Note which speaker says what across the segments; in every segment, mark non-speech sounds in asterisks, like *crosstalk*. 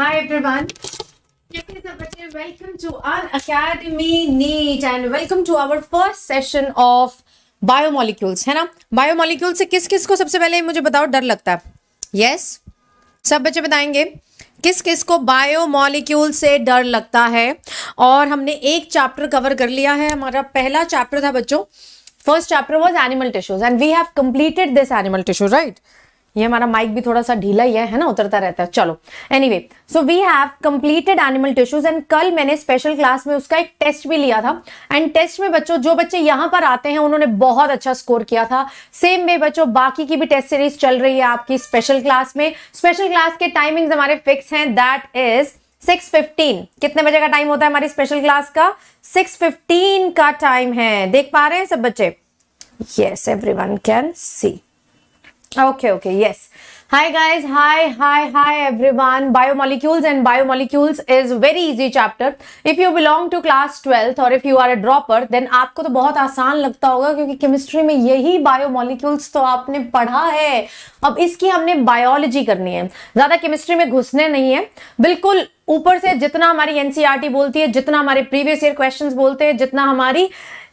Speaker 1: Hi everyone. Welcome to our academy NEET and biomolecules है ना biomolecule से किस किस को सबसे पहले मुझे बताओ डर लगता है यस yes? सब बच्चे बताएंगे किस किस को बायोमोलिक्यूल से डर लगता है और हमने एक चैप्टर कवर कर लिया है हमारा पहला चैप्टर था बच्चों first chapter was animal tissues and we have completed this animal tissue right ये हमारा माइक भी थोड़ा सा ढीला ही है है ना उतरता रहता है चलो anyway so we have completed animal tissues and कल मैंने स्पेशल क्लास में उसका एक टेस्ट भी लिया था एंड टेस्ट में बच्चों जो बच्चे यहां पर आते हैं उन्होंने बहुत अच्छा स्कोर किया था सेम वे बच्चों बाकी की भी टेस्ट सीरीज चल रही है आपकी स्पेशल क्लास में स्पेशल क्लास के टाइमिंग्स हमारे फिक्स हैं दैट इज 6:15 कितने बजे का टाइम होता है हमारी स्पेशल क्लास का 6:15 का टाइम है देख पा रहे हैं सब बच्चे yes everyone can see okay okay yes hi guys hi hi hi everyone biomolecules and biomolecules is very easy chapter if you belong to class twelfth और if you are a dropper then आपको तो बहुत आसान लगता होगा क्योंकि chemistry में यही बायोमोलिक्यूल्स तो आपने पढ़ा है अब इसकी हमने बायोलॉजी करनी है ज्यादा केमिस्ट्री में घुसने नहीं है बिल्कुल ऊपर से जितना हमारी एनसीईआरटी e बोलती है जितना हमारे प्रीवियस ईयर क्वेश्चंस बोलते हैं जितना हमारी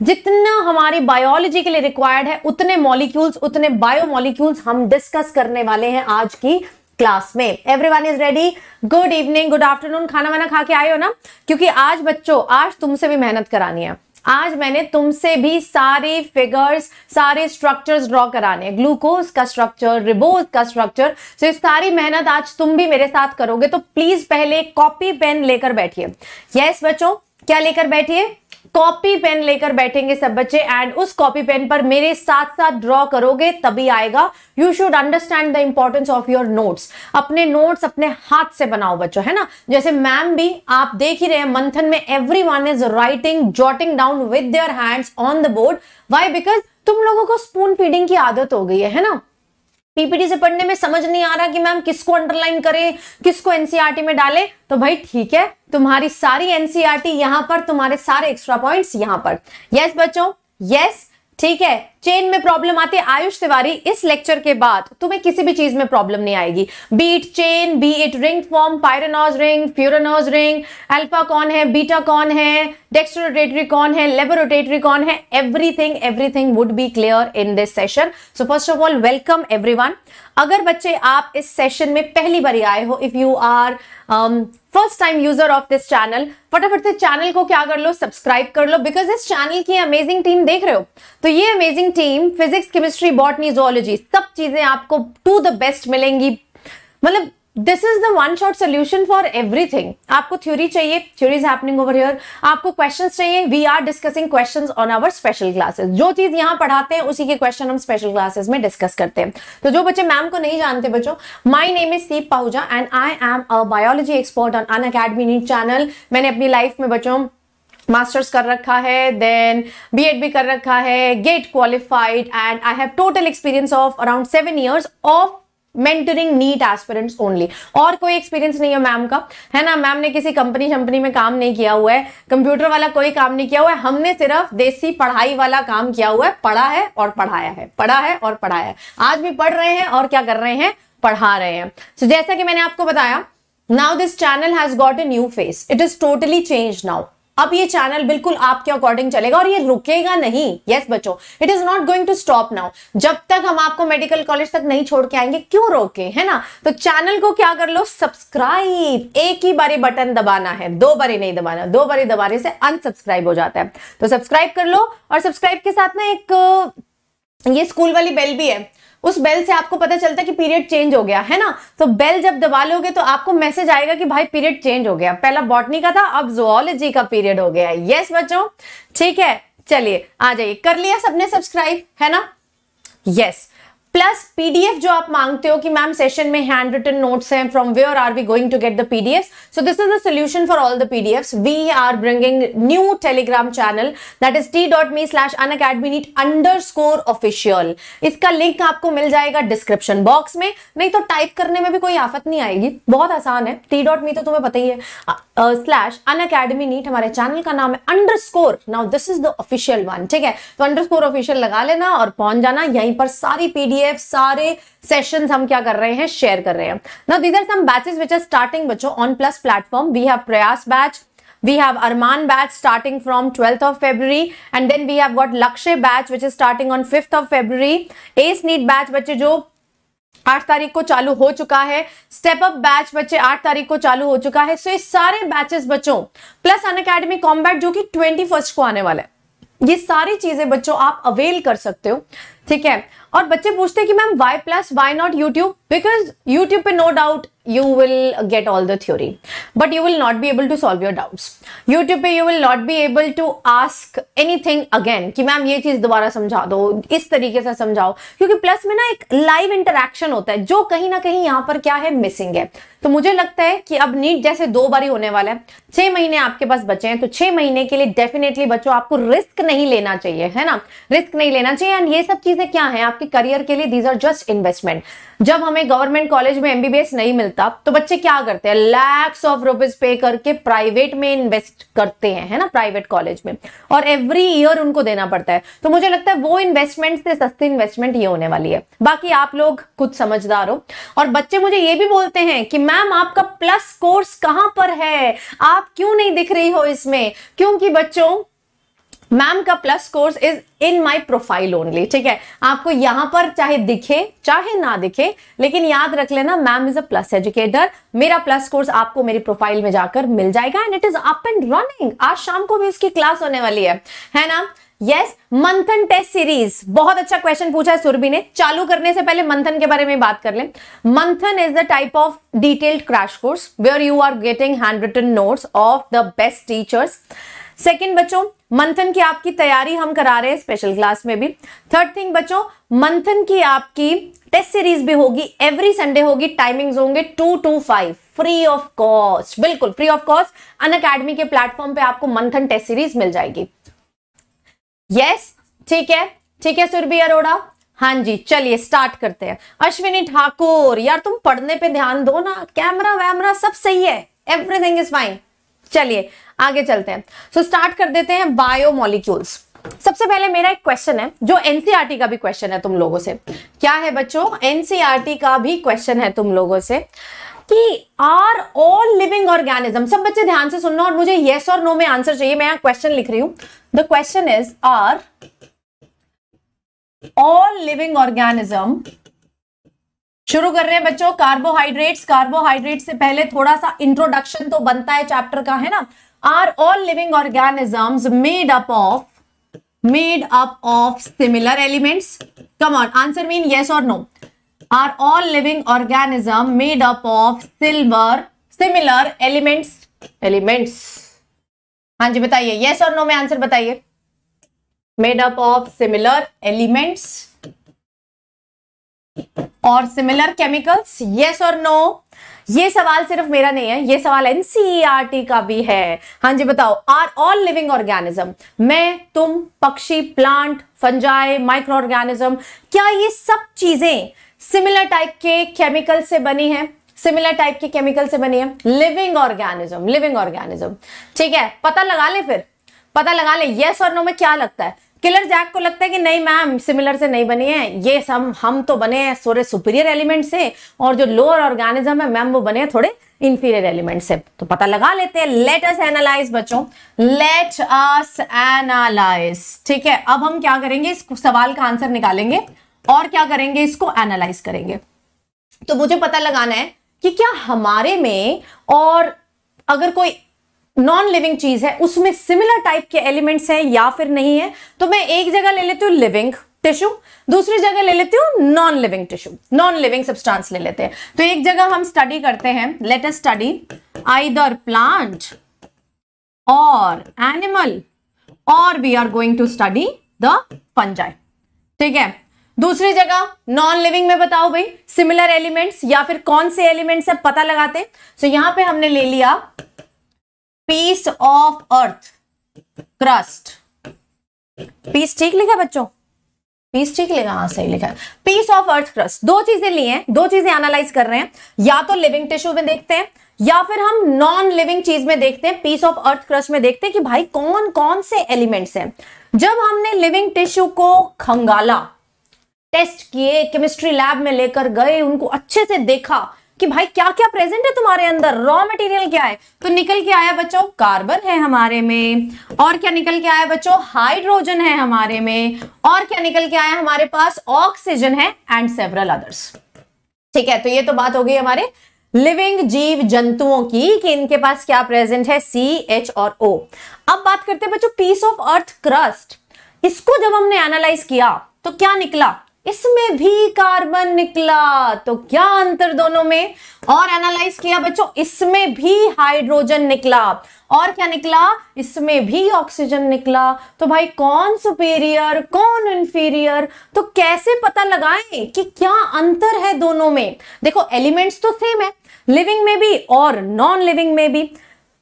Speaker 1: जितना हमारी बायोलॉजी के लिए रिक्वायर्ड है उतने मॉलिक्यूल्स उतने बायो मॉलिक्यूल्स हम डिस्कस करने वाले हैं आज की क्लास में everyone is ready good evening good afternoon खाना वाना खा के आए हो ना क्योंकि आज बच्चों आज तुमसे भी मेहनत करानी है आज मैंने तुमसे भी सारे फिगर्स सारे स्ट्रक्चर्स ड्रॉ कराने हैं ग्लूकोज का स्ट्रक्चर रिबोज का स्ट्रक्चर सो ये सारी मेहनत आज तुम भी मेरे साथ करोगे तो प्लीज पहले कॉपी पेन लेकर बैठिए यस बच्चों क्या लेकर बैठिए कॉपी पेन लेकर बैठेंगे सब बच्चे एंड उस कॉपी पेन पर मेरे साथ साथ ड्रॉ करोगे तभी आएगा you should understand the importance of your notes अपने नोट्स अपने हाथ से बनाओ बच्चों है ना जैसे मैम भी आप देख ही रहे हैं मंथन में everyone is writing jotting down with their hands on the board why because तुम लोगों को स्पून फीडिंग की आदत हो गई है ना पीपीटी से पढ़ने में समझ नहीं आ रहा कि मैम किसको अंडरलाइन करें किसको एनसीईआरटी e में डालें तो भाई ठीक है तुम्हारी सारी एनसीईआरटी e यहां पर तुम्हारे सारे एक्स्ट्रा पॉइंट्स यहां पर यस बच्चों यस ठीक है चेन में प्रॉब्लम आती है आयुष तिवारी इस लेक्चर के बाद तुम्हें किसी भी चीज में प्रॉब्लम नहीं आएगी beat chain be it ring form pyranose ring furanose ring alpha कौन है बीटा कौन है डेक्स्ट्रोटेटरी कौन है लेबोरोटेटरी कौन है everything everything would be clear in this session so first of all welcome every अगर बच्चे आप इस सेशन में पहली बार आए हो if you are first time user of this channel फटाफट से चैनल को क्या कर लो सब्सक्राइब कर लो बिकॉज इस चैनल की अमेजिंग टीम देख रहे हो तो ये amazing team physics chemistry botany zoology सब चीजें आपको टू द बेस्ट मिलेंगी मतलब this is the one shot solution for everything आपको थ्योरी चाहिए theory is happening over here आपको क्वेश्चन चाहिए we are discussing question on our special classes जो चीज यहाँ पढ़ाते हैं उसी के क्वेश्चन हम स्पेशल क्लासेस में डिस्कस करते हैं तो जो बच्चे मैम को नहीं जानते बच्चों माई name is Seep Pahuja and I am a biology expert on Unacademy news channel मैंने अपनी लाइफ में बच्चों मास्टर्स कर रखा है देन बी भी कर रखा है GATE qualified and I have total experience of around seven years of mentoring NEET aspirants only और कोई एक्सपीरियंस नहीं है मैम का है ना मैम ने किसी कंपनी शंपनी में काम नहीं किया हुआ है कंप्यूटर वाला कोई काम नहीं किया हुआ है हमने सिर्फ देसी पढ़ाई वाला काम किया हुआ है पढ़ा है और पढ़ाया है पढ़ा है और पढ़ाया है आज भी पढ़ रहे हैं और क्या कर रहे हैं पढ़ा रहे हैं सो so, जैसा कि मैंने आपको बताया now this channel has got a new face it is totally change now अब ये चैनल बिल्कुल आपके अकॉर्डिंग चलेगा और ये रुकेगा नहीं यस yes, बच्चों it is not going to stop now जब तक हम आपको मेडिकल कॉलेज तक नहीं छोड़ के आएंगे क्यों रोके है ना तो चैनल को क्या कर लो सब्सक्राइब एक ही बारी बटन दबाना है दो बारी नहीं दबाना दो बारी दबाने से अनसब्सक्राइब हो जाता है तो सब्सक्राइब कर लो और सब्सक्राइब के साथ ना एक ये स्कूल वाली बेल भी है उस बेल से आपको पता चलता है कि पीरियड चेंज हो गया है ना तो बेल जब दबा लोगे तो आपको मैसेज आएगा कि भाई पीरियड चेंज हो गया पहला बॉटनी का था अब जोलॉजी का पीरियड हो गया यस बच्चों ठीक है चलिए आ जाइए कर लिया सबने सब्सक्राइब है ना यस प्लस पीडीएफ जो आप मांगते हो कि मैम सेशन में हैंड रिटन नोट्स हैं from where are we going to get the PDF so this is the solution for all the PDF we are bringing new Telegram channel that is T dot me slash Unacademy NEET underscore official इसका link आपको मिल जाएगा description box में नहीं तो type करने में भी कोई आफत नहीं आएगी बहुत आसान है टी डॉट मी तो तुम्हें पता ही है स्लैश अन अकेडमी नीट हमारे चैनल का नाम है underscore now this is the official one ठीक है तो अंडर स्कोर ऑफिशियल लगा लेना और पहुंच जाना यहीं पर सारी पीडीएफ पीडीएफ सारे सेशंस हम क्या कर रहे हैं शेयर कर रहे हैं now these are some batches which are starting बच्चों on plus platform we have Prayas batch we have Arman batch starting from twelfth of February and then we have got Lakshya batch which is starting on fifth of February. As NEET batch बच्चे जो आठ तारीख को चालू हो चुका है स्टेप अप बैच बच्चे आठ तारीख को चालू हो चुका है सो so, ये सारे बैचेस बच्चों प्लस अन अकेडमी कॉम्बैट जो कि ट्वेंटी फर्स्ट को आने वाला है ये सारी चीजें बच्चों आप अवेल कर सकते हो ठीक है और बच्चे पूछते हैं कि ma'am why plus why not YouTube because YouTube पे no doubt you will get all the theory but you will not be able to solve your doubts YouTube पे you will not be able to ask anything again कि ma'am ये चीज दोबारा समझा दो इस तरीके से समझाओ क्योंकि प्लस में ना एक लाइव इंटरेक्शन होता है जो कहीं ना कहीं यहाँ पर क्या है मिसिंग है तो मुझे लगता है कि अब नीट जैसे दो बारी होने वाला है छह महीने आपके पास बचे हैं तो छह महीने के लिए डेफिनेटली बच्चों आपको रिस्क नहीं लेना चाहिए है ना रिस्क नहीं लेना चाहिए एंड ये सब चीजें क्या है आपके करियर के लिए दीज आर जस्ट इन्वेस्टमेंट जब हमें गवर्नमेंट कॉलेज में एमबीबीएस नहीं मिलता तो बच्चे क्या करते हैं लैक्स ऑफ रुपीज पे करके प्राइवेट में इन्वेस्ट करते हैं है ना प्राइवेट कॉलेज में और एवरी ईयर उनको देना पड़ता है तो मुझे लगता है वो इन्वेस्टमेंट से सस्ती इन्वेस्टमेंट ये होने वाली है बाकी आप लोग कुछ समझदार हो और बच्चे मुझे ये भी बोलते हैं कि मैं मैम आपका प्लस कोर्स कहां पर है आप क्यों नहीं दिख रही हो इसमें क्योंकि बच्चों मैम का plus course is in my profile only ठीक है आपको यहां पर चाहे दिखे चाहे ना दिखे लेकिन याद रख लेना ma'am is a plus educator मेरा प्लस कोर्स आपको मेरी प्रोफाइल में जाकर मिल जाएगा and it is up and running आज शाम को भी उसकी क्लास होने वाली है है ना यस मंथन टेस्ट सीरीज बहुत अच्छा क्वेश्चन पूछा है सुरभि ने चालू करने से पहले मंथन के बारे में बात कर लें Manthan is the type of detailed crash course where you are getting handwritten notes of the best teachers second बच्चों मंथन की आपकी तैयारी हम करा रहे हैं स्पेशल क्लास में भी थर्ड थिंग बच्चों मंथन की आपकी टेस्ट सीरीज भी होगी एवरी संडे होगी टाइमिंग्स होंगे two to five free of cost बिल्कुल फ्री ऑफ कॉस्ट अन अकेडमी के प्लेटफॉर्म पे आपको मंथन टेस्ट सीरीज मिल जाएगी यस ठीक है ठीक है सुरभि अरोड़ा हाँ जी चलिए स्टार्ट करते हैं अश्विनी ठाकुर यार तुम पढ़ने पे ध्यान दो ना कैमरा वैमरा सब सही है एवरीथिंग इज फाइन चलिए आगे चलते हैं सो so, स्टार्ट कर देते हैं बायोमोलिक्यूल्स सबसे पहले मेरा एक क्वेश्चन है जो एनसीआरटी e का भी क्वेश्चन है तुम लोगों से क्या है बच्चों एनसीआरटी e का भी क्वेश्चन है तुम लोगों से कि आर ऑल लिविंग ऑर्गेनिज्म सब बच्चे ध्यान से सुनना और मुझे येस और नो में आंसर चाहिए मैं यहां क्वेश्चन लिख रही हूं the question is are all living organism शुरू कर रहे हैं बच्चों कार्बोहाइड्रेट्स कार्बोहाइड्रेट से पहले थोड़ा सा इंट्रोडक्शन तो बनता है चैप्टर का है ना are all living organism made up of made up of similar elements come on answer mean yes और no are all living organism made up of silver similar elements elements हाँ जी बताइए yes और no में आंसर बताइए made up of similar elements और similar chemicals yes और नो ये सवाल सिर्फ मेरा नहीं है ये सवाल एनसीईआरटी e का भी है हाँ जी बताओ आर ऑल लिविंग ऑर्गेनिज्म मैं तुम पक्षी प्लांट फंजाई माइक्रो ऑर्गेनिज्म क्या ये सब चीजें सिमिलर टाइप के केमिकल से बनी है सिमिलर टाइप के केमिकल से बनी है लिविंग ऑर्गेनिज्म लिविंग ऑर्गेनिज्म ठीक है पता लगा ले फिर पता लगा ले यस और नो में क्या लगता है किलर जैक को लगता है कि नहीं मैम सिमिलर से नहीं बनी है ये सब हम तो बने हैं थोड़े सुपीरियर एलिमेंट से और जो लोअर ऑर्गेनिज्म है मैम वो बने हैं थोड़े इंफीरियर एलिमेंट से तो पता लगा लेते हैं लेट अस एनालाइज बच्चों लेट अस एनालाइज ठीक है अब हम क्या करेंगे इस सवाल का आंसर निकालेंगे और क्या करेंगे इसको एनालाइज करेंगे तो मुझे पता लगाना है कि क्या हमारे में और अगर कोई नॉन लिविंग चीज है उसमें सिमिलर टाइप के एलिमेंट्स हैं या फिर नहीं है तो मैं एक जगह ले लेती हूँ लिविंग टिश्यू दूसरी जगह ले लेती हूँ non living tissue non living substance ले लेते हैं तो एक जगह हम स्टडी करते हैं late us study either plant और एनिमल और we are going to study the fungi ठीक है दूसरी जगह नॉन लिविंग में बताओ भाई सिमिलर एलिमेंट्स या फिर कौन से एलिमेंट्स है पता लगाते सो so, यहां पे हमने ले लिया piece of earth crust piece ठीक लिखा बच्चों पीस ठीक लिखा हाँ सही लिखा पीस ऑफ अर्थ क्रस्ट दो चीजें ली हैं दो चीजें एनालाइज कर रहे हैं या तो लिविंग टिश्यू में देखते हैं या फिर हम नॉन लिविंग चीज में देखते हैं पीस ऑफ अर्थ क्रस्ट में देखते हैं कि भाई कौन कौन से एलिमेंट्स हैं जब हमने लिविंग टिश्यू को खंगाला टेस्ट किए केमिस्ट्री लैब में लेकर गए उनको अच्छे से देखा कि भाई क्या क्या प्रेजेंट है तुम्हारे अंदर रॉ मटेरियल क्या है तो निकल के आया बच्चों कार्बन है हमारे में और क्या निकल के आया बच्चों हाइड्रोजन है हमारे में और क्या निकल के आया हमारे पास ऑक्सीजन है एंड सेवरल अदर्स ठीक है तो ये तो बात हो गई हमारे लिविंग जीव जंतुओं की कि इनके पास क्या प्रेजेंट है सी एच और ओ अब बात करते हैं बच्चों पीस ऑफ अर्थ क्रस्ट इसको जब हमने एनालाइज किया तो क्या निकला इसमें भी कार्बन निकला तो क्या अंतर दोनों में और एनालाइज किया बच्चों इसमें भी हाइड्रोजन निकला और क्या निकला इसमें भी ऑक्सीजन निकला तो भाई कौन सुपीरियर कौन इंफीरियर तो कैसे पता लगाएं कि क्या अंतर है दोनों में देखो एलिमेंट्स तो सेम है लिविंग में भी और नॉन लिविंग में भी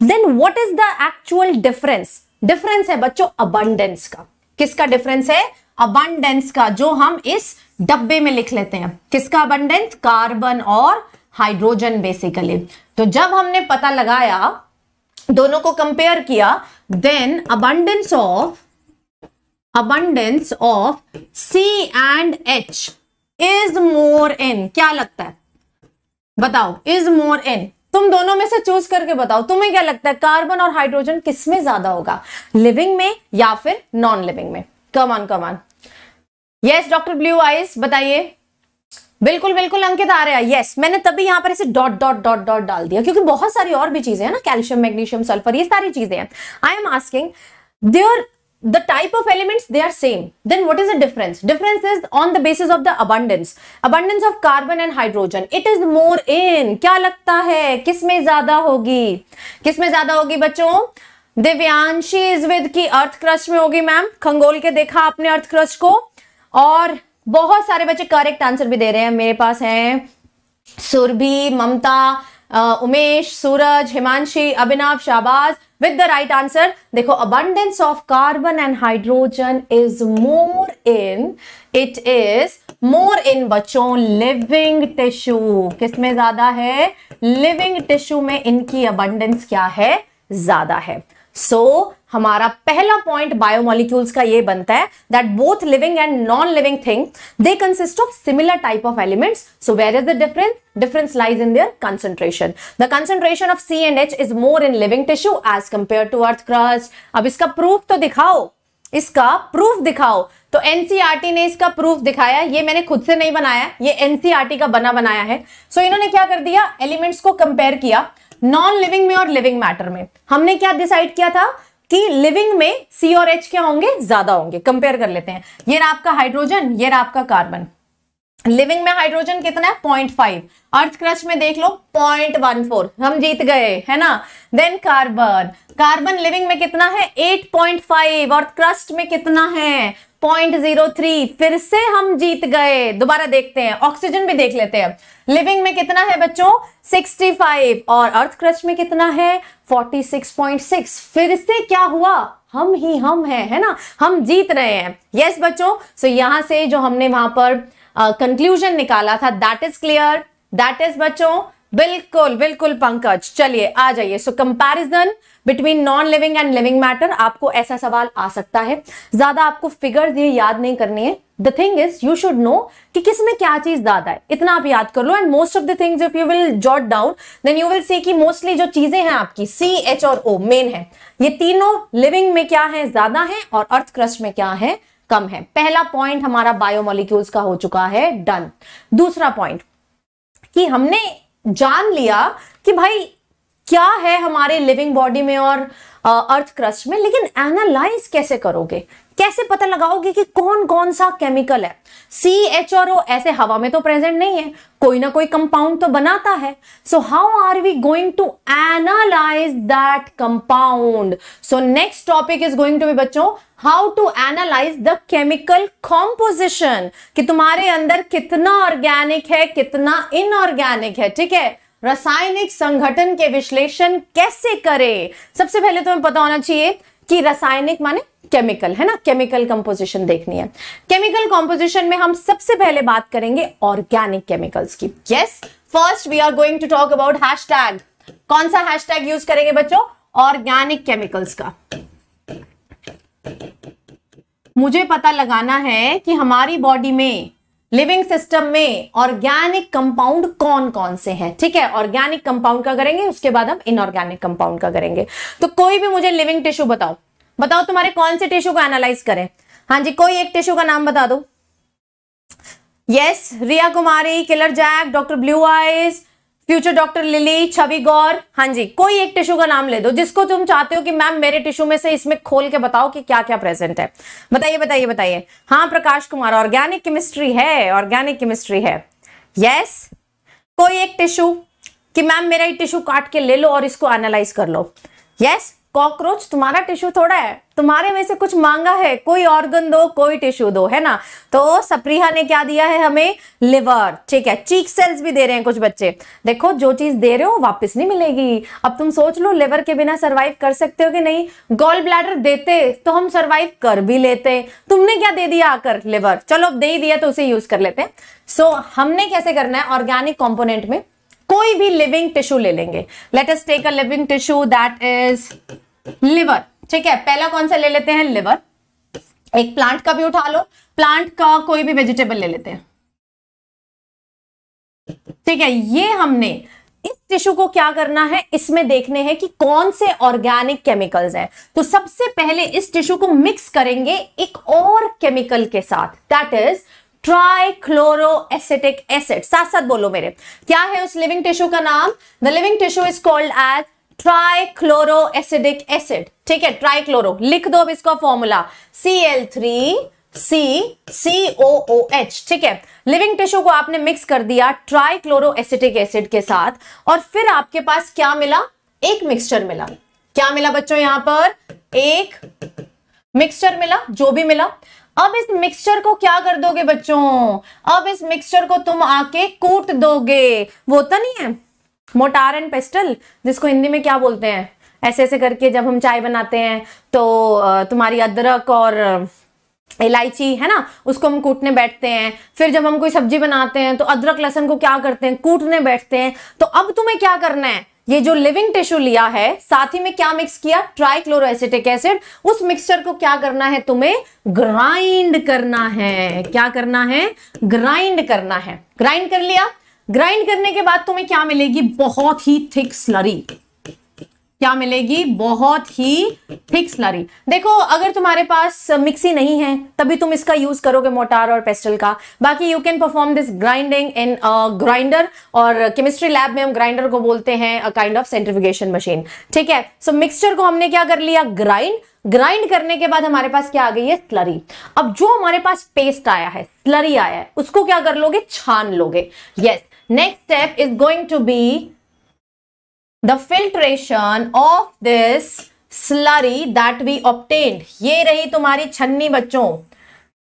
Speaker 1: then what is the actual difference difference है बच्चों अबंडेंस का किसका डिफरेंस है अबंडेंस का जो हम इस डब्बे में लिख लेते हैं किसका अबंडेंस कार्बन और हाइड्रोजन बेसिकली तो जब हमने पता लगाया दोनों को कंपेयर किया then abundance of abundance of C and H is more in क्या लगता है बताओ इज मोर इन तुम दोनों में से चूज करके बताओ तुम्हें क्या लगता है कार्बन और हाइड्रोजन किसमें ज्यादा होगा लिविंग में या फिर नॉन लिविंग में come on come on yes doctor blue eyes बताइए बिल्कुल बिल्कुल अंकित आ रहा है यस मैंने तभी यहाँ पर ऐसे डॉट डॉट डॉट डॉट डाल दिया क्योंकि बहुत सारी और भी चीजें हैं ना कैल्शियम मैग्नीशियम सल्फर ये सारी चीजें हैं I am asking there the type of elements they are same then what is the difference difference is on the basis of the abundance abundance of carbon and hydrogen it is more in kya lagta hai kis mein zyada hogi kis mein zyada hogi bachon Divyanshi is with की earth crush में होगी ma'am खंगोल के देखा आपने अर्थ crush को और बहुत सारे बच्चे करेक्ट आंसर भी दे रहे हैं मेरे पास हैं Surabhi Mamta Umesh Suraj Himanshi Abhinav Shahbaz with the right answer देखो abundance of carbon and hydrogen is more in it is more in बच्चों लिविंग टिश्यू किसमें ज्यादा है लिविंग टिश्यू में इनकी अबंडेंस क्या है ज्यादा है सो so, हमारा पहला पॉइंट बायोमोलिक्यूल्स का ये बनता है that both living and non living thing they consist of similar type of elements so where is the difference difference lies in their concentration the concentration of C and H is more in living tissue as compare to earth crust अब इसका proof तो दिखाओ इसका proof दिखाओ तो NCERT e ने इसका proof दिखाया ये मैंने खुद से नहीं बनाया ये एनसीआरटी e का बना बनाया है सो so, इन्होंने क्या कर दिया एलिमेंट्स को कंपेयर किया नॉन लिविंग में और लिविंग मैटर में हमने क्या डिसाइड किया था कि लिविंग में सी और एच क्या होंगे ज्यादा होंगे कंपेयर कर लेते हैं ये रहा आपका हाइड्रोजन ये रहा आपका कार्बन लिविंग में हाइड्रोजन कितना है पॉइंट फाइव अर्थ क्रश में देख लो पॉइंट वन फोर हम जीत गए है ना देन कार्बन कार्बन लिविंग में कितना है eight point five earth crust में कितना है 0.03 फिर से हम जीत गए दोबारा देखते हैं ऑक्सीजन भी देख लेते हैं लिविंग में कितना है बच्चों 65 और अर्थ क्रस्ट में कितना है 46.6 फिर से क्या हुआ हम ही हम हैं है ना हम जीत रहे हैं यस yes, बच्चों सो so यहां से जो हमने वहां पर कंक्लूजन uh, निकाला था that is clear that is बच्चों बिल्कुल बिल्कुल पंकज चलिए आ जाइए so comparison between non living and living matter आपको ऐसा सवाल आ सकता है ज्यादा आपको फिगर्स ये याद नहीं करनी है the thing is you should know कि किस में क्या चीज ज्यादा है इतना आप याद कर लो and most of the things if you will jot down then you will see कि मोस्टली जो चीजें हैं आपकी सी एच और ओ मेन है ये तीनों लिविंग में क्या है ज्यादा है और अर्थ क्रस्ट में क्या है कम है पहला पॉइंट हमारा बायोमोलिक्यूल्स का हो चुका है डन दूसरा पॉइंट कि हमने जान लिया कि भाई क्या है हमारे लिविंग बॉडी में और अर्थ क्रस्ट में लेकिन एनालाइज कैसे करोगे कैसे पता लगाओगे कि कौन कौन सा केमिकल है सी एच और ओ ऐसे हवा में तो प्रेजेंट नहीं है कोई ना कोई कंपाउंड तो बनाता है so how are we going to analyse that compound so next topic is going to be बच्चों how to analyse the chemical composition कि तुम्हारे अंदर कितना ऑर्गेनिक है कितना इनऑर्गेनिक है ठीक है रासायनिक संगठन के विश्लेषण कैसे करें सबसे पहले तुम्हें तो पता होना चाहिए कि रासायनिक माने केमिकल है ना केमिकल कंपोजिशन देखनी है केमिकल कंपोजिशन में हम सबसे पहले बात करेंगे ऑर्गेनिक केमिकल्स की yes first we are going to talk about hashtag कौन सा हैशटैग यूज करेंगे बच्चों ऑर्गेनिक केमिकल्स का मुझे पता लगाना है कि हमारी बॉडी में लिविंग सिस्टम में ऑर्गेनिक कंपाउंड कौन कौन से हैं ठीक है ऑर्गेनिक कंपाउंड का करेंगे उसके बाद हम इनऑर्गेनिक कंपाउंड का करेंगे तो कोई भी मुझे लिविंग टिश्यू बताओ बताओ तुम्हारे कौन से टिश्यू को एनालाइज करें हाँ जी कोई एक टिश्यू का नाम बता दो yes yes, Riya Kumari killer jack doctor blue eyes future doctor lily Chhavi Gaur हाँ जी कोई एक टिश्यू का नाम ले दो जिसको तुम चाहते हो कि मैम मेरे टिश्यू में से इसमें खोल के बताओ कि क्या क्या प्रेजेंट है बताइए बताइए बताइए हाँ प्रकाश कुमार ऑर्गेनिक केमिस्ट्री है ऑर्गेनिक केमिस्ट्री है यस yes? कोई एक टिश्यू कि मैम मेरा ये टिश्यू काट के ले लो और इसको एनालाइज कर लो यस yes? कॉकरोच तुम्हारा टिश्यू थोड़ा है तुम्हारे में से कुछ मांगा है कोई ऑर्गन दो कोई टिश्यू दो है ना तो सप्रिया ने क्या दिया है हमें लिवर ठीक है चीक सेल्स भी दे रहे हैं कुछ बच्चे देखो जो चीज दे रहे हो वापस नहीं मिलेगी अब तुम सोच लो लिवर के बिना सरवाइव कर सकते हो कि नहीं गोल ब्लैडर देते तो हम सर्वाइव कर भी लेते तुमने क्या दे दिया आकर लिवर चलो अब दे ही दिया तो उसे यूज कर लेते हैं सो so, हमने कैसे करना है ऑर्गेनिक कॉम्पोनेंट में कोई भी लिविंग टिश्यू ले लेंगे let us take a living tissue that is liver ठीक है पहला कौन सा ले लेते हैं लिवर एक प्लांट का भी उठा लो प्लांट का कोई भी वेजिटेबल ले लेते हैं ठीक है ये हमने इस टिश्यू को क्या करना है इसमें देखने हैं कि कौन से ऑर्गेनिक केमिकल्स हैं तो सबसे पहले इस टिश्यू को मिक्स करेंगे एक और केमिकल के साथ that is trichloro acetic acid साथ साथ बोलो मेरे क्या है उस लिविंग टिश्यू का नाम the living tissue is called as trichloroacetic acid ठीक है ट्राइक्लोरो लिख दो अब इसका formula C L three C C O O H ठीक है लिविंग टिश्यू को आपने मिक्स कर दिया ट्राईक्लोरो एसिड के साथ और फिर आपके पास क्या मिला एक मिक्सचर मिला क्या मिला बच्चों यहां पर एक मिक्सचर मिला जो भी मिला अब इस मिक्सचर को क्या कर दोगे बच्चों अब इस मिक्सचर को तुम आके कूट दोगे वो तो नहीं है मोटार एंड पेस्टल जिसको हिंदी में क्या बोलते हैं ऐसे ऐसे करके जब हम चाय बनाते हैं तो तुम्हारी अदरक और इलायची है ना उसको हम कूटने बैठते हैं फिर जब हम कोई सब्जी बनाते हैं तो अदरक लहसन को क्या करते हैं कूटने बैठते हैं तो अब तुम्हें क्या करना है ये जो लिविंग टिश्यू लिया है साथ ही में क्या मिक्स किया ट्राइक्लोरोसिटिक एसिड उस मिक्सचर को क्या करना है तुम्हें ग्राइंड करना है क्या करना है ग्राइंड करना है ग्राइंड कर लिया ग्राइंड करने के बाद तुम्हें क्या मिलेगी बहुत ही थिक स्लरी क्या मिलेगी बहुत ही थिक स्लरी देखो अगर तुम्हारे पास मिक्सी नहीं है तभी तुम इसका यूज करोगे मोटार और पेस्टल का बाकी you can perform this grinding in grinder और केमिस्ट्री लैब में हम ग्राइंडर को बोलते हैं a kind of centrifugation machine ठीक है सो so, मिक्सचर को हमने क्या कर लिया ग्राइंड ग्राइंड करने के बाद हमारे पास क्या आ गई है स्लरी अब जो हमारे पास पेस्ट आया है स्लरी आया है उसको क्या कर लोगे छान लोगे yes yes, next step is going to be the filtration of this slurry that we obtained ये रही तुम्हारी छन्नी बच्चों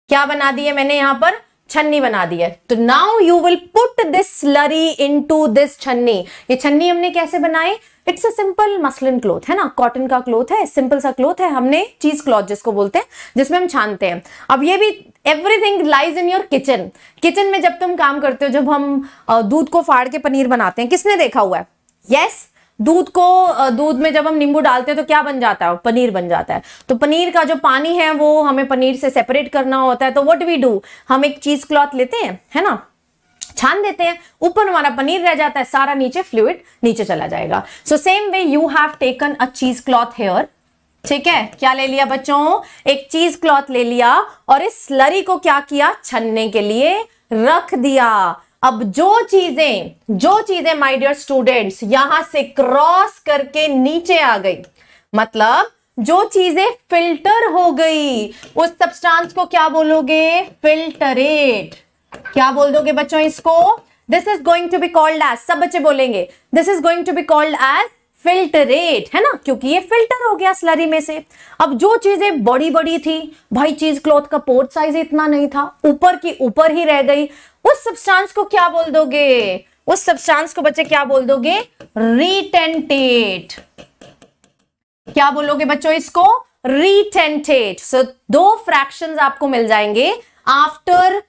Speaker 1: क्या बना दी है मैंने यहां पर छन्नी बना दी है तो now you will put this slurry into this छन्नी ये छन्नी हमने कैसे बनाई it's a simple muslin cloth है ना कॉटन का क्लोथ है सिंपल सा क्लोथ है हमने चीज क्लॉथ जिसको बोलते हैं जिसमें हम छानते हैं अब ये भी everything lies in your kitchen kitchen में जब तुम काम करते हो जब हम दूध को फाड़ के पनीर बनाते हैं किसने देखा हुआ है यस yes, दूध को दूध में जब हम नींबू डालते हैं तो क्या बन जाता है पनीर बन जाता है तो पनीर का जो पानी है वो हमें पनीर से सेपरेट करना होता है तो व्हाट वी डू हम एक चीज क्लॉथ लेते हैं है ना छान देते हैं ऊपर हमारा पनीर रह जाता है सारा नीचे फ्लूड नीचे चला जाएगा so same way you have taken a cheese cloth hair ठीक है क्या ले लिया बच्चों एक चीज क्लॉथ ले लिया और इस स्लरी को क्या किया छनने के लिए रख दिया अब जो चीजें जो चीजें माय डियर स्टूडेंट्स यहां से क्रॉस करके नीचे आ गई मतलब जो चीजें फिल्टर हो गई उस सब्सटेंस को क्या बोलोगे फिल्टरेट क्या बोल दोगे बच्चों इसको this is going to be called as सब बच्चे बोलेंगे this is going to be called as filtrate है ना क्योंकि ये फिल्टर हो गया स्लरी में से अब जो चीजें बड़ी बड़ी थी भाई चीज क्लॉथ का पोर्ट साइज इतना नहीं था ऊपर की ऊपर ही रह गई उस सब्सटेंस को क्या बोल दोगे उस सब्सटेंस को बच्चे क्या बोल दोगे रिटेंटेट क्या बोलोगे बच्चों इसको रिटेंटेट सो so, दो फ्रैक्शन आपको मिल जाएंगे after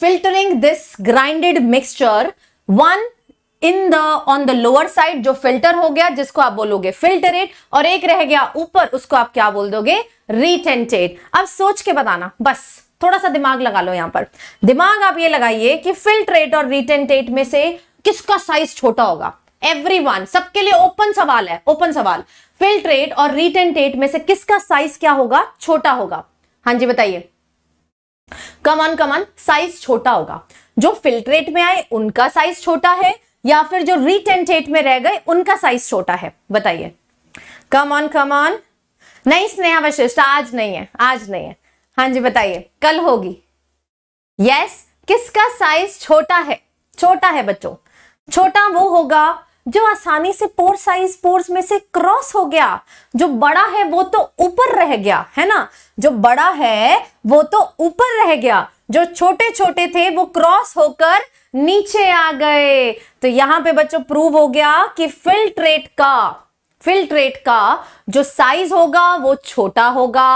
Speaker 1: filtering this grinded mixture one in the on the lower side जो फिल्टर हो गया जिसको आप बोलोगे फिल्टरेट और एक रह गया ऊपर उसको आप क्या बोल दोगे रिटेंटेड अब सोच के बताना बस थोड़ा सा दिमाग लगा लो यहां पर दिमाग आप ये लगाइए कि फिल्टरेट और रिटेंटेट में से किसका साइज छोटा होगा एवरीवन सबके लिए ओपन सवाल है ओपन सवाल फिल्ट्रेट और रिटेंटेट में से किसका साइज क्या होगा छोटा होगा हां जी बताइए कमन कमन साइज छोटा होगा जो फिल्ट्रेट में आए उनका साइज छोटा है या फिर जो रिटेंटेट में रह गए उनका साइज छोटा है बताइए कम ऑन कम ऑन नहीं स्नेहा वशिष्ठ आज नहीं है आज नहीं है हाँ जी बताइए कल होगी यस किसका साइज छोटा है छोटा है बच्चों छोटा वो होगा जो आसानी से पोर साइज पोर्स में से क्रॉस हो गया जो बड़ा है वो तो ऊपर रह गया है ना जो बड़ा है वो तो ऊपर रह गया जो छोटे छोटे थे वो क्रॉस होकर नीचे आ गए तो यहां पे बच्चों प्रूव हो गया कि फिल्ट्रेट का फिल्ट्रेट का जो साइज होगा वो छोटा होगा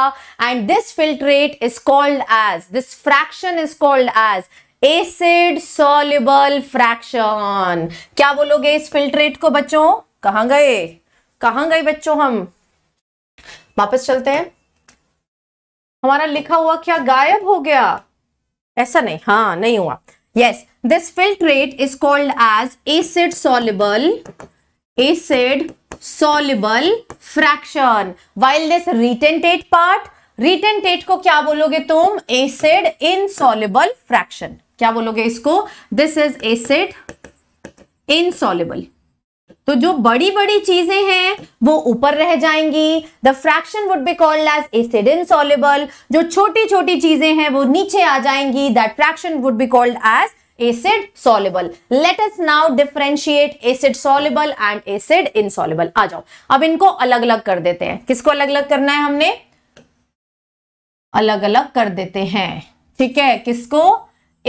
Speaker 1: and this filtrate is called as this fraction is called as acid soluble fraction क्या बोलोगे इस फिल्ट्रेट को बच्चों कहां गए कहा गए बच्चों हम वापस चलते हैं हमारा लिखा हुआ क्या गायब हो गया ऐसा नहीं हाँ नहीं हुआ yes this filtrate is called as acid soluble acid soluble fraction while this retentate part retentate को क्या बोलोगे तुम एसिड इनसॉलिबल फ्रैक्शन क्या बोलोगे इसको दिस इज एसिड इनसॉलिबल तो जो बड़ी बड़ी चीजें हैं वो ऊपर रह जाएंगी the fraction would be called as acid insoluble जो छोटी छोटी चीजें हैं वो नीचे आ जाएंगी that fraction would be called as acid soluble let us now differentiate acid soluble and acid insoluble आ जाओ अब इनको अलग अलग कर देते हैं किसको अलग अलग करना है हमने अलग अलग कर देते हैं ठीक है किसको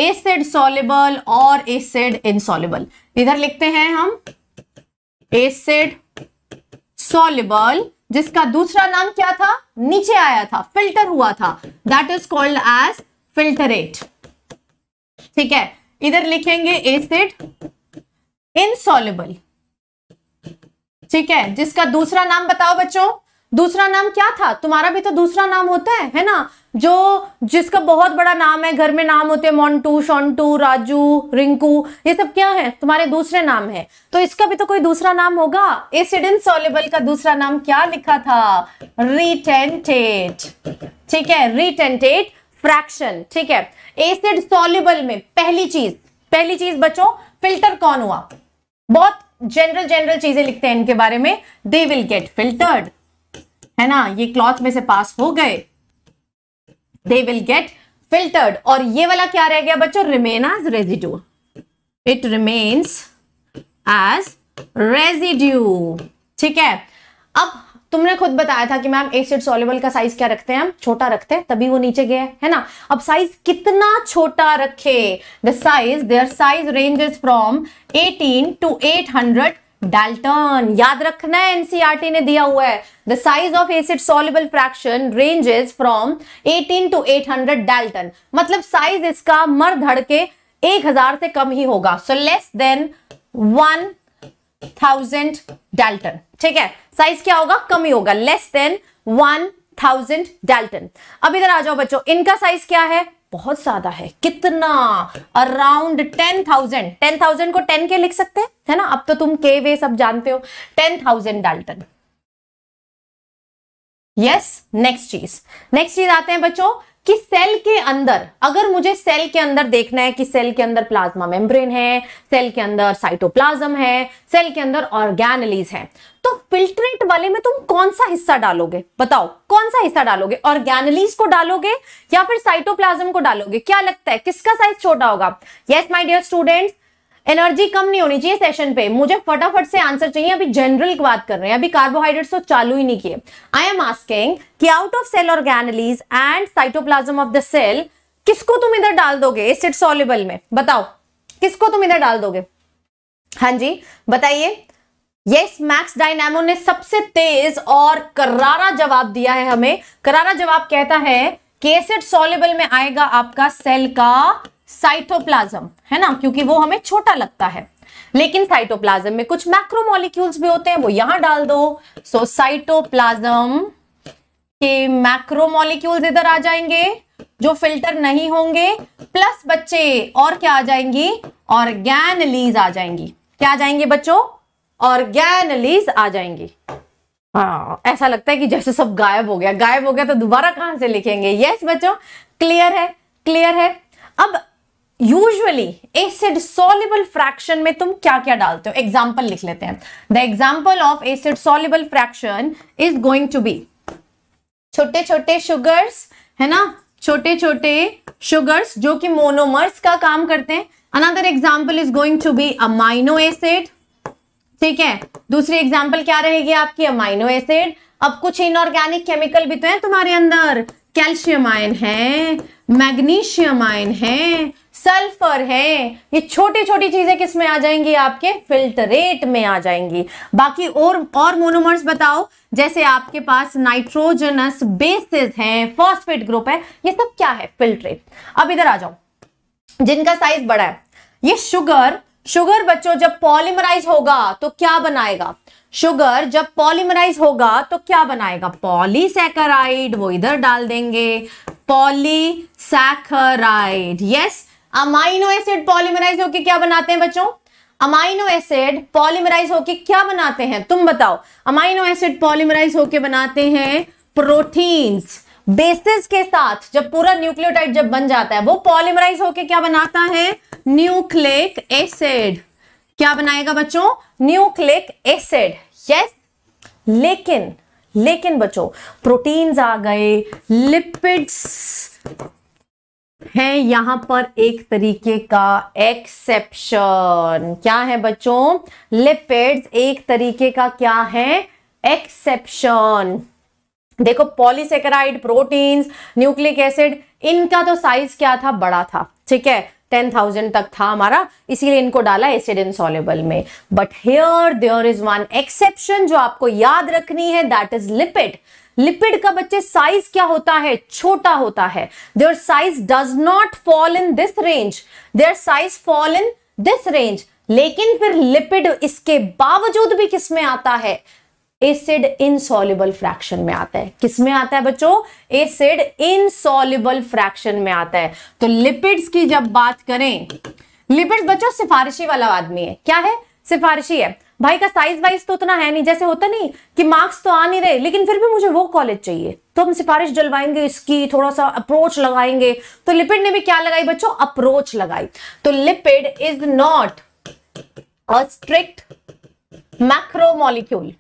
Speaker 1: एसिड सोलेबल और एसिड इनसॉल्युबल इधर लिखते हैं हम एसिड सोलिबल जिसका दूसरा नाम क्या था नीचे आया था फिल्टर हुआ था that is called as filtrate ठीक है इधर लिखेंगे एसिड इनसॉलिबल ठीक है जिसका दूसरा नाम बताओ बच्चों दूसरा नाम क्या था तुम्हारा भी तो दूसरा नाम होता है है ना जो जिसका बहुत बड़ा नाम है घर में नाम होते हैं मोन्टू शॉन्टू राजू रिंकू ये सब क्या है तुम्हारे दूसरे नाम है तो इसका भी तो कोई दूसरा नाम होगा एसिड सोलेबल का दूसरा नाम क्या लिखा था रिटेंटेट ठीक है रिटेंटेट फ्रैक्शन ठीक है एसिड सोलेबल में पहली चीज पहली चीज बचो फिल्टर कौन हुआ बहुत जनरल जनरल चीजें लिखते हैं इनके बारे में दे विल गेट फिल्टर्ड है ना ये क्लॉथ में से पास हो गए दे विल गेट फिल्टर्ड और ये वाला क्या रह गया बच्चों remain as residue it remains as residue ठीक है अब तुमने खुद बताया था कि मैम एसिड सॉल्युबल का साइज क्या रखते हैं हम छोटा रखते हैं तभी वो नीचे गया है ना अब साइज कितना छोटा रखे the size there size ranges from 18 to 800 dalton याद रखना है एनसीईआरटी e ने दिया हुआ है the size of acid soluble fraction ranges from 18 to 800 dalton मतलब साइज इसका मर धड़ के 1000 से कम ही होगा सो लेस देन 1000 डाल्टन ठीक है साइज क्या होगा कम ही होगा लेस देन 1000 डाल्टन अब इधर आ जाओ बच्चों इनका साइज क्या है बहुत ज्यादा है कितना around ten thousand ten thousand को टेन के लिख सकते हैं है ना अब तो तुम के वे सब जानते हो ten thousand dalton yes next चीज नेक्स्ट चीज आते हैं बच्चों कि सेल के अंदर अगर मुझे सेल के अंदर देखना है कि सेल के अंदर प्लाज्मा मेम्ब्रेन है सेल के अंदर साइटोप्लाज्म है सेल के अंदर ऑर्गेनलीज है तो फिल्ट्रेट वाले में तुम कौन सा हिस्सा डालोगे बताओ कौन सा हिस्सा डालोगे ऑर्गेनलीज को डालोगे या फिर साइटोप्लाज्म को डालोगे क्या लगता है किसका साइज छोटा होगा yes my dear students energy कम नहीं होनी चाहिए सेशन पे मुझे फटाफट से आंसर चाहिए अभी जनरल की बात कर रहे हैं अभी कार्बोहाइड्रेट्स तो चालू ही नहीं किए आई एम आस्किंग कि out of cell organelles and cytoplasm of the cell किसको तुम इधर डाल दोगे एसिड सॉल्युबल में बताओ किसको तुम इधर डाल दोगे हाँ जी बताइए यस मैक्स डायनेमो ने सबसे तेज और करारा जवाब दिया है हमें करारा जवाब कहता है कि एसिड सॉल्युबल में आएगा आपका सेल का साइटोप्लाज्म है ना क्योंकि वो हमें छोटा लगता है लेकिन साइटोप्लाज्म में कुछ मैक्रोमोलिक्यूल्स भी होते हैं वो यहां डाल दो सो साइटोप्लाज्म के मैक्रोमोलिक्यूल्स इधर आ जाएंगे जो फिल्टर नहीं होंगे प्लस बच्चे और क्या आ जाएंगी ऑर्गेनलीज आ जाएंगी क्या आ जाएंगे बच्चों ऑर्गेनलीज आ जाएंगी हाँ ऐसा लगता है कि जैसे सब गायब हो गया गायब हो गया तो दोबारा कहां से लिखेंगे यस बच्चों क्लियर है क्लियर है अब यूजुअली एसिड सोलिबल फ्रैक्शन में तुम क्या क्या डालते हो एग्जाम्पल लिख लेते हैं the example of acid soluble fraction is going to be छोटे छोटे शुगर्स है ना छोटे छोटे शुगर्स जो कि मोनोमर्स का काम करते हैं another example is going to be amino acid ठीक है दूसरी एग्जाम्पल क्या रहेगी आपकी अमाइनो एसिड अब कुछ इनऑर्गेनिक केमिकल भी तो है तुम्हारे अंदर कैल्शियम आयन है मैग्नीशियम आयन है सल्फर है ये छोटी छोटी चीजें किस में आ जाएंगी आपके फिल्टरेट में आ जाएंगी बाकी और और मोनोमर्स बताओ जैसे आपके पास नाइट्रोजनस बेसिस हैं फॉस्फेट ग्रुप है ये सब क्या है फिल्टरेट अब इधर आ जाओ जिनका साइज बड़ा है ये शुगर शुगर बच्चों जब पॉलीमराइज होगा तो क्या बनाएगा शुगर जब पॉलीमराइज होगा तो क्या बनाएगा पॉलीसेकराइड वो इधर डाल देंगे polysaccharide yes amino acid polymerise होके क्या बनाते हैं बच्चों अमाइनो एसिड पॉलीमराइज होके क्या बनाते हैं तुम बताओ अमाइनो एसिड पॉलीमराइज होके बनाते हैं प्रोटीन्स बेसिस के साथ जब पूरा न्यूक्लियोटाइड जब बन जाता है वो पॉलीमराइज होके क्या बनाता है न्यूक्लिक एसिड क्या बनाएगा बच्चों न्यूक्लिक एसिड यस लेकिन लेकिन बच्चों प्रोटीन्स आ गए लिपिड्स है यहां पर एक तरीके का एक्सेप्शन क्या है बच्चों लिपिड्स एक तरीके का क्या है एक्सेप्शन देखो पॉलीसेकेराइड प्रोटीन न्यूक्लिक एसिड इनका तो साइज क्या था बड़ा था ठीक है टेन थाउजेंड तक था हमारा इसीलिए इनको डाला एसिड इन सोलेबल में but here there is one exception जो आपको याद रखनी है दैट इज लिपिड लिपिड का बच्चे साइज क्या होता है छोटा होता है their size does not fall in this range their size fall in this range लेकिन फिर लिपिड इसके बावजूद भी किसमें आता है एसिड इनसॉल्युबल फ्रैक्शन में आता है किसमें आता है बच्चों एसिड इनसॉल्युबल फ्रैक्शन में आता है तो लिपिड्स की जब बात करें लिपिड्स बच्चों सिफारिशी वाला आदमी है क्या है सिफारिशी है भाई का साइज वाइज तो उतना है नहीं जैसे होता नहीं कि मार्क्स तो आ नहीं रहे लेकिन फिर भी मुझे वो कॉलेज चाहिए तो हम सिफारिश जलवाएंगे इसकी थोड़ा सा अप्रोच लगाएंगे तो लिपिड ने भी क्या लगाई बच्चों अप्रोच लगाई तो lipid is not a strict macromolecule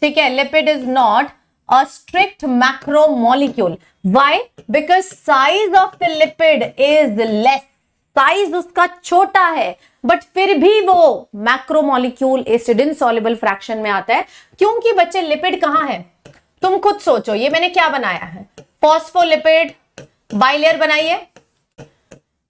Speaker 1: ठीक है lipid is not a strict macromolecule why because size of the lipid is less size उसका छोटा है बट फिर भी वो macromolecule acid insoluble fraction में आता है क्योंकि बच्चे लिपिड कहां है तुम खुद सोचो ये मैंने क्या बनाया है फॉस्फोलिपिड बाइलेयर बनाइए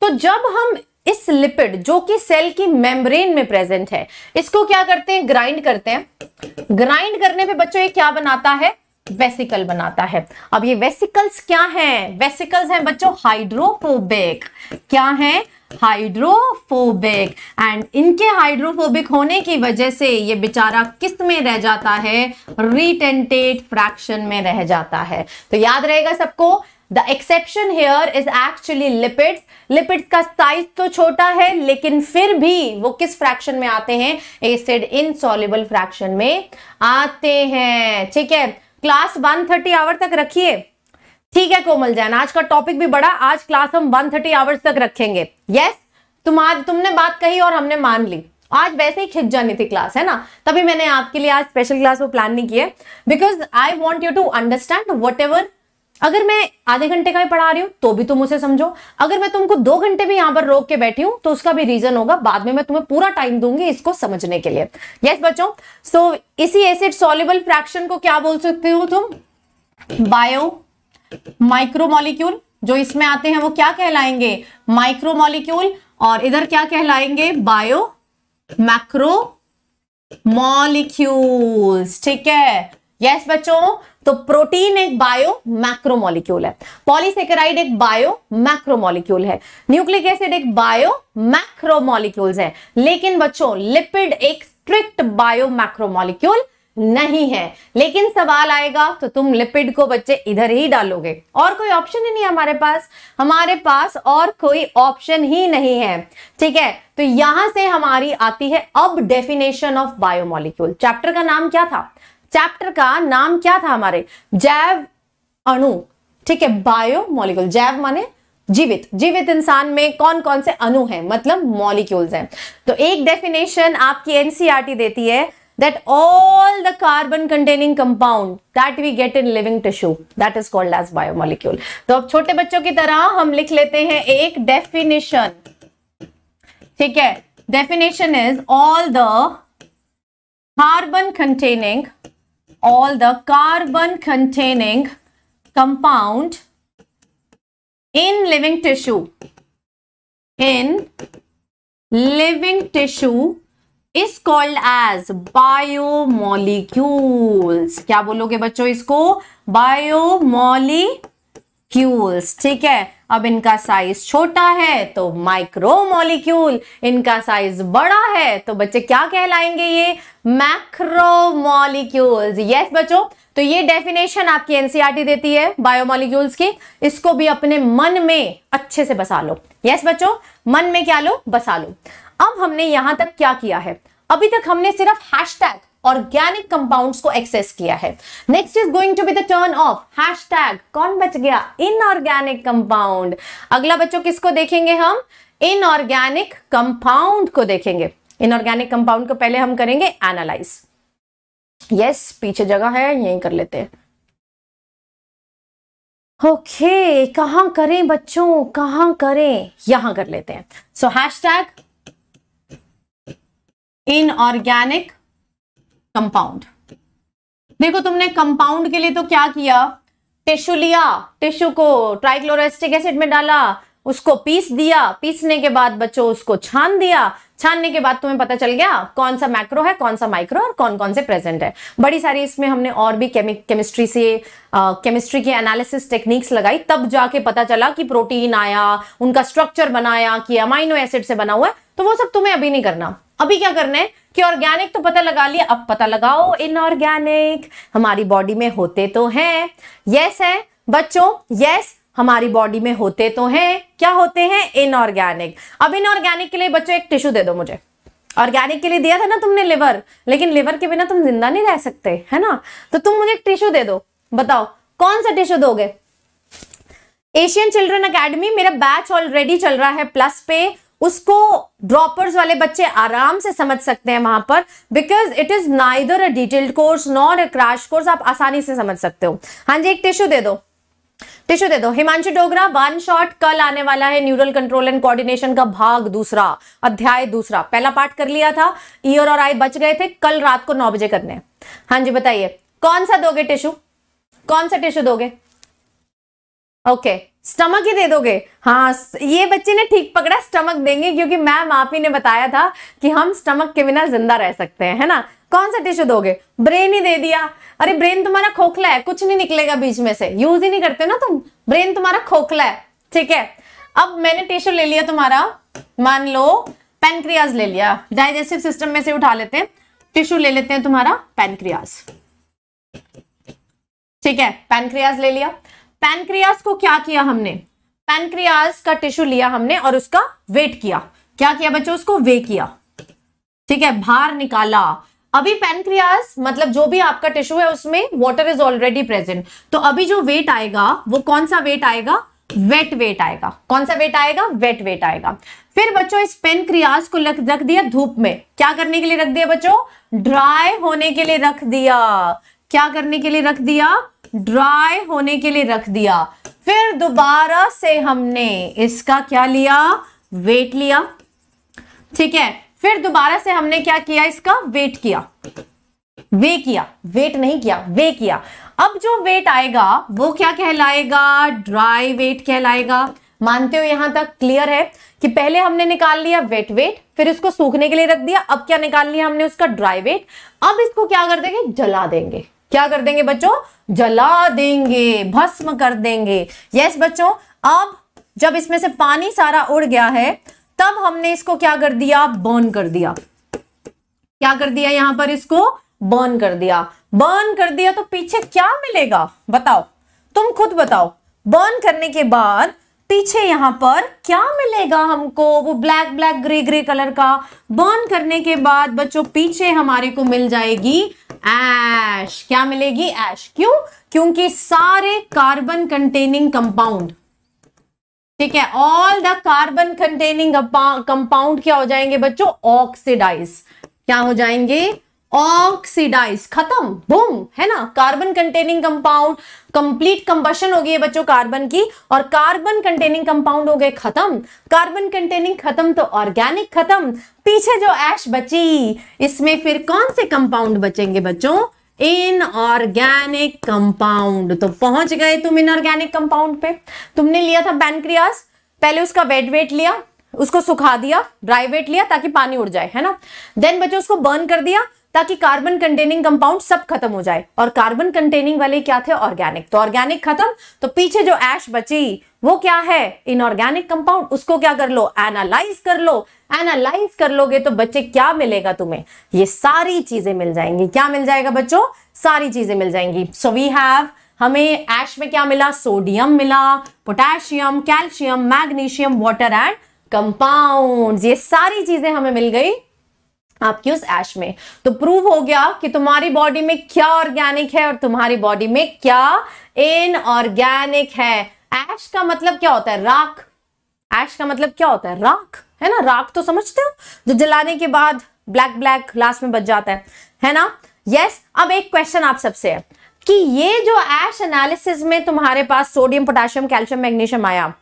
Speaker 1: तो जब हम इस लिपिड जो कि सेल की मेम्ब्रेन में प्रेजेंट है इसको क्या करते हैं ग्राइंड करते हैं ग्राइंड करने पे बच्चों ये क्या बनाता है वेसिकल बनाता है अब ये वेसिकल्स क्या हैं वेसिकल्स हैं बच्चों हाइड्रोफोबिक क्या हैं हाइड्रोफोबिक एंड इनके हाइड्रोफोबिक होने की वजह से ये बेचारा किस में रह जाता है रिटेंटेड फ्रैक्शन में रह जाता है तो याद रहेगा सबको the exception here is actually lipids lipids का साइज तो छोटा है लेकिन फिर भी वो किस फ्रैक्शन में आते हैं एसिड इनसॉल्युबल फ्रैक्शन में आते हैं ठीक है क्लास 130 आवर तक रखिए ठीक है कोमल जैन आज का टॉपिक भी बड़ा आज क्लास हम 130 थर्टी आवर्स तक रखेंगे यस तुम आज तुमने बात कही और हमने मान ली आज वैसे ही खिंच जानी थी क्लास है ना तभी मैंने आपके लिए आज स्पेशल क्लास वो प्लान नहीं किया because I want you to understand what अगर मैं आधे घंटे का ही पढ़ा रही हूँ तो भी तुम उसे समझो अगर मैं तुमको दो घंटे भी यहाँ पर रोक के बैठी हूँ तो उसका भी रीजन होगा बाद में मैं तुम्हें पूरा टाइम दूंगी इसको समझने के लिए यस yes, बच्चों सो so, इसी एसिड सॉल्युबल फ्रैक्शन को क्या बोल सकते हो तुम बायो माइक्रोमोलिक्यूल जो इसमें आते हैं वो क्या कहलाएंगे माइक्रोमोलिक्यूल और इधर क्या कहलाएंगे बायो मैक्रो मॉलिक्यूल्स ठीक है यस yes, बच्चों तो प्रोटीन एक बायो मैक्रोमोलिक्यूल है पॉलीसेकेराइड एक बायो मैक्रोमोलिक्यूल है न्यूक्लिक एसिड एक बायो मैक्रोमोलिक्यूल्स है लेकिन बच्चों लिपिड एक स्ट्रिक्ट बायो मैक्रोमोलिक्यूल नहीं है लेकिन सवाल आएगा तो तुम लिपिड को बच्चे इधर ही डालोगे और कोई ऑप्शन ही नहीं हमारे पास हमारे पास और कोई ऑप्शन ही नहीं है ठीक है तो यहां से हमारी आती है अब डेफिनेशन ऑफ बायोमोलिक्यूल चैप्टर का नाम क्या था चैप्टर का नाम क्या था हमारे जैव अणु ठीक है बायोमोलिक्यूल जैव माने जीवित जीवित इंसान में कौन कौन से अणु हैं मतलब मॉलिक्यूल्स हैं तो एक डेफिनेशन आपकी एनसीईआरटी e देती है that all the carbon containing compound that we get in living tissue that is called as biomolecule to ab chote bachcho ki tarah hum likh lete hain ek definition theek hai definition is all the carbon containing all the carbon containing compound in living tissue in living tissue is called as biomolecules क्या बोलोगे बच्चों इसको biomolecules ठीक है अब इनका size छोटा है तो माइक्रोमोलिक्यूल इनका साइज बड़ा है तो बच्चे क्या कहलाएंगे ये मैक्रोमोलिक्यूल्स यस बच्चों तो ये डेफिनेशन आपकी एनसीईआरटी e देती है बायोमोलिक्यूल्स की इसको भी अपने मन में अच्छे से बसा लो यस बच्चों मन में क्या लो बसा लो अब हमने यहां तक क्या किया है अभी तक हमने सिर्फ हैशटैग ऑर्गेनिक कंपाउंड्स को एक्सेस किया है next is going to be the turn of hashtag कौन बच गया इनऑर्गेनिक कंपाउंड अगला बच्चों किसको देखेंगे हम इनऑर्गेनिक कंपाउंड को देखेंगे इनऑर्गेनिक कंपाउंड को पहले हम करेंगे एनालाइज यस yes, पीछे जगह है यहीं कर लेते हैं ओके okay, कहाँ करें बच्चों कहाँ करें यहां कर लेते हैं so hashtag inorganic compound देखो तुमने कंपाउंड के लिए तो क्या किया टिश्यू लिया टिश्यू को ट्राइक्लोरेस्टिक एसिड में डाला उसको पीस दिया पीसने के बाद बच्चों उसको छान दिया छानने के बाद तुम्हें पता चल गया कौन सा मैक्रो है कौन सा माइक्रो और कौन कौन से प्रेजेंट है बड़ी सारी इसमें हमने और भी केमिस्ट्री से केमिस्ट्री के एनालिसिस टेक्निक्स लगाई तब जाके पता चला कि प्रोटीन आया उनका स्ट्रक्चर बनाया कि अमाइनो एसिड से बना हुआ है तो वो सब तुम्हें अभी नहीं करना अभी क्या करना है कि ऑर्गेनिक तो पता लगा लिया अब पता लगाओ इनऑर्गेनिक हमारी बॉडी में होते तो हैं यस है बच्चों यस हमारी बॉडी में होते तो हैं क्या होते हैं इनऑर्गेनिक अब इनऑर्गेनिक के लिए बच्चों एक टिश्यू दे दो मुझे ऑर्गेनिक के लिए दिया था ना तुमने लिवर लेकिन लिवर के बिना तुम जिंदा नहीं रह सकते है ना तो तुम मुझे एक टिश्यू दे दो बताओ कौन सा टिश्यू दोगे एशियन चिल्ड्रन अकेडमी मेरा बैच ऑलरेडी चल रहा है प्लस पे उसको ड्रॉपर्स वाले बच्चे आराम से समझ सकते हैं वहां पर because it is neither a detailed course nor a crash course आप आसानी से समझ सकते हो हाँ जी एक टिश्यू दे दो टिश्यू दे दो हिमांशु डोगरा वन शॉट कल आने वाला है न्यूरल कंट्रोल एंड कोऑर्डिनेशन का भाग दूसरा अध्याय दूसरा पहला पार्ट कर लिया था ईयर और आई बच गए थे कल रात को नौ बजे करने हाँ जी बताइए कौन सा दोगे टिश्यू कौन सा टिश्यू दोगे ओके okay. स्टमक ही दे दोगे हाँ ये बच्चे ने ठीक पकड़ा स्टमक देंगे क्योंकि मैम आप ही ने बताया था कि हम स्टमक के बिना जिंदा रह सकते हैं है ना कौन सा टिश्यू दोगे ब्रेन ही दे दिया अरे ब्रेन तुम्हारा खोखला है कुछ नहीं निकलेगा बीच में से यूज ही नहीं करते ना तुम ब्रेन तुम्हारा खोखला है ठीक है अब मैंने टिश्यू ले लिया तुम्हारा मान लो पेनक्रियाज ले लिया डाइजेस्टिव सिस्टम में से उठा लेते हैं टिश्यू ले लेते हैं तुम्हारा पेनक्रियाज ठीक है पेनक्रियाज ले लिया पैनक्रियास को क्या किया हमने पैनक्रियास का टिश्यू लिया हमने और उसका वेट किया क्या किया बच्चों उसको वे किया ठीक है भार निकाला अभी पैनक्रियास मतलब जो भी आपका टिश्यू है उसमें वाटर इज ऑलरेडी प्रेजेंट तो अभी जो वेट आएगा वो कौन सा वेट आएगा वेट वेट आएगा कौन सा वेट आएगा वेट वेट आएगा फिर बच्चों इस पेनक्रियास को रख दिया धूप में क्या करने के लिए रख दिया बच्चों ड्राई होने के लिए रख दिया क्या करने के लिए रख दिया ड्राई होने के लिए रख दिया फिर दोबारा से हमने इसका क्या लिया वेट लिया ठीक है फिर दोबारा से हमने क्या किया इसका वेट किया वे किया वेट नहीं किया वे किया अब जो वेट आएगा वो क्या कहलाएगा ड्राई वेट कहलाएगा मानते हो यहां तक क्लियर है कि पहले हमने निकाल लिया वेट वेट फिर इसको सूखने के लिए रख दिया अब क्या निकाल लिया हमने उसका ड्राई वेट अब इसको क्या कर देंगे जला देंगे क्या कर देंगे बच्चों जला देंगे भस्म कर देंगे यस बच्चों अब जब इसमें से पानी सारा उड़ गया है तब हमने इसको क्या कर दिया बर्न कर दिया क्या कर दिया यहां पर इसको बर्न कर दिया बर्न कर दिया तो पीछे क्या मिलेगा बताओ तुम खुद बताओ बर्न करने के बाद पीछे यहाँ पर क्या मिलेगा हमको वो black black grey grey colour का बर्न करने के बाद बच्चों पीछे हमारे को मिल जाएगी एश क्या मिलेगी एश क्यों क्योंकि सारे कार्बन कंटेनिंग कंपाउंड ठीक है all the carbon containing compound क्या हो जाएंगे बच्चों ऑक्सीडाइज क्या हो जाएंगे ऑक्सीडाइज खत्म बूम है ना carbon containing compound complete combustion हो गई है बच्चों कार्बन की और कार्बन कंटेनिंग कंपाउंड हो गए खत्म कार्बन कंटेनिंग खत्म तो ऑर्गेनिक खत्म पीछे जो ऐश बची इसमें फिर कौन से कंपाउंड बचेंगे बच्चों इनऑर्गेनिक कंपाउंड तो पहुंच गए तुम इनऑर्गेनिक कंपाउंड पे तुमने लिया था बैनक्रियास पहले उसका वेट वेट लिया उसको सुखा दिया ड्राई वेट लिया ताकि पानी उड़ जाए है ना देन बच्चों उसको बर्न कर दिया ताकि कार्बन कंटेनिंग कंपाउंड सब खत्म हो जाए और कार्बन कंटेनिंग वाले क्या थे ऑर्गेनिक तो ऑर्गेनिक खत्म तो पीछे जो एश बची वो क्या है इनऑर्गेनिक कंपाउंड उसको क्या कर लो एनालाइज कर लो एनालाइज कर लोगे तो बच्चे क्या मिलेगा तुम्हें ये सारी चीजें मिल जाएंगी क्या मिल जाएगा बच्चों सारी चीजें मिल जाएंगी सो वी हैव हमें एश में क्या मिला सोडियम मिला potassium calcium magnesium water and compounds ये सारी चीजें हमें मिल गई आपकी उस ऐश में तो प्रूव हो गया कि तुम्हारी बॉडी में क्या ऑर्गेनिक है और तुम्हारी बॉडी में क्या इनऑर्गेनिक है ऐश का मतलब क्या होता है राख ऐश का मतलब क्या होता है राख है ना राख तो समझते हो जो जलाने के बाद ब्लैक ब्लैक लास्ट में बच जाता है है ना यस yes, अब एक क्वेश्चन आप सबसे है कि ये जो ऐश एनालिसिस में तुम्हारे पास सोडियम पोटेशियम कैल्शियम मैग्नीशियम आया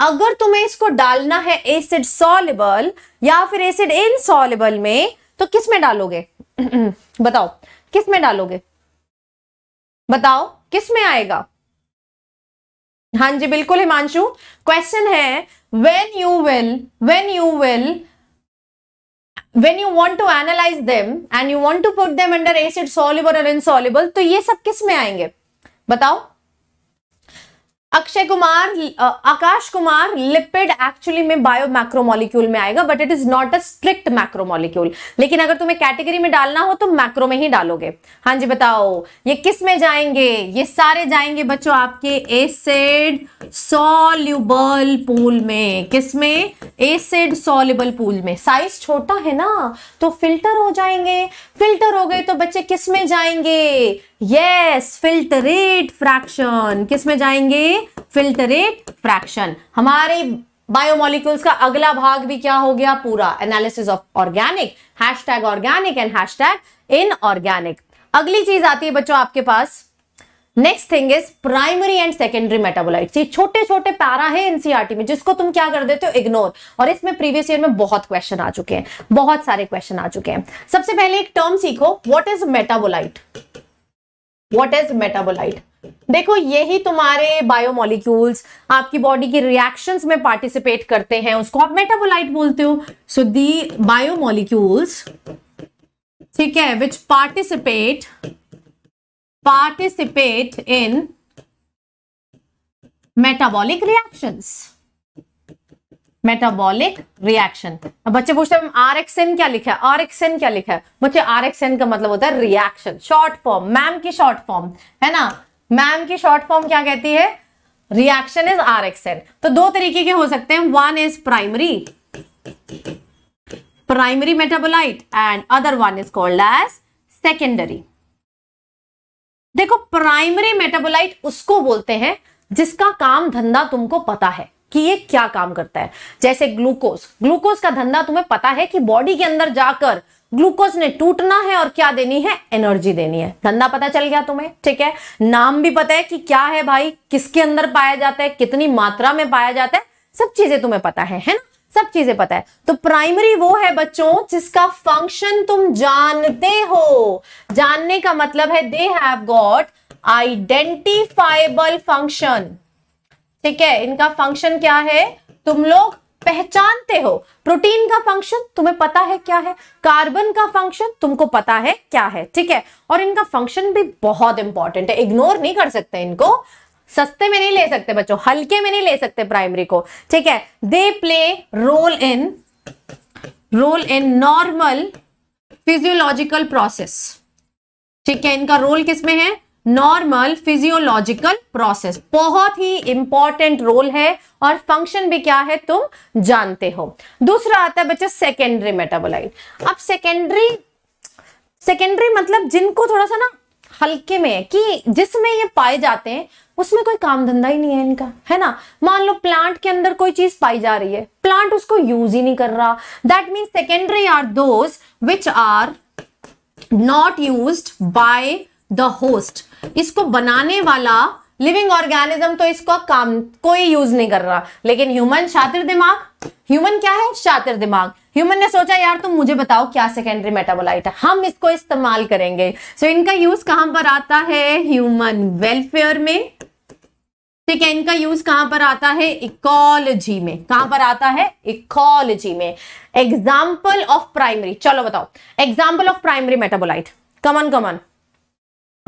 Speaker 1: अगर तुम्हें इसको डालना है एसिड सॉलेबल या फिर एसिड इनसॉलेबल में तो किस में डालोगे *clears throat* बताओ किस में डालोगे बताओ किस में आएगा हां जी बिल्कुल हिमांशु क्वेश्चन है when you will when you will when you want to analyse them and you want to put them under acid soluble और इनसॉल्यूबल तो ये सब किस में आएंगे बताओ अक्षय कुमार आकाश कुमार लिपिड एक्चुअली में बायो मैक्रोमोलिक्यूल में आएगा but it is not a strict macromolecule लेकिन अगर तुम्हें कैटेगरी में डालना हो तो मैक्रो में ही डालोगे हाँ जी बताओ ये किस में जाएंगे ये सारे जाएंगे बच्चों आपके एसिड सॉल्यूबल पूल में किस में एसिड सॉल्यूबल पूल में साइज छोटा है ना तो फिल्टर हो जाएंगे फिल्टर हो गए तो बच्चे किस में जाएंगे यस फिल्टरेट फ्रैक्शन किस में जाएंगे फिल्टरेट फ्रैक्शन हमारे बायोमोलिक्यूल्स का अगला भाग भी क्या हो गया पूरा analysis of organic hashtag organic and hashtag inorganic अगली चीज आती है बच्चों आपके पास next thing is primary and secondary metabolites ये छोटे छोटे पैरा है एनसीआरटी में जिसको तुम क्या कर देते हो इग्नोर और इसमें प्रीवियस ईयर में बहुत क्वेश्चन आ चुके हैं बहुत सारे क्वेश्चन आ चुके हैं सबसे पहले एक टर्म सीखो what is metabolite what is metabolite देखो यही तुम्हारे बायोमोलिक्यूल्स आपकी बॉडी की रिएक्शंस में पार्टिसिपेट करते हैं उसको आप मेटाबोलाइट बोलते हो सो दी बायोमोलिक्यूल्स ठीक है which participate participate in metabolic reactions metabolic reaction बच्चे पूछते हैं आर एक्स एन क्या लिखा है आर एक्स एन क्या लिखा है बच्चे आर एक्स एन का मतलब होता है रिएक्शन शॉर्ट फॉर्म मैम की शॉर्ट फॉर्म है ना मैम की शॉर्ट फॉर्म क्या कहती है reaction is R X N तो दो तरीके के हो सकते हैं one is primary primary metabolite and other one is called as secondary देखो प्राइमरी मेटाबोलाइट उसको बोलते हैं जिसका काम धंधा तुमको पता है कि ये क्या काम करता है जैसे ग्लूकोज ग्लूकोज का धंधा तुम्हें पता है कि बॉडी के अंदर जाकर ग्लूकोज ने टूटना है और क्या देनी है एनर्जी देनी है धंधा पता चल गया तुम्हें ठीक है नाम भी पता है कि क्या है भाई किसके अंदर पाया जाता है कितनी मात्रा में पाया जाता है सब चीजें तुम्हें पता है है ना सब चीजें पता है तो प्राइमरी वो है बच्चों जिसका फंक्शन तुम जानते हो जानने का मतलब है they have got identifiable function ठीक है इनका फंक्शन क्या है तुम लोग पहचानते हो प्रोटीन का फंक्शन तुम्हें पता है क्या है कार्बन का फंक्शन तुमको पता है क्या है ठीक है और इनका फंक्शन भी बहुत इंपॉर्टेंट है इग्नोर नहीं कर सकते इनको सस्ते में नहीं ले सकते बच्चों हल्के में नहीं ले सकते प्राइमरी को ठीक है they play role in role in normal physiological process ठीक है इनका रोल किसमें है नॉर्मल फिजियोलॉजिकल प्रोसेस बहुत ही इंपॉर्टेंट रोल है और फंक्शन भी क्या है तुम जानते हो दूसरा आता है बच्चा सेकेंडरी मेटाबोलाइट अब सेकेंडरी सेकेंडरी मतलब जिनको थोड़ा सा ना हल्के में है कि जिसमें ये पाए जाते हैं उसमें कोई काम धंधा ही नहीं है इनका है ना मान लो प्लांट के अंदर कोई चीज पाई जा रही है प्लांट उसको यूज ही नहीं कर रहा that mean secondary are those which are not use by the host इसको बनाने वाला लिविंग ऑर्गेनिज्म तो इसका काम कोई यूज नहीं कर रहा लेकिन ह्यूमन शातिर दिमाग ह्यूमन क्या है शातिर दिमाग ह्यूमन ने सोचा यार तुम मुझे बताओ क्या सेकेंडरी मेटाबोलाइट है हम इसको इस्तेमाल करेंगे सो so, इनका यूज कहां पर आता है ह्यूमन वेलफेयर में ठीक है इनका यूज कहां पर आता है इकोलॉजी में कहां पर आता है इकोलॉजी में एग्जाम्पल ऑफ प्राइमरी चलो बताओ example of primary metabolite common common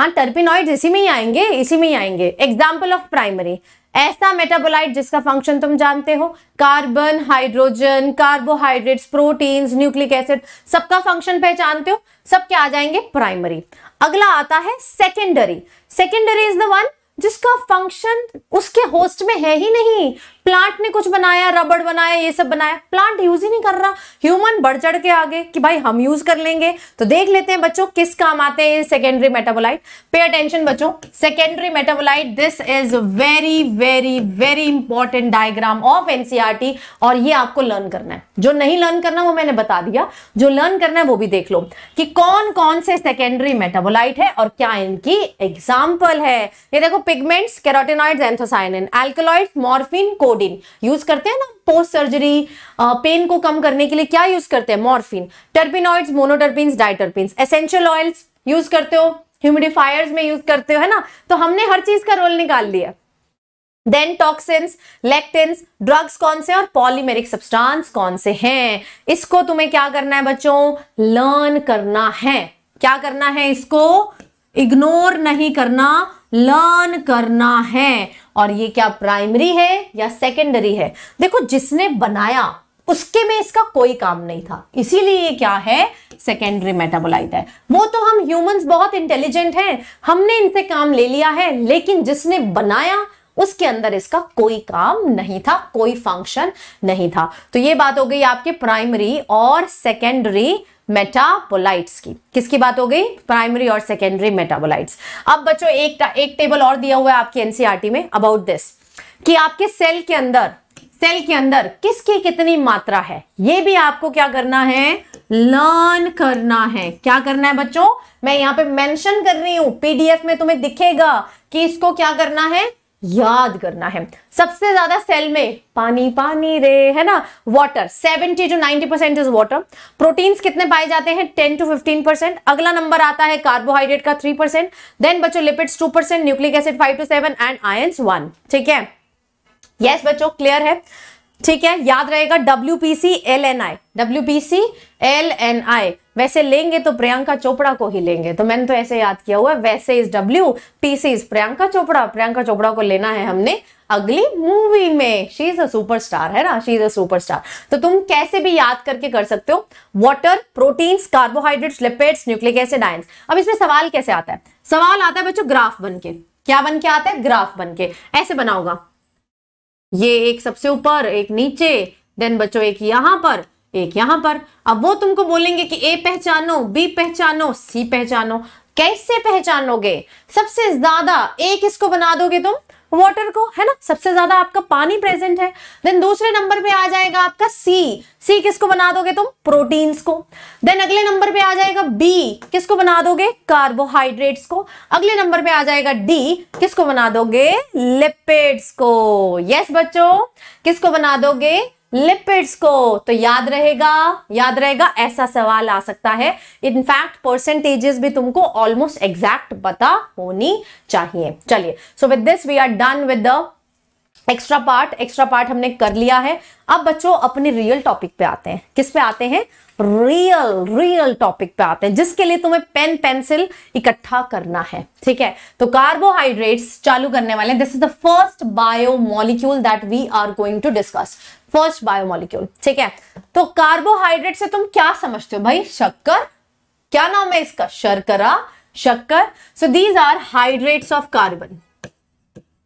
Speaker 1: हाँ टर्पिनॉइड इसी में ही आएंगे इसी में ही आएंगे एग्जाम्पल ऑफ प्राइमरी ऐसा मेटाबोलाइट जिसका फंक्शन तुम जानते हो carbon hydrogen carbohydrates proteins nucleic acid सबका फंक्शन पहचानते हो सब क्या आ जाएंगे प्राइमरी अगला आता है secondary secondary is the one जिसका फंक्शन उसके होस्ट में है ही नहीं प्लांट ने कुछ बनाया रबड़ बनाया ये सब बनाया प्लांट यूज ही नहीं कर रहा ह्यूमन बढ़ चढ़ के आगे कि भाई हम यूज कर लेंगे तो देख लेते हैं बच्चों किस काम आते हैं सेकेंडरी मेटाबोलाइट पे अटेंशन बच्चों secondary metabolite this is very very very important diagram of NCERT और ये आपको लर्न करना है जो नहीं लर्न करना वो मैंने बता दिया जो लर्न करना है वो भी देख लो कि कौन कौन से सेकेंडरी मेटाबोलाइट है और क्या इनकी एग्जाम्पल है ये देखो pigments carotenoid anthocyanin alkaloid morphine को कोडिन यूज करते हैं ना पोस्ट सर्जरी पेन को कम करने के लिए क्या यूज करते हैं morphine terpenoids monoterpene diterpene essential oils use करते हो ह्यूमिडिफायर्स में यूज करते हो है ना तो हमने हर चीज का रोल निकाल लिया देन टॉक्सिन्स लेक्टिन्स ड्रग्स कौन से और पॉलीमेरिक सब्सटेंस कौन से हैं इसको तुम्हें क्या करना है बच्चों लर्न करना है क्या करना है इसको इग्नोर नहीं करना लर्न करना है और ये क्या प्राइमरी है या सेकेंडरी है देखो जिसने बनाया उसके में इसका कोई काम नहीं था इसीलिए ये क्या है सेकेंडरी मेटाबोलाइट है वो तो हम ह्यूमंस बहुत इंटेलिजेंट हैं हमने इनसे काम ले लिया है लेकिन जिसने बनाया उसके अंदर इसका कोई काम नहीं था कोई फंक्शन नहीं था तो ये बात हो गई आपके प्राइमरी और सेकेंडरी मेटाबोलाइट्स की किसकी बात हो गई प्राइमरी और सेकेंडरी मेटाबोलाइट्स अब बच्चों एक एक टेबल और दिया हुआ है आपकी एनसीईआरटी में अबाउट दिस कि आपके सेल के अंदर सेल के अंदर किसकी कितनी मात्रा है ये भी आपको क्या करना है लर्न करना है क्या करना है बच्चों मैं यहां पे मेंशन कर रही हूं पीडीएफ में तुम्हें दिखेगा कि इसको क्या करना है याद करना है सबसे ज्यादा सेल में पानी पानी रे है ना water 70 to 90 percent is water proteins कितने पाए जाते हैं 10 टू 15 परसेंट अगला नंबर आता है कार्बोहाइड्रेट का 3 परसेंट देन बच्चों lipids 2 percent nucleic acid 5 to 7 and ions 1 ठीक है यस yes, बच्चों क्लियर है ठीक है याद रहेगा W P C L N I W P C L N I वैसे लेंगे तो प्रियंका चोपड़ा को ही लेंगे तो मैंने तो ऐसे याद किया हुआ है वैसे is W P C Priyanka Chopra Priyanka Chopra को लेना है हमने अगली मूवी में शी इज अ सुपरस्टार है ना शी इज अ सुपरस्टार तो तुम कैसे भी याद करके कर सकते हो water proteins carbohydrates lipids nucleic acid ions अब इसमें सवाल कैसे आता है सवाल आता है बच्चों ग्राफ बन के क्या बन के आता है ग्राफ बन के ऐसे बनाओगा ये एक सबसे ऊपर एक नीचे देन बच्चों एक यहां पर एक यहां पर अब वो तुमको बोलेंगे कि ए पहचानो बी पहचानो सी पहचानो कैसे पहचानोगे सबसे ज्यादा ए किसको बना दोगे तुम वाटर को है ना सबसे ज्यादा आपका पानी प्रेजेंट है देन दूसरे नंबर पे आ जाएगा आपका सी सी किसको बना दोगे तुम प्रोटीन्स को देन अगले नंबर पे आ जाएगा बी किसको बना दोगे कार्बोहाइड्रेट्स को अगले नंबर पे आ जाएगा डी किसको बना दोगे लिपिड्स को यस yes, बच्चों किसको बना दोगे लिपिड्स को तो याद रहेगा याद रहेगा ऐसा सवाल आ सकता है इनफैक्ट परसेंटेजेस भी तुमको ऑलमोस्ट एग्जैक्ट पता होनी चाहिए चलिए so with this we are done with the extra part extra part हमने कर लिया है अब बच्चों अपने रियल टॉपिक पे आते हैं किस पे आते हैं रियल रियल टॉपिक पे आते हैं जिसके लिए तुम्हें पेन पेंसिल इकट्ठा करना है ठीक है तो कार्बोहाइड्रेट्स चालू करने वाले this is the first biomolecule that we are going to discuss first biomolecule ठीक है तो कार्बोहाइड्रेट से तुम क्या समझते हो भाई शक्कर क्या नाम है इसका शर्करा शक्कर so these are hydrates of carbon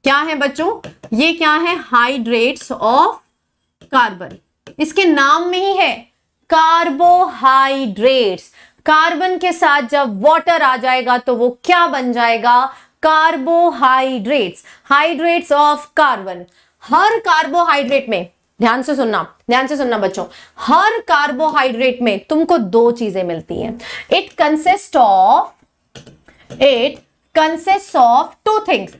Speaker 1: क्या है बच्चों ये क्या है हाइड्रेट्स ऑफ कार्बन इसके नाम में ही है कार्बोहाइड्रेट्स कार्बन के साथ जब वाटर आ जाएगा तो वो क्या बन जाएगा कार्बोहाइड्रेट्स हाइड्रेट्स ऑफ कार्बन हर कार्बोहाइड्रेट में ध्यान से सुनना ध्यान से सुनना बच्चों हर कार्बोहाइड्रेट में तुमको दो चीजें मिलती हैं it consist of it consist of two things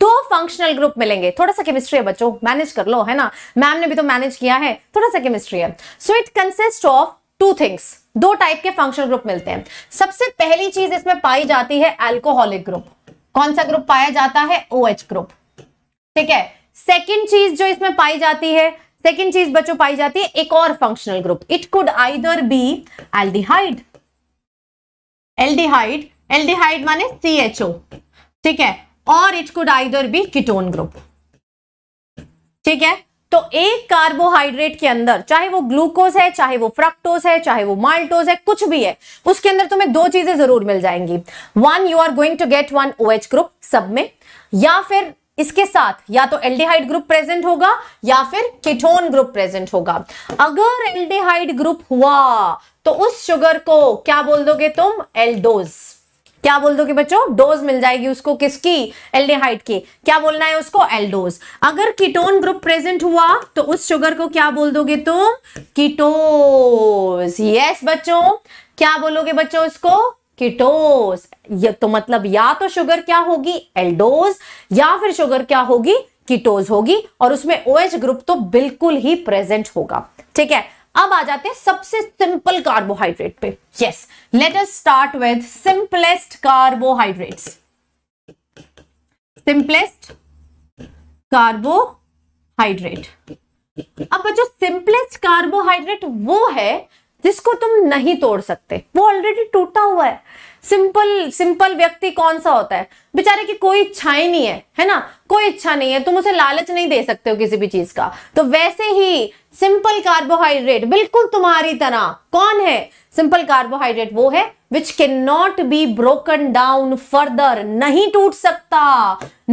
Speaker 1: दो फंक्शनल ग्रुप मिलेंगे थोड़ा सा केमिस्ट्री है बच्चों मैनेज कर लो है ना मैम ने भी तो मैनेज किया है थोड़ा सा केमिस्ट्री है so it consist of two things दो टाइप के फंक्शनल ग्रुप मिलते हैं सबसे पहली चीज इसमें पाई जाती है एल्कोहलिक ग्रुप कौन सा ग्रुप पाया जाता है ओ OH ग्रुप ठीक है सेकेंड चीज जो इसमें पाई जाती है सेकेंड चीज बच्चों पाई जाती है एक और functional group it could either be aldehyde aldehyde aldehyde माने सी एच ओ ठीक है और it could either be ketone group ठीक है तो एक कार्बोहाइड्रेट के अंदर चाहे वो ग्लूकोज है चाहे वो फ्रक्टोज है चाहे वो माल्टोज है कुछ भी है उसके अंदर तुम्हें दो चीजें जरूर मिल जाएंगी one you are going to get one O H group सब में या फिर इसके साथ या तो एल्डिहाइड ग्रुप प्रेजेंट होगा या फिर किटोन ग्रुप प्रेजेंट होगा अगर एल्डिहाइड ग्रुप हुआ तो उस शुगर को क्या बोल दोगे तुम एल्डोज क्या बोल दोगे बच्चों डोज मिल जाएगी उसको किसकी एल्डिहाइड की क्या बोलना है उसको एल्डोज अगर कीटोन ग्रुप प्रेजेंट हुआ तो उस शुगर को क्या बोल दोगे तुम कीटोज यस बच्चों क्या बोलोगे बच्चों उसको किटोज तो मतलब या तो शुगर क्या होगी एल्डोज या फिर शुगर क्या होगी किटोज होगी और उसमें ओ OH ग्रुप तो बिल्कुल ही प्रेजेंट होगा ठीक है अब आ जाते हैं सबसे सिंपल कार्बोहाइड्रेट पे yes let us start with simplest carbohydrates simplest carbohydrate अब जो सिंपलेस्ट कार्बोहाइड्रेट वो है जिसको तुम नहीं तोड़ सकते वो ऑलरेडी टूटा हुआ है सिंपल सिंपल व्यक्ति कौन सा होता है बेचारे की कोई इच्छा ही नहीं है है ना कोई इच्छा नहीं है तुम उसे लालच नहीं दे सकते हो किसी भी चीज का तो वैसे ही सिंपल कार्बोहाइड्रेट बिल्कुल तुम्हारी तरह कौन है सिंपल कार्बोहाइड्रेट वो है which can not be broken down further नहीं टूट सकता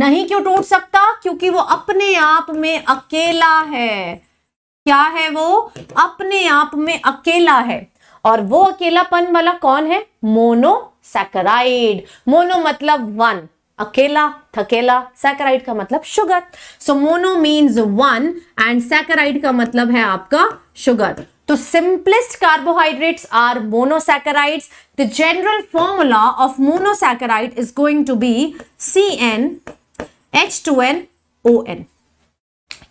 Speaker 1: नहीं क्यों टूट सकता क्योंकि वो अपने आप में अकेला है क्या है वो अपने आप में अकेला है और वो अकेलापन वाला कौन है मोनोसैकराइड मोनो मतलब वन अकेला थकेला सैकराइड का मतलब sugar so mono means one and saccharide का मतलब है आपका शुगर तो simplest carbohydrates are monosaccharides the general formula of monosaccharide is going to be C N H two N O N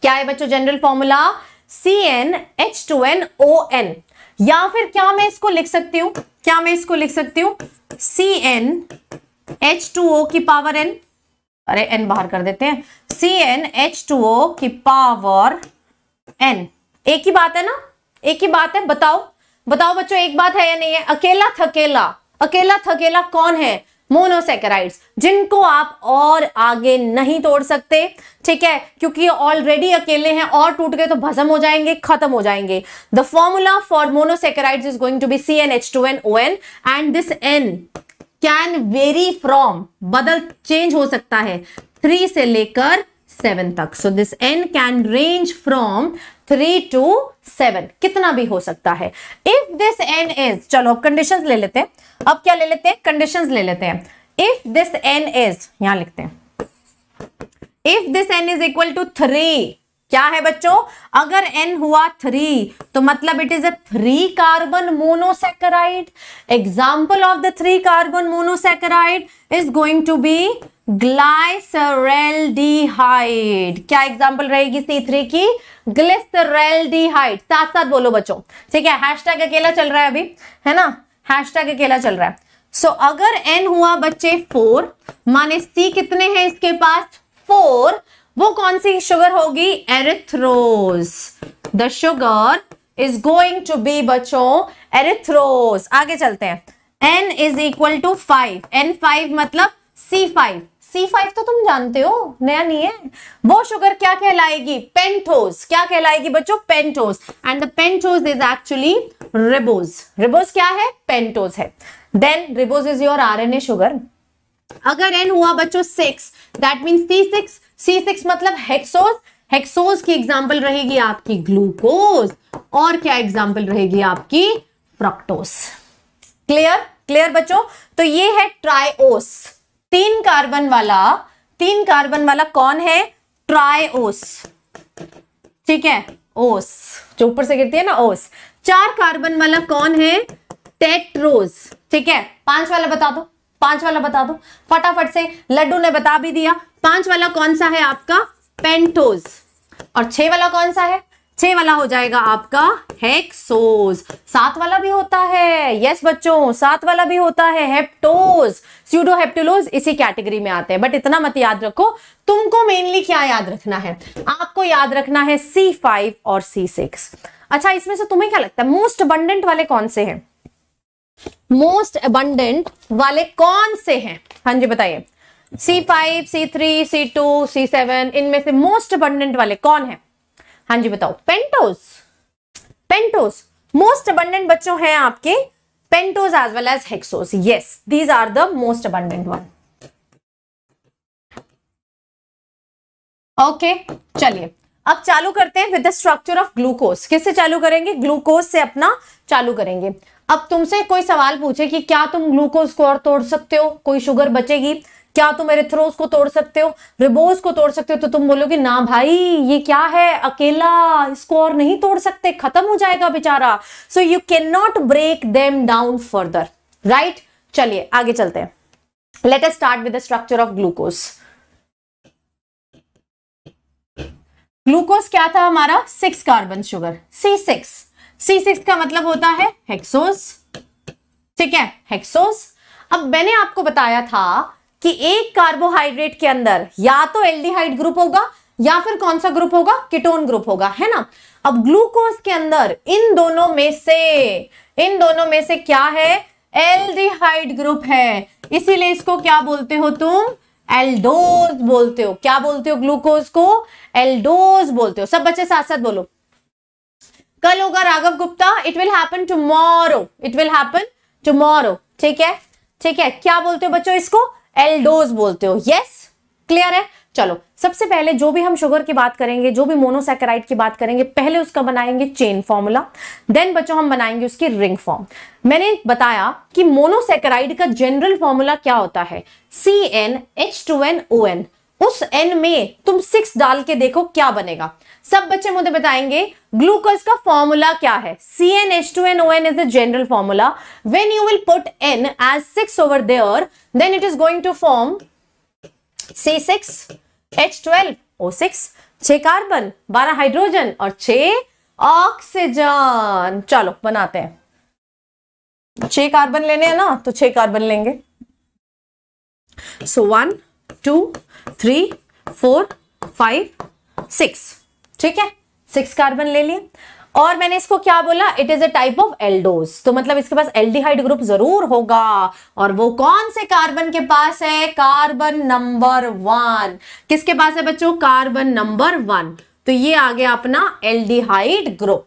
Speaker 1: क्या है बच्चों general formula C N H two N O N या फिर क्या मैं इसको लिख सकती हूं क्या मैं इसको लिख सकती हूं C N H two O की पावर एन अरे एन बाहर कर देते हैं C N H two O की पावर एन एक ही बात है ना एक ही बात है बताओ बताओ बच्चों एक बात है या नहीं है अकेला थकेला अकेला थकेला कौन है मोनोसेकेराइड्स जिनको आप और आगे नहीं तोड़ सकते ठीक है क्योंकि ऑलरेडी अकेले हैं और टूट गए तो भजम हो जाएंगे खत्म हो जाएंगे the formula for monosaccharides is going to be C N H two N O N and this N can vary from बदल चेंज हो सकता है थ्री से लेकर सेवन तक so this N can range from three to seven कितना भी हो सकता है इफ दिस एन इज चलो अब कंडीशन ले लेते हैं अब क्या ले लेते हैं कंडीशंस ले लेते हैं इफ दिस एन इज यहां लिखते हैं if this N is equal to three क्या है बच्चों अगर n हुआ थ्री तो मतलब it is a three carbon monosaccharide example of the three carbon monosaccharide is going to be glyceraldehyde क्या एग्जांपल रहेगी सी थ्री की ग्लिसरेल्डिहाइड साथ साथ बोलो बच्चों ठीक है हैशटैग अकेला चल रहा है अभी है ना हैशटैग अकेला चल रहा है सो so, अगर एन हुआ बच्चे फोर माने सी कितने हैं इसके पास फोर वो कौन सी शुगर होगी erythrose the sugar is going to be बच्चों एरिथ्रोज आगे चलते हैं N is equal to five N five मतलब सी फाइव सी फाइव तो तुम जानते हो नया नहीं है वो शुगर क्या कहलाएगी पेंटोस क्या कहलाएगी बच्चों pentose and the pentose is actually ribose ribose क्या है पेंटोस है then ribose is your R N A sugar अगर एन हुआ बच्चों six that mean C six C six मतलब हेक्सोज हेक्सोज की एग्जाम्पल रहेगी आपकी ग्लूकोज और क्या एग्जाम्पल रहेगी आपकी फ्रक्टोज क्लियर क्लियर बच्चों तो ये है ट्राइओस तीन कार्बन वाला तीन कार्बन वाला कौन है ट्राइओस ठीक है ओस जो ऊपर से गिरती है ना ओस चार कार्बन वाला कौन है टेट्रोज ठीक है पांच वाला बता दो पांच वाला बता दो फटाफट से लड्डू ने बता भी दिया पांच वाला कौन सा है आपका पेंटोज और छह वाला कौन सा है छह वाला हो जाएगा आपका हेक्सोज सात वाला भी होता है यस बच्चों सात वाला भी होता है हेप्टोज स्यूडोहेप्टिलोज इसी कैटेगरी में आते हैं बट इतना मत याद रखो तुमको मेनली क्या याद रखना है आपको याद रखना है सी फाइव और सी सिक्स अच्छा इसमें से तुम्हें क्या लगता है मोस्ट अबंडेंट वाले कौन से हैं मोस्ट अबंडेंट वाले कौन से हैं हाँ जी बताइए C five C three C two C seven इनमें से मोस्ट अबंडेंट वाले कौन है हाँ जी बताओ पेंटोज पेंटोज मोस्ट अबंडेंट बच्चों हैं आपके pentose as well as hexose yes these are the most abundant one okay चलिए अब चालू करते हैं with the structure of glucose किससे चालू करेंगे ग्लूकोज से अपना चालू करेंगे अब तुमसे कोई सवाल पूछे कि क्या तुम ग्लूकोज को और तोड़ सकते हो कोई शुगर बचेगी क्या तुम थ्रोस को तोड़ सकते हो रिबोस को तोड़ सकते हो तो तुम बोलोगे ना भाई ये क्या है अकेला इसको और नहीं तोड़ सकते खत्म हो जाएगा बेचारा so you can not break them down further right चलिए आगे चलते हैं late let's start with the structure of glucose glucose क्या था हमारा six carbon sugar C six C six का मतलब होता है हेक्सोस ठीक है हेक्सोस अब मैंने आपको बताया था कि एक कार्बोहाइड्रेट के अंदर या तो एल्डिहाइड ग्रुप होगा या फिर कौन सा ग्रुप होगा किटोन ग्रुप होगा है ना अब ग्लूकोज के अंदर इन दोनों में से इन दोनों में से क्या है एल्डिहाइड ग्रुप है इसीलिए इसको क्या बोलते हो तुम एल्डोज बोलते हो क्या बोलते हो ग्लूकोज को एल्डोज बोलते हो सब बच्चे साथ साथ बोलो कल होगा Raghav Gupta it will happen tomorrow it will happen tomorrow ठीक है ठीक है क्या बोलते हो बच्चों इसको एल्डोज बोलते हो यस क्लियर है चलो सबसे पहले जो भी हम शुगर की बात करेंगे जो भी मोनोसेकेराइड की बात करेंगे पहले उसका बनाएंगे चेन फॉर्मूला देन बच्चों हम बनाएंगे उसकी रिंग फॉर्म मैंने बताया कि मोनोसेकेराइड का जनरल फॉर्मूला क्या होता है C N H two N O n उस एन में तुम सिक्स डाल के देखो क्या बनेगा सब बच्चे मुझे बताएंगे ग्लूकोज का फॉर्मूला क्या है C N H two N O n is the general formula when you will put n as six over there then it is going to form C six H twelve O six छ carbon बारह hydrogen और छ oxygen चलो बनाते हैं छ carbon लेने हैं ना तो छ कार्बन लेंगे so one two three four five six ठीक है सिक्स कार्बन ले लिए और मैंने इसको क्या बोला it is a type of aldose तो मतलब इसके पास एल्डिहाइड ग्रुप जरूर होगा और वो कौन से कार्बन के पास है कार्बन नंबर वन किसके पास है बच्चों कार्बन नंबर वन तो ये आ गया अपना एल्डिहाइड ग्रुप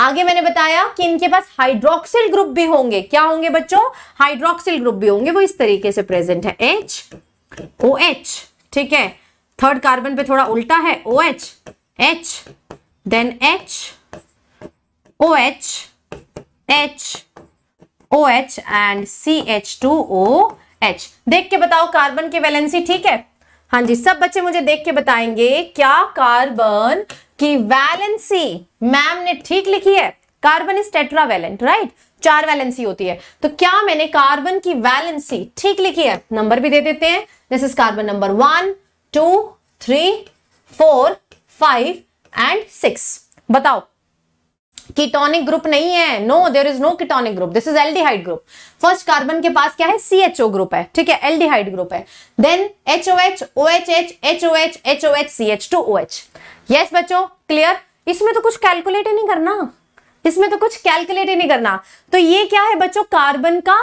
Speaker 1: आगे मैंने बताया कि इनके पास हाइड्रोक्सिल ग्रुप भी होंगे क्या होंगे बच्चों हाइड्रोक्सिल ग्रुप भी होंगे वो इस तरीके से प्रेजेंट है एच ओ एच ठीक है थर्ड कार्बन पे थोड़ा उल्टा है O H H then H O H H O H and C H two O H देख के बताओ कार्बन की वैलेंसी ठीक है हाँ जी सब बच्चे मुझे देख के बताएंगे क्या कार्बन की वैलेंसी मैम ने ठीक लिखी है कार्बन इज टेट्रावेलेंट राइट चार वैलेंसी होती है तो क्या मैंने कार्बन की वैलेंसी ठीक लिखी है नंबर भी दे देते हैं this is carbon number one two three four five and six बताओ कीटोनिक ग्रुप नहीं है no there is no ketonic group this is aldehyde group first carbon के पास क्या है सी एच ओ ग्रुप है ठीक है एल्डिहाइड ग्रुप है then H O H O H H H O H H O H C H two O H yes बच्चों clear इसमें तो कुछ कैलकुलेट ही नहीं करना इसमें तो कुछ कैलकुलेट ही नहीं करना तो ये क्या है बच्चों कार्बन का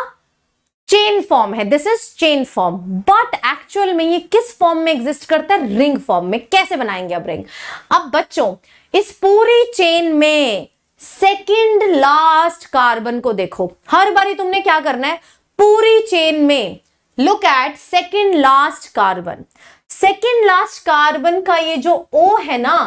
Speaker 1: चेन फॉर्म है this is chain form but actual में ये किस फॉर्म में एग्जिस्ट करता है रिंग फॉर्म में कैसे बनाएंगे अब रिंग अब बच्चों इस पूरी चेन में सेकेंड लास्ट कार्बन को देखो हर बारी तुमने क्या करना है पूरी चेन में look at second last carbon second last carbon का ये जो ओ है ना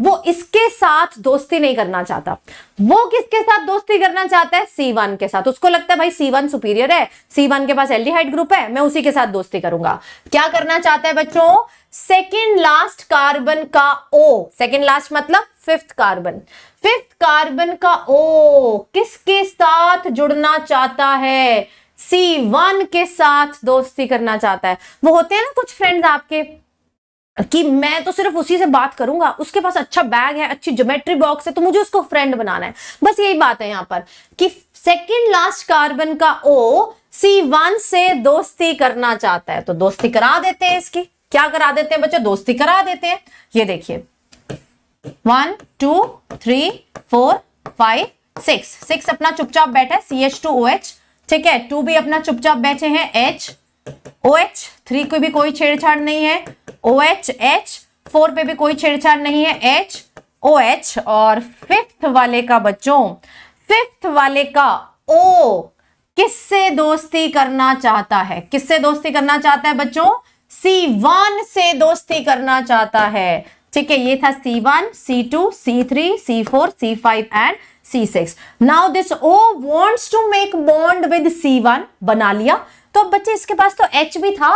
Speaker 1: वो इसके साथ दोस्ती नहीं करना चाहता वो किसके साथ दोस्ती करना चाहता है सी वन के साथ उसको लगता है भाई सी वन सुपीरियर है सी वन के पास एल्डिहाइड ग्रुप है मैं उसी के साथ दोस्ती करूंगा क्या करना चाहता है बच्चों सेकेंड लास्ट कार्बन का ओ सेकेंड लास्ट मतलब फिफ्थ कार्बन फिफ्थ कार्बन का ओ किसके साथ जुड़ना चाहता है सी वन के साथ दोस्ती करना चाहता है वो होते हैं ना कुछ फ्रेंड्स आपके कि मैं तो सिर्फ उसी से बात करूंगा उसके पास अच्छा बैग है अच्छी ज्योमेट्री बॉक्स है तो मुझे उसको फ्रेंड बनाना है बस यही बात है यहां पर कि सेकंड लास्ट कार्बन का ओ सी वन से दोस्ती करना चाहता है तो दोस्ती करा देते हैं इसकी क्या करा देते हैं बच्चे दोस्ती करा देते हैं ये देखिए one two three four five six six अपना चुपचाप बैठा है C H two O H ठीक है टू भी अपना चुपचाप बैठे हैं एच ओ एच थ्री को भी कोई छेड़छाड़ नहीं है ओ एच एच फोर पे भी कोई छेड़छाड़ नहीं है एच ओ एच और फिफ्थ वाले का बच्चों फिफ्थ वाले का ओ किससे दोस्ती करना चाहता है किससे दोस्ती करना चाहता है बच्चों सी वन से दोस्ती करना चाहता है ठीक है ये था C one C two C three C four C five and C six now this O wants to make bond with C one बना लिया तो बच्चे इसके पास तो एच भी था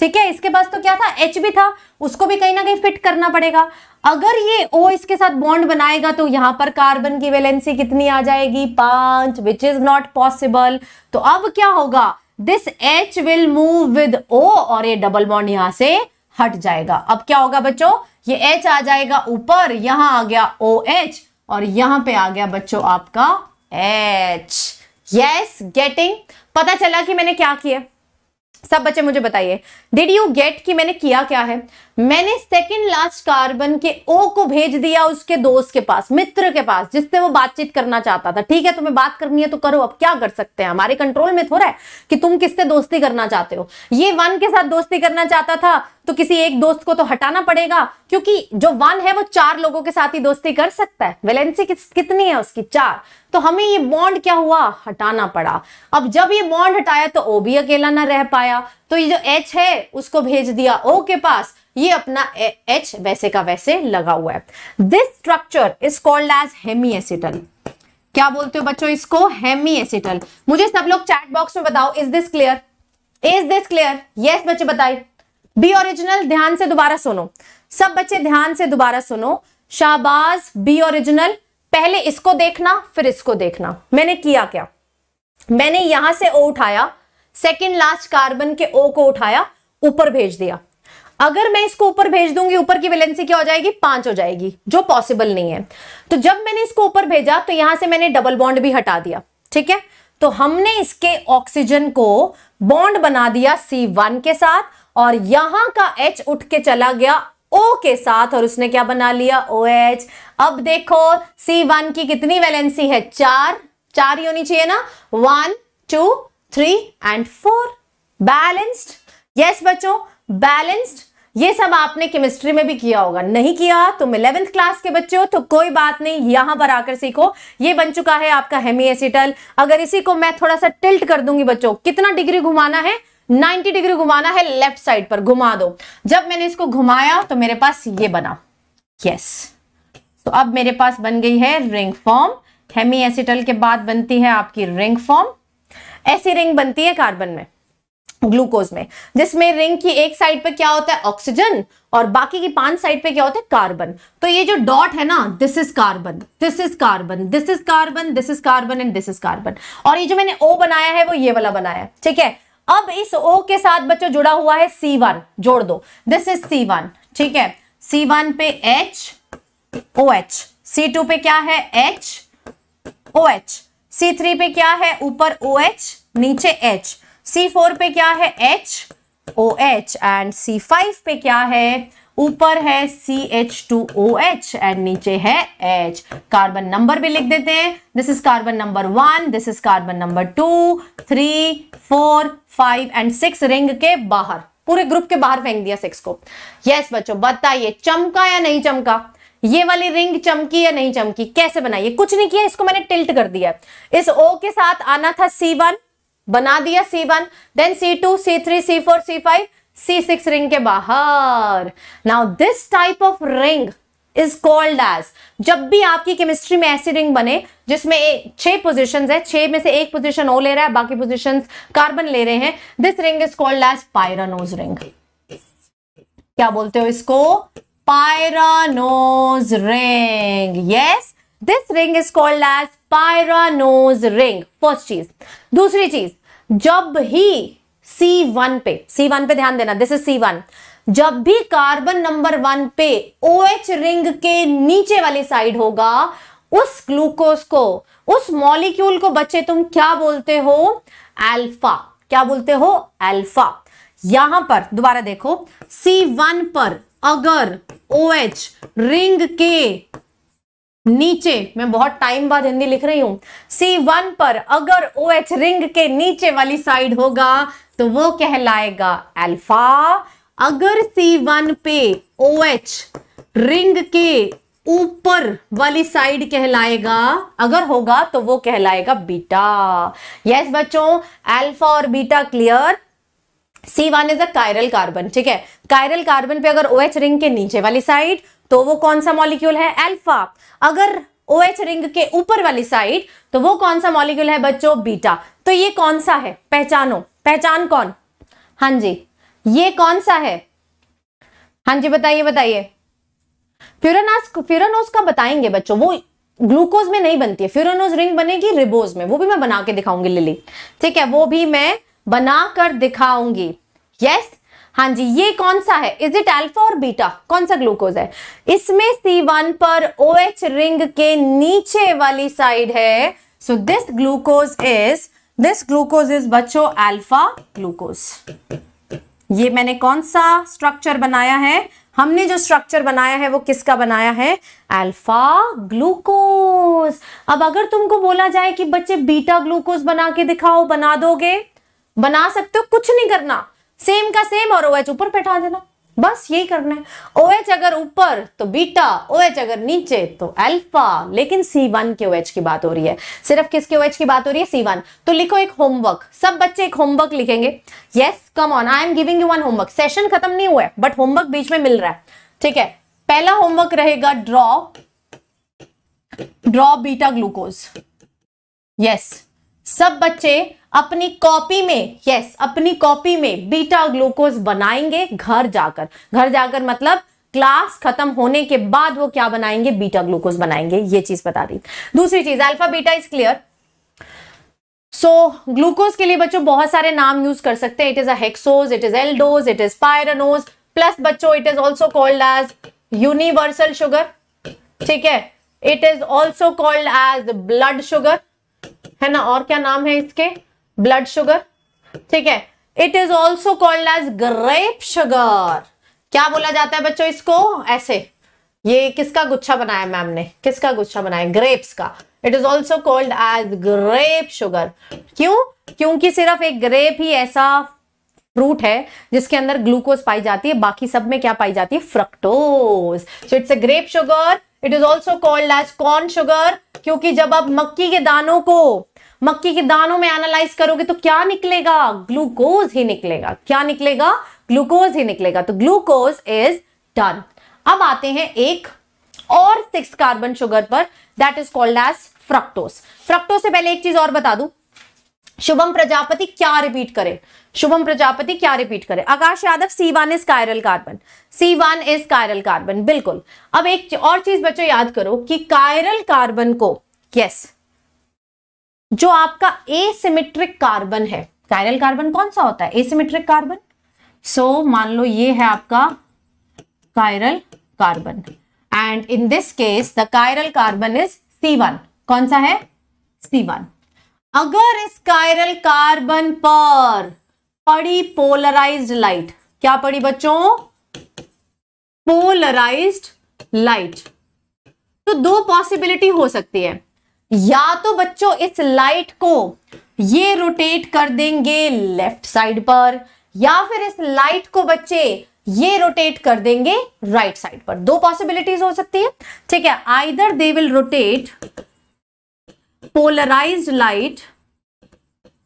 Speaker 1: ठीक है इसके पास तो क्या था एच भी था उसको भी कहीं ना कहीं फिट करना पड़ेगा अगर ये ओ इसके साथ बॉन्ड बनाएगा तो यहां पर कार्बन की वैलेंसी कितनी आ जाएगी पांच विच इज नॉट पॉसिबल तो अब क्या होगा this H will move with O और ये डबल बॉन्ड यहां से हट जाएगा अब क्या होगा बच्चों ये एच आ जाएगा ऊपर यहां आ गया ओ एच और यहां पे आ गया बच्चों आपका एच यस गेटिंग पता चला कि मैंने क्या किया सब बच्चे मुझे बताइए डिड यू गेट कि मैंने किया क्या है मैंने सेकेंड लास्ट कार्बन के ओ को भेज दिया उसके दोस्त के पास मित्र के पास जिससे वो बातचीत करना चाहता था ठीक है तुम्हें बात करनी है तो करो अब क्या कर सकते हैं हमारे कंट्रोल में थोड़ा है कि तुम किससे दोस्ती करना चाहते हो ये वन के साथ दोस्ती करना चाहता था तो किसी एक दोस्त को तो हटाना पड़ेगा क्योंकि जो वन है वो चार लोगों के साथ ही दोस्ती कर सकता है वेलेंसी कितनी है उसकी चार तो हमें ये बॉन्ड क्या हुआ हटाना पड़ा अब जब ये बॉन्ड हटाया तो ओ भी अकेला ना रह पाया तो ये जो एच है उसको भेज दिया ओ के पास ये अपना एच वैसे का वैसे लगा हुआ है this structure is called as hemiacetal क्या बोलते हो बच्चों इसको हेमी एसिटल मुझे सब लोग चैट बॉक्स में बताओ is this clear is this clear yes बच्चे बताए बी ओरिजिनल ध्यान से दोबारा सुनो सब बच्चे ध्यान से दोबारा सुनो शाहबाज बी ओरिजिनल पहले इसको देखना फिर इसको देखना मैंने किया क्या मैंने यहां से ओ उठाया सेकेंड लास्ट कार्बन के ओ को उठाया ऊपर भेज दिया अगर मैं इसको ऊपर भेज दूंगी ऊपर की वेलेंसी क्या हो जाएगी पांच हो जाएगी जो पॉसिबल नहीं है तो जब मैंने इसको ऊपर भेजा तो यहां से मैंने डबल बॉन्ड भी हटा दिया ठीक है तो हमने इसके ऑक्सीजन को बॉन्ड बना दिया सी वन के साथ और यहां का एच उठ के चला गया ओ के साथ और उसने क्या बना लिया ओ एच अब देखो सी वन की कितनी वैलेंसी है चार चार ही होनी चाहिए ना one two three and four balanced yes बच्चों बैलेंस्ड ये सब आपने केमिस्ट्री में भी किया होगा नहीं किया तुम इलेवेंथ क्लास के बच्चे हो तो कोई बात नहीं यहां पर आकर सीखो ये बन चुका है आपका हेमी एसिटल अगर इसी को मैं थोड़ा सा टिल्ट कर दूंगी बच्चों कितना डिग्री घुमाना है 90 डिग्री घुमाना है लेफ्ट साइड पर घुमा दो जब मैंने इसको घुमाया तो मेरे पास ये बना यस तो अब मेरे पास बन गई है रिंग फॉर्म हेमी एसिटल के बाद बनती है आपकी रिंग फॉर्म ऐसी रिंग बनती है कार्बन में ग्लूकोज में जिसमें रिंग की एक साइड पे क्या होता है ऑक्सीजन और बाकी की पांच साइड पे क्या होता है कार्बन तो ये जो डॉट है ना this is carbon this is carbon this is carbon this is carbon and this is carbon और ये जो मैंने ओ बनाया है वो ये वाला बनाया है ठीक है अब इस ओ के साथ बच्चों जुड़ा हुआ है सी वन जोड़ दो दिस इज सी वन ठीक है सी वन पे H O H C two पे क्या है H O H C three पे क्या है ऊपर ओ एच नीचे एच सी फोर पे क्या है H O H and C five पे क्या है ऊपर है C H two O H and नीचे है एच कार्बन नंबर भी लिख देते हैं this is carbon number one this is carbon number two three four five and six ring के बाहर पूरे ग्रुप के बाहर फेंक दिया सिक्स को यस बच्चों बताइए चमका या नहीं चमका ये वाली रिंग चमकी या नहीं चमकी कैसे बनाइए कुछ नहीं किया इसको मैंने टिल्ट कर दिया इस ओ के साथ आना था सी वन बना दिया C one then C two C three C four C five C six ring के बाहर now this type of ring is called as जब भी आपकी केमिस्ट्री में ऐसी रिंग बने जिसमें छह पोजिशन है छह में से एक पोजिशन ओ ले रहा है बाकी पोजिशन कार्बन ले रहे हैं this ring is called as pyranose ring क्या बोलते हो इसको pyranose ring yes this ring is called as pyranose ring first चीज दूसरी चीज जब ही सी वन पे सी वन पे ध्यान देना दिस इज सी वन जब भी कार्बन नंबर वन पे ओ OH रिंग के नीचे वाली साइड होगा उस ग्लूकोज को उस मॉलिक्यूल को बच्चे तुम क्या बोलते हो अल्फा क्या बोलते हो अल्फा यहां पर दोबारा देखो C1 पर अगर OH रिंग के नीचे मैं बहुत टाइम बाद हिंदी लिख रही हूं C1 पर अगर OH रिंग के नीचे वाली साइड होगा तो वो कहलाएगा अल्फा अगर C1 पे OH रिंग के ऊपर वाली साइड कहलाएगा अगर होगा तो वो कहलाएगा बीटा यस बच्चों अल्फा और beta clear C one is a chiral carbon ठीक है कायरल कार्बन पे अगर ओ OH रिंग के नीचे वाली साइड तो वो कौन सा मॉलिक्यूल है अल्फा अगर ओ OH रिंग के ऊपर वाली साइड तो वो कौन सा मॉलिक्यूल है बच्चों बीटा तो ये कौन सा है पहचानो पहचान कौन हाँ जी ये कौन सा है हाँ जी बताइए बताइए फ्यूरनास फ्यूरोनोज का बताएंगे बच्चों वो ग्लूकोज में नहीं बनती है फ्यूरोनोज रिंग बनेगी रिबोज में वो भी मैं बना के दिखाऊंगी लिली ठीक है वो भी मैं बना कर दिखाऊंगी यस हाँ जी ये कौन सा है इज इट अल्फा और बीटा कौन सा ग्लूकोज है इसमें C1 पर OH रिंग के नीचे वाली साइड है so this glucose is this glucose is बच्चों अल्फा ग्लूकोज ये मैंने कौन सा स्ट्रक्चर बनाया है हमने जो स्ट्रक्चर बनाया है वो किसका बनाया है अल्फा ग्लूकोज अब अगर तुमको बोला जाए कि बच्चे बीटा ग्लूकोज बना के दिखाओ बना दोगे बना सकते हो कुछ नहीं करना सेम का सेम और ऊपर बैठा देना बस यही करना है ओ OH अगर ऊपर तो बीटा ओ OH अगर नीचे तो अल्फा लेकिन सी वन के ओ OH की बात हो रही है सिर्फ किसके OH की बात हो रही है सी वन तो लिखो एक होमवर्क सब बच्चे एक होमवर्क लिखेंगे yes come on I am giving you one homework session खत्म नहीं हुआ है बट होमवर्क बीच में मिल रहा है ठीक है पहला होमवर्क रहेगा draw draw beta glucose yes सब बच्चे अपनी कॉपी में यस अपनी कॉपी में बीटा ग्लूकोज बनाएंगे घर जाकर घर जाकर मतलब क्लास खत्म होने के बाद वो क्या बनाएंगे बीटा ग्लूकोज बनाएंगे ये चीज बता दी दूसरी चीज alpha beta is clear so glucose के लिए बच्चों बहुत सारे नाम यूज कर सकते हैं it is hexose it is aldose it is pyranose plus बच्चों it is also called as universal sugar ठीक है it is also called as blood sugar है ना और क्या नाम है इसके ब्लड शुगर ठीक है it is also called as grape sugar क्या बोला जाता है बच्चों इसको ऐसे ये किसका गुच्छा बनाया मैम ने किसका गुच्छा बनाया ग्रेप्स का it is also called as grape sugar क्यों क्योंकि सिर्फ एक ग्रेप ही ऐसा फ्रूट है जिसके अंदर ग्लूकोज पाई जाती है बाकी सब में क्या पाई जाती है fructose so it's a grape sugar it is also called as corn sugar क्योंकि जब आप मक्की के दानों को मक्की के दानों में एनालाइज करोगे तो क्या निकलेगा ग्लूकोज ही निकलेगा क्या निकलेगा ग्लूकोज ही निकलेगा तो ग्लूकोज इज डन अब आते हैं एक और सिक्स कार्बन शुगर पर that is called as fructose fructose से पहले एक चीज और बता दू शुभम प्रजापति क्या रिपीट करे शुभम प्रजापति क्या रिपीट करे Akash Yadav C one is chiral carbon C one is chiral carbon बिल्कुल अब एक और चीज बच्चों याद करो कि कायरल कार्बन को यस जो आपका एसिमेट्रिक कार्बन है कायरल कार्बन कौन सा होता है एसिमेट्रिक कार्बन सो मान लो ये है आपका chiral carbon and in this case the chiral carbon is C one कौन सा है सी वन अगर इस कायरल कार्बन पर पड़ी पोलराइज्ड लाइट क्या पड़ी बच्चों पोलराइज्ड लाइट तो दो पॉसिबिलिटी हो सकती है या तो बच्चों इस लाइट को ये रोटेट कर देंगे लेफ्ट साइड पर या फिर इस लाइट को बच्चे ये रोटेट कर देंगे राइट right साइड पर दो पॉसिबिलिटीज हो सकती है ठीक है either they will rotate polarized light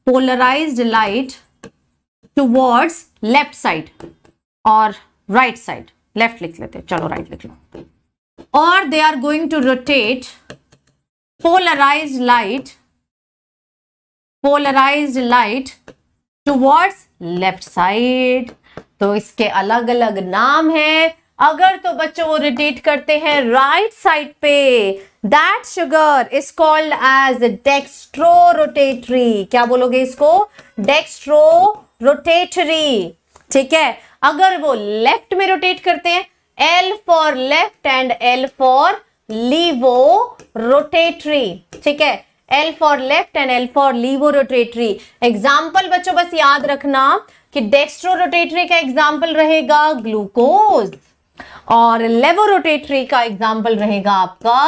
Speaker 1: polarized light towards left side or right side left लिख लेते चलो right लिख लो or they are going to rotate polarized light polarized light towards left side तो इसके अलग अलग नाम है अगर तो बच्चों वो रिटेट करते हैं राइट साइड पे that sugar is called as dextrorotatory क्या बोलोगे इसको डेक्स्ट्रो रोटेटरी ठीक है अगर वो लेफ्ट में रोटेट करते हैं L for left and L for levorotatory ठीक है L for left and L for levorotatory example बच्चों बस याद रखना कि डेक्स्ट्रो रोटेटरी का एग्जाम्पल रहेगा ग्लूकोज और लेवोरोटेटरी का एग्जाम्पल रहेगा आपका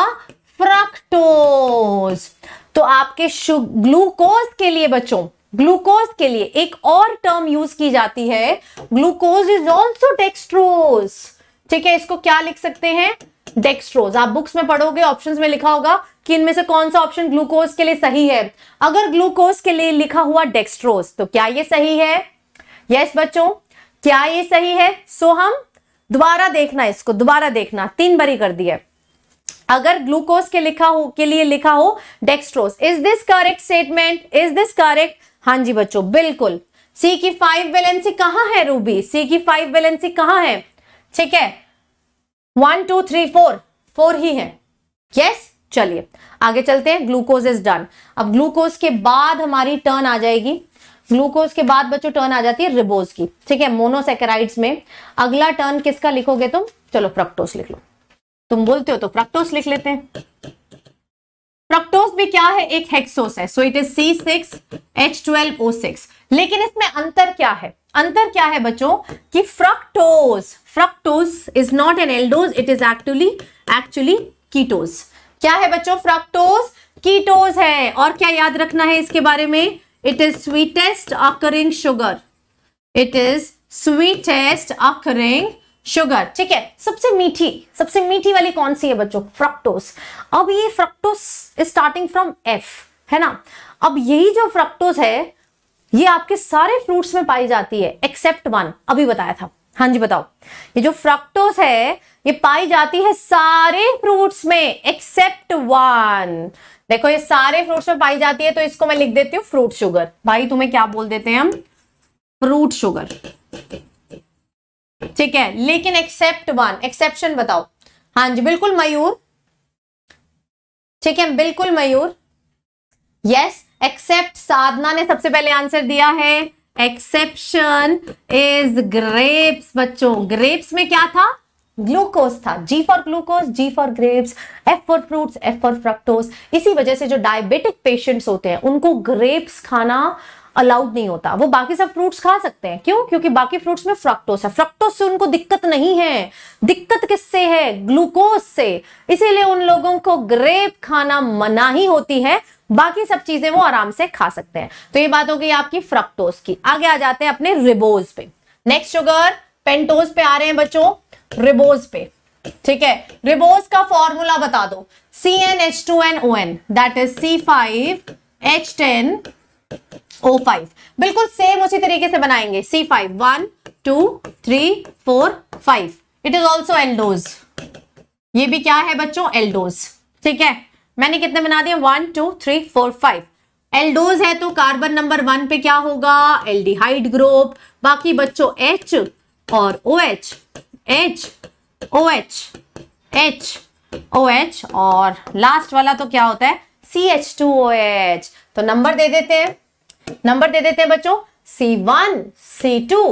Speaker 1: फ्रक्टोज तो आपके ग्लूकोज के लिए बच्चों ग्लूकोज के लिए एक और टर्म यूज की जाती है ग्लूकोज इज ऑल्सो डेक्स्ट्रोज ठीक है इसको क्या लिख सकते हैं डेक्स्ट्रोज आप बुक्स में पढ़ोगे ऑप्शंस में लिखा होगा कि इनमें से कौन सा ऑप्शन ग्लूकोज के लिए सही है अगर ग्लूकोज के लिए लिखा हुआ डेक्स्ट्रोज तो क्या ये सही है यस yes, बच्चों क्या ये सही है सो so, हम दोबारा देखना इसको दोबारा देखना तीन बारी कर दिया अगर ग्लूकोज के लिखा हो के लिए लिखा हो dextrose is this correct statement is this correct हां जी बच्चों बिल्कुल सी की फाइव वैलेंसी कहां है रूबी सी की फाइव वैलेंसी कहां है ठीक है one two three four four ही है यस yes? चलिए आगे चलते हैं ग्लूकोज इज डन अब ग्लूकोज के बाद हमारी टर्न आ जाएगी ग्लूकोज के बाद बच्चों टर्न आ जाती है रिबोज की ठीक है मोनोसेकेराइड्स में अगला टर्न किसका लिखोगे तुम चलो फ्रक्टोस लिख लो तुम बोलते हो तो फ्रक्टोस लिख लेते हैं फ्रक्टोस भी क्या है एक हेक्सोस है so it is C six H twelve O six लेकिन इसमें अंतर क्या है अंतर क्या है बच्चों कि fructose fructose is not an aldose it is actually actually ketose क्या है बच्चों फ्रक्टोज कीटोज है और क्या याद रखना है इसके बारे में it is sweetest occurring sugar it is sweetest occurring sugar ठीक है सबसे मीठी सबसे मीठी वाली कौन सी है बच्चों फ्रक्टोस अब ये फ्रक्टोस स्टार्टिंग फ्रॉम एफ है ना अब यही जो फ्रक्टोस है ये आपके सारे फ्रूट्स में पाई जाती है एक्सेप्ट वन अभी बताया था हाँ जी बताओ ये जो फ्रक्टोस है ये पाई जाती है सारे फ्रूट्स में एक्सेप्ट वन देखो ये सारे फ्रूट्स में पाई जाती है तो इसको मैं लिख देती हूँ फ्रूट शुगर भाई तुम्हें क्या बोल देते हैं हम फ्रूट शुगर ठीक है लेकिन एक्सेप्ट वन एक्सेप्शन बताओ हाँ जी बिल्कुल मयूर ठीक है बिल्कुल मयूर यस एक्सेप्ट साधना ने सबसे पहले आंसर दिया है एक्सेप्शन इज ग्रेप्स बच्चों ग्रेप्स में क्या था ग्लूकोज था G for glucose G for grapes F for fruits F for fructose इसी वजह से जो डायबिटिक पेशेंट्स होते हैं उनको ग्रेप्स खाना अलाउड नहीं होता वो बाकी सब फ्रूट्स खा सकते हैं क्यों क्योंकि बाकी फ्रूट्स में फ्रक्टोस है फ्रक्टोस से उनको दिक्कत नहीं है दिक्कत किससे है ग्लूकोज से इसीलिए उन लोगों को ग्रेप खाना मना ही होती है बाकी सब चीजें वो आराम से खा सकते हैं तो ये बात हो गई आपकी फ्रक्टोस की आगे आ जाते हैं अपने रिबोज पे नेक्स्ट शुगर पेंटोज पे आ रहे हैं बच्चों रिबोज पे ठीक है रिबोज का फॉर्मूला बता दो C N H two N O n that is C five H ten O five बिल्कुल सेम उसी तरीके से बनाएंगे C five one two three four five it is also aldose ये भी क्या है बच्चों एल्डोज ठीक है मैंने कितने बना दिए one two three four five aldose है तो कार्बन नंबर वन पे क्या होगा एल्डिहाइड ग्रुप बाकी बच्चों एच और O OH. H H O H H O H और लास्ट वाला तो क्या होता है C H two O H तो नंबर दे देते हैं नंबर दे देते हैं बच्चों C one C two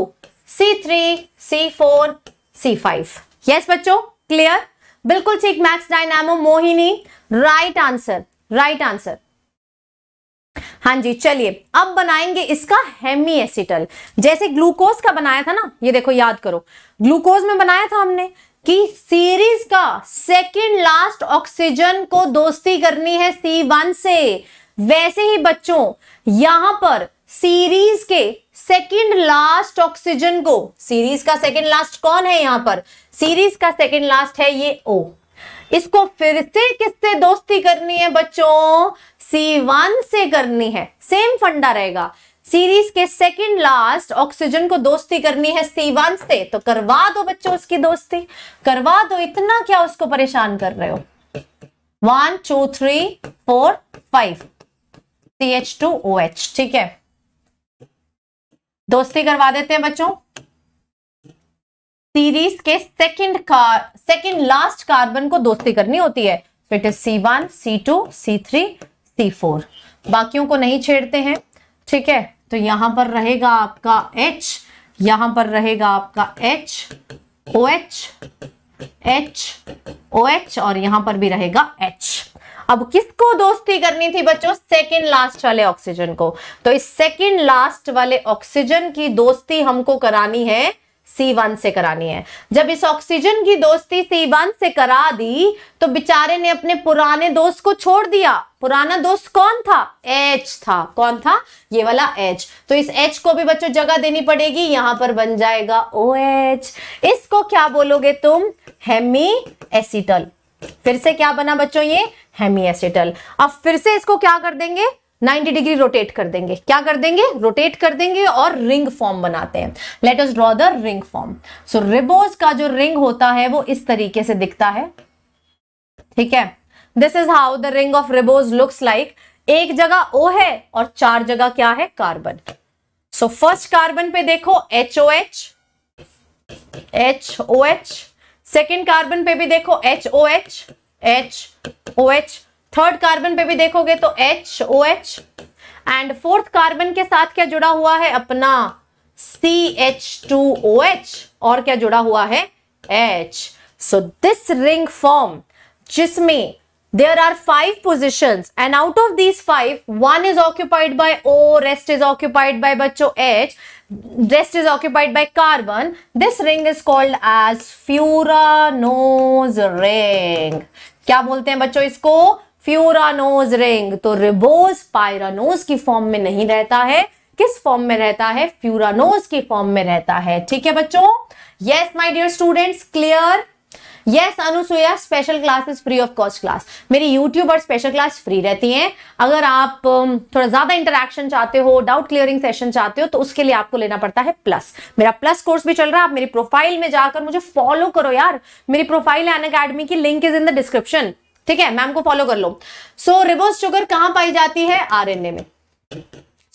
Speaker 1: C three C four C five yes बच्चों क्लियर बिल्कुल ठीक Max Dynamo Mohini right answer right answer हाँ जी चलिए अब बनाएंगे इसका हेमी एसिटल जैसे ग्लूकोज का बनाया था ना ये देखो याद करो ग्लूकोज में बनाया था हमने कि सीरीज का सेकंड लास्ट ऑक्सीजन को दोस्ती करनी है सी वन से वैसे ही बच्चों यहां पर सीरीज के सेकंड लास्ट ऑक्सीजन को सीरीज का सेकंड लास्ट कौन है यहां पर सीरीज का सेकंड लास्ट है ये ओ इसको फिर से किससे दोस्ती करनी है बच्चों सी वन से करनी है सेम फंडा रहेगा सीरीज के सेकंड लास्ट ऑक्सीजन को दोस्ती करनी है सी वन से तो करवा दो बच्चों उसकी दोस्ती करवा दो इतना क्या उसको परेशान कर रहे हो one two three four five C H two O H ठीक है दोस्ती करवा देते हैं बच्चों सीरीज के सेकंड कार सेकंड लास्ट कार्बन को दोस्ती करनी होती है it is C one C two C three C four बाकियों को नहीं छेड़ते हैं ठीक है तो यहां पर रहेगा आपका एच यहां पर रहेगा आपका एच एच ओ एच और यहां पर भी रहेगा एच अब किसको दोस्ती करनी थी बच्चों सेकेंड लास्ट वाले ऑक्सीजन को तो इस सेकेंड लास्ट वाले ऑक्सीजन की दोस्ती हमको करानी है C1 से करानी है जब इस ऑक्सीजन की दोस्ती C1 से करा दी तो बेचारे ने अपने पुराने दोस्त को छोड़ दिया पुराना दोस्त कौन था H था कौन था ये वाला एच तो इस एच को भी बच्चों जगह देनी पड़ेगी यहां पर बन जाएगा ओ एच इसको क्या बोलोगे तुम हेमी एसिटल फिर से क्या बना बच्चों ये हेमी एसिटल अब फिर से इसको क्या कर देंगे 90 डिग्री रोटेट कर देंगे क्या कर देंगे रोटेट कर देंगे और रिंग फॉर्म बनाते हैं let us draw the ring form so ribose का जो रिंग होता है वो इस तरीके से दिखता है ठीक है this is how the ring of ribose looks like एक जगह ओ है और चार जगह क्या है कार्बन सो फर्स्ट कार्बन पे देखो H O H H O H second carbon पे भी देखो H O H H O H third carbon पे भी देखोगे तो H O H and fourth carbon के साथ क्या जुड़ा हुआ है अपना C H two O H और क्या जुड़ा हुआ है H so this ring form जिसमें there are five position and out of these five one is occupied by O rest is occupied by बच्चो H rest is occupied by carbon this ring is called as nose ring क्या बोलते हैं बच्चों इसको furanose ring तो ribose pyranose की form में नहीं रहता है किस फॉर्म में रहता है फ्यूरानोज की फॉर्म में रहता है ठीक है बच्चों yes my dear students clear yes Anusuiya special classes free of cost class मेरी यूट्यूब और स्पेशल क्लास फ्री रहती हैं अगर आप um, थोड़ा ज्यादा इंटरेक्शन चाहते हो डाउट क्लियरिंग सेशन चाहते हो तो उसके लिए आपको लेना पड़ता है प्लस मेरा प्लस कोर्स भी चल रहा है आप मेरी प्रोफाइल में जाकर मुझे फॉलो करो यार मेरी प्रोफाइल है अन की link is in the description ठीक है मैम को फॉलो कर लो सो रिवर्स शुगर कहां पाई जाती है आरएनए में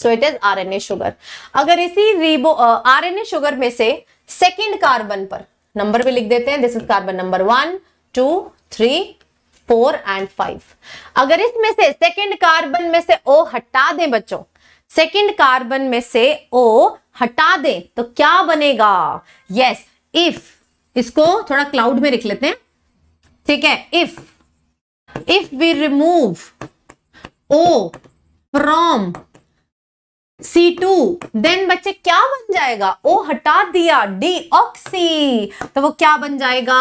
Speaker 1: so it is RNA sugar अगर इसी रिबो आरएनए शुगर में से सेकेंड कार्बन पर नंबर भी लिख देते हैं this is carbon number one two three four and five अगर इसमें से सेकेंड कार्बन में से ओ हटा दें बच्चों सेकेंड कार्बन में से ओ हटा दें तो क्या बनेगा यस yes, इफ इसको थोड़ा क्लाउड में लिख लेते हैं ठीक है if if we remove O from C2 then बच्चे क्या बन जाएगा ओ हटा दिया डीऑक्सी तो वो क्या बन जाएगा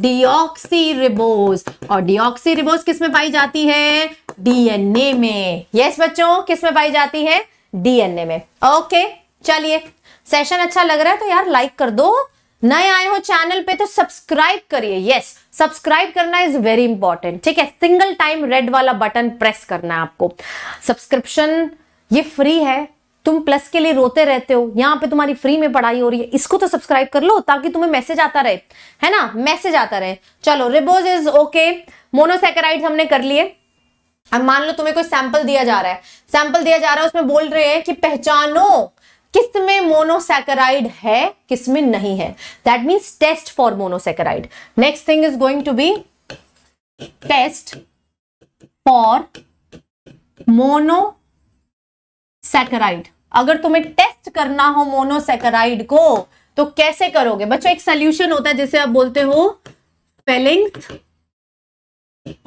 Speaker 1: डीऑक्सी रिबोज और डीऑक्सी रिबोज किस में पाई जाती है डीएनए में यस yes, बच्चों किस में पाई जाती है डीएनए में ओके okay, चलिए सेशन अच्छा लग रहा है तो यार लाइक कर दो नए आए हो चैनल पे तो सब्सक्राइब करिए यस सब्सक्राइब करना इज वेरी इंपॉर्टेंट ठीक है सिंगल टाइम रेड वाला बटन प्रेस करना है आपको सब्सक्रिप्शन ये फ्री है तुम प्लस के लिए रोते रहते हो यहाँ पे तुम्हारी फ्री में पढ़ाई हो रही है इसको तो सब्सक्राइब कर लो ताकि तुम्हें मैसेज आता रहे है ना मैसेज आता रहे चलो रिबोज इज ओके मोनोसेकेराइड हमने कर लिए अब मान लो तुम्हें कोई सैंपल दिया जा रहा है सैंपल दिया जा रहा है उसमें बोल रहे हैं कि पहचानो किस्त में मोनोसैकराइड है किस में नहीं है that means test for monosaccharide next thing is going to be test for monosaccharide अगर तुम्हें टेस्ट करना हो मोनोसैकराइड को तो कैसे करोगे बच्चों एक सोल्यूशन होता है जिसे आप बोलते हो पेलिंग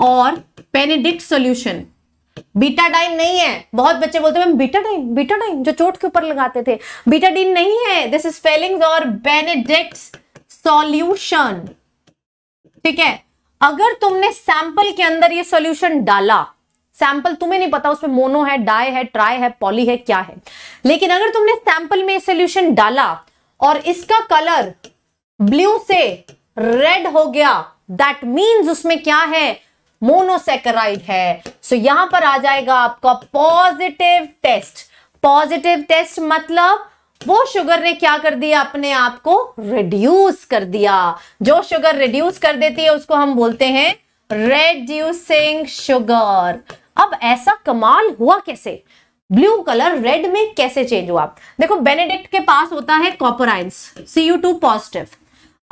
Speaker 1: और पेनेडिक्ट सोल्यूशन बीटाडाइन नहीं है बहुत बच्चे बोलते हैं बीटाडाइन बीटाडाइन जो चोट के ऊपर लगाते थे बीटाडीन नहीं है दिस इज फेलिंग और बेनेडिक्ट सॉल्यूशन ठीक है अगर तुमने सैंपल के अंदर ये सॉल्यूशन डाला सैंपल तुम्हें नहीं पता उसमें मोनो है डाई है ट्राई है पॉली है क्या है लेकिन अगर तुमने सैंपल में सोल्यूशन डाला और इसका कलर ब्लू से रेड हो गया दैट मीन्स उसमें क्या है मोनोसेकेराइड है सो so, यहां पर आ जाएगा आपका पॉजिटिव टेस्ट पॉजिटिव टेस्ट मतलब वो शुगर ने क्या कर दिया अपने आप को रिड्यूस कर दिया जो शुगर रिड्यूस कर देती है उसको हम बोलते हैं रेड्यूसिंग शुगर अब ऐसा कमाल हुआ कैसे ब्लू कलर रेड में कैसे चेंज हुआ देखो बेनेडिक्ट के पास होता है copper ions C U two positive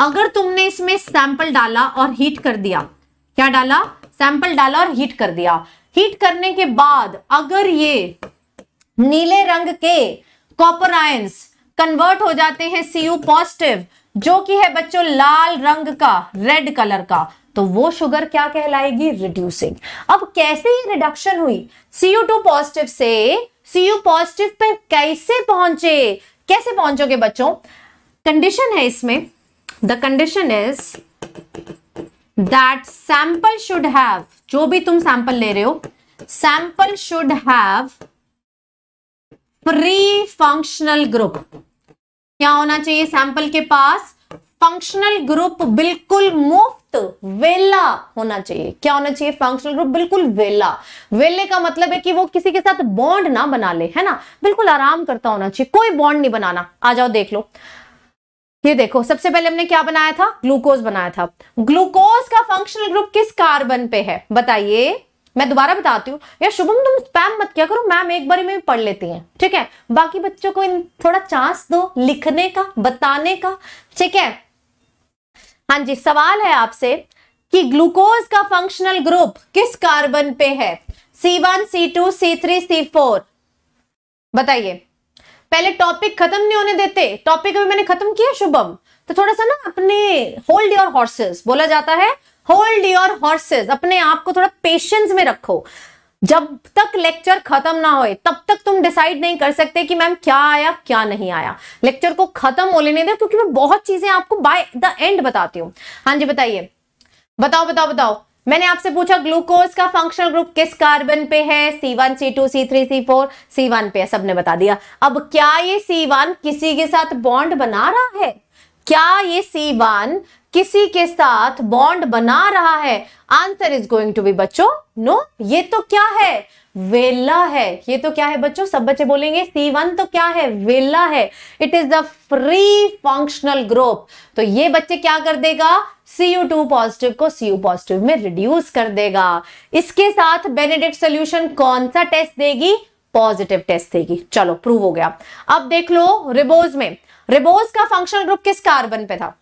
Speaker 1: अगर तुमने इसमें सैंपल डाला और हीट कर दिया क्या डाला सैंपल डाला और हीट कर दिया हीट करने के बाद अगर ये नीले रंग के कॉपर आयंस कन्वर्ट हो जाते हैं सीयू पॉजिटिव जो कि है बच्चों लाल रंग का रेड कलर का तो वो शुगर क्या कहलाएगी रिड्यूसिंग अब कैसे ये रिडक्शन हुई सीयू टू पॉजिटिव से सीयू पॉजिटिव पर कैसे पहुंचे कैसे पहुंचोगे बच्चों कंडीशन है इसमें the condition is that sample should have जो भी तुम सैंपल ले रहे हो sample should have free functional group क्या होना चाहिए सैंपल के पास फंक्शनल ग्रुप बिल्कुल मुफ्त वेला होना चाहिए क्या होना चाहिए फंक्शनल ग्रुप बिल्कुल वेला वेले का मतलब है कि वो किसी के साथ बॉन्ड ना बना ले है ना बिल्कुल आराम करता होना चाहिए कोई बॉन्ड नहीं बनाना आ जाओ देख लो ये देखो सबसे पहले हमने क्या बनाया था ग्लूकोज बनाया था ग्लूकोज का फंक्शनल ग्रुप किस कार्बन पे है बताइए मैं दोबारा बताती हूँ यार शुभम तुम स्पैम मत क्या करो मैम एक बारी में पढ़ लेती हैं ठीक है बाकी बच्चों को इन थोड़ा चांस दो लिखने का बताने का ठीक है हाँ जी सवाल है आपसे कि ग्लूकोज का फंक्शनल ग्रुप किस कार्बन पे है C C one two C three C four बताइए पहले टॉपिक खत्म नहीं होने देते टॉपिक अभी मैंने खत्म किया शुभम तो थोड़ा सा ना अपने होल्ड योर हॉर्सेस बोला जाता है होल्ड योर हॉर्सेस अपने आप को थोड़ा पेशेंस में रखो जब तक लेक्चर खत्म ना होए तब तक तुम डिसाइड नहीं कर सकते कि मैम क्या आया क्या नहीं आया लेक्चर को खत्म हो लेने दो क्योंकि मैं बहुत चीजें आपको बाय द एंड बताती हूँ हाँ जी बताइए बताओ बताओ बताओ मैंने आपसे पूछा ग्लूकोज का फंक्शनल ग्रुप किस कार्बन पे है C1, C2, C3, C4, C1 पे है सबने बता दिया अब क्या ये C1 किसी के साथ बॉन्ड बना रहा है क्या ये C1 किसी के साथ बॉन्ड बना रहा है answer is going to be बच्चों नो ये तो क्या है वेला है ये तो क्या है बच्चों सब बच्चे बोलेंगे सी वन तो क्या है वेला है it is the free functional group तो ये बच्चे क्या कर देगा टू पॉजिटिव को सीयू पॉजिटिव में रिड्यूस कर देगा इसके साथ बेनेडिक्ट सोल्यूशन कौन सा टेस्ट देगी पॉजिटिव टेस्ट देगी चलो प्रूव हो गया अब देख लो रिबोज में रिबोज का फंक्शनल ग्रुप किस कार्बन पे था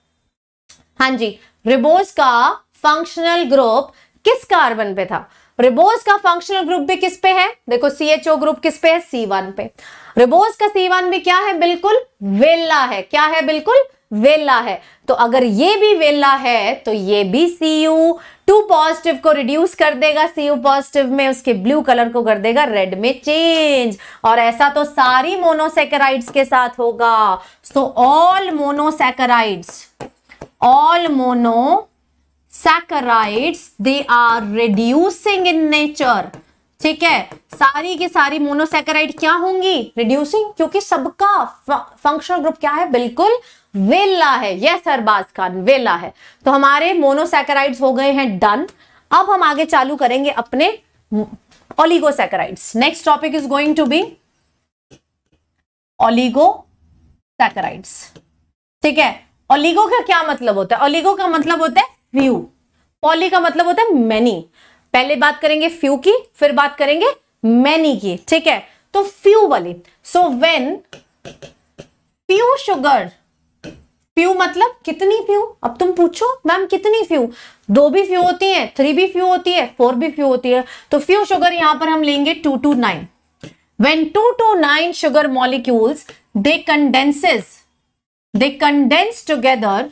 Speaker 1: हां जी रिबोज का फंक्शनल ग्रुप किस कार्बन पे था रिबोज का फंक्शनल ग्रुप भी किस पे है देखो सी एच ओ ग्रुप किस पे है सी वन पे रिबोज का सी वन भी क्या है बिल्कुल वेला है क्या है बिल्कुल वेला है तो अगर ये भी वेला है तो ये भी सी यू टू पॉजिटिव को रिड्यूस कर देगा सी यू पॉजिटिव में उसके ब्लू कलर को कर देगा रेड में चेंज और ऐसा तो सारी मोनोसेकेराइड्स के साथ होगा so all monosaccharides all monosaccharides they are reducing in nature ठीक है सारी की सारी मोनोसेकराइड क्या होंगी रिड्यूसिंग क्योंकि सबका फंक्शनल ग्रुप क्या है बिल्कुल वेला है यस अरबाज खान वेला है तो हमारे मोनोसैकेराइड्स हो गए हैं डन अब हम आगे चालू करेंगे अपने oligosaccharides next topic is going to be oligosaccharides ठीक है ओलिगो का क्या मतलब होता है ओलिगो का मतलब होता है फ्यू पॉली का मतलब होता है मैनी पहले बात करेंगे फ्यू की फिर बात करेंगे मैनी की ठीक है तो फ्यू वाली so when few sugar few मतलब कितनी फ्यू अब तुम पूछो मैम कितनी फ्यू दो भी फ्यू होती है थ्री भी फ्यू होती है फोर भी फ्यू होती है तो फ्यू शुगर यहां पर हम लेंगे two to nine when two to nine sugar molecules they condenses they condense together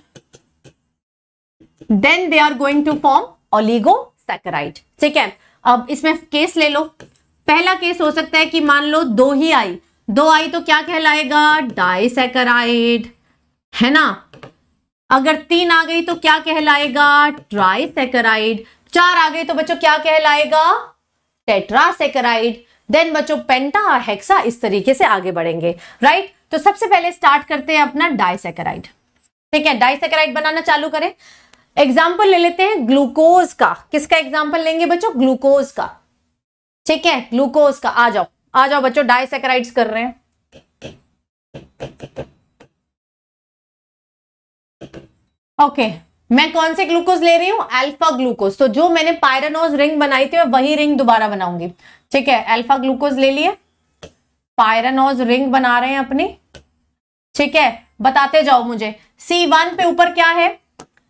Speaker 1: then they are going to form oligosaccharide ठीक है अब इसमें केस ले लो पहला केस हो सकता है कि मान लो दो ही आई दो आई तो क्या कहलाएगा डाइसेकेराइड है ना अगर तीन आ गई तो क्या कहलाएगा ट्राइसेकेराइड चार आ गई तो बच्चों क्या कहलाएगा टेट्रासेकेराइड देन बच्चों पेंटा हेक्सा इस तरीके से आगे बढ़ेंगे राइट तो सबसे पहले स्टार्ट करते हैं अपना डाइसेकेराइड ठीक है डाइसेकेराइड बनाना चालू करें एग्जाम्पल ले लेते हैं ग्लूकोज का किसका एग्जाम्पल लेंगे बच्चों ग्लूकोज का ठीक है ग्लूकोज का आ जाओ आ जाओ बच्चों डाइसेक्राइड्स कर रहे हैं ओके okay, मैं कौन से ग्लूकोज ले रही हूं अल्फा ग्लूकोज तो जो मैंने पायरनोज रिंग बनाई थी मैं वही रिंग दोबारा बनाऊंगी ठीक है अल्फा ग्लूकोज ले लिए पायरनोज रिंग बना रहे हैं अपनी ठीक है बताते जाओ मुझे सी वन पे ऊपर क्या है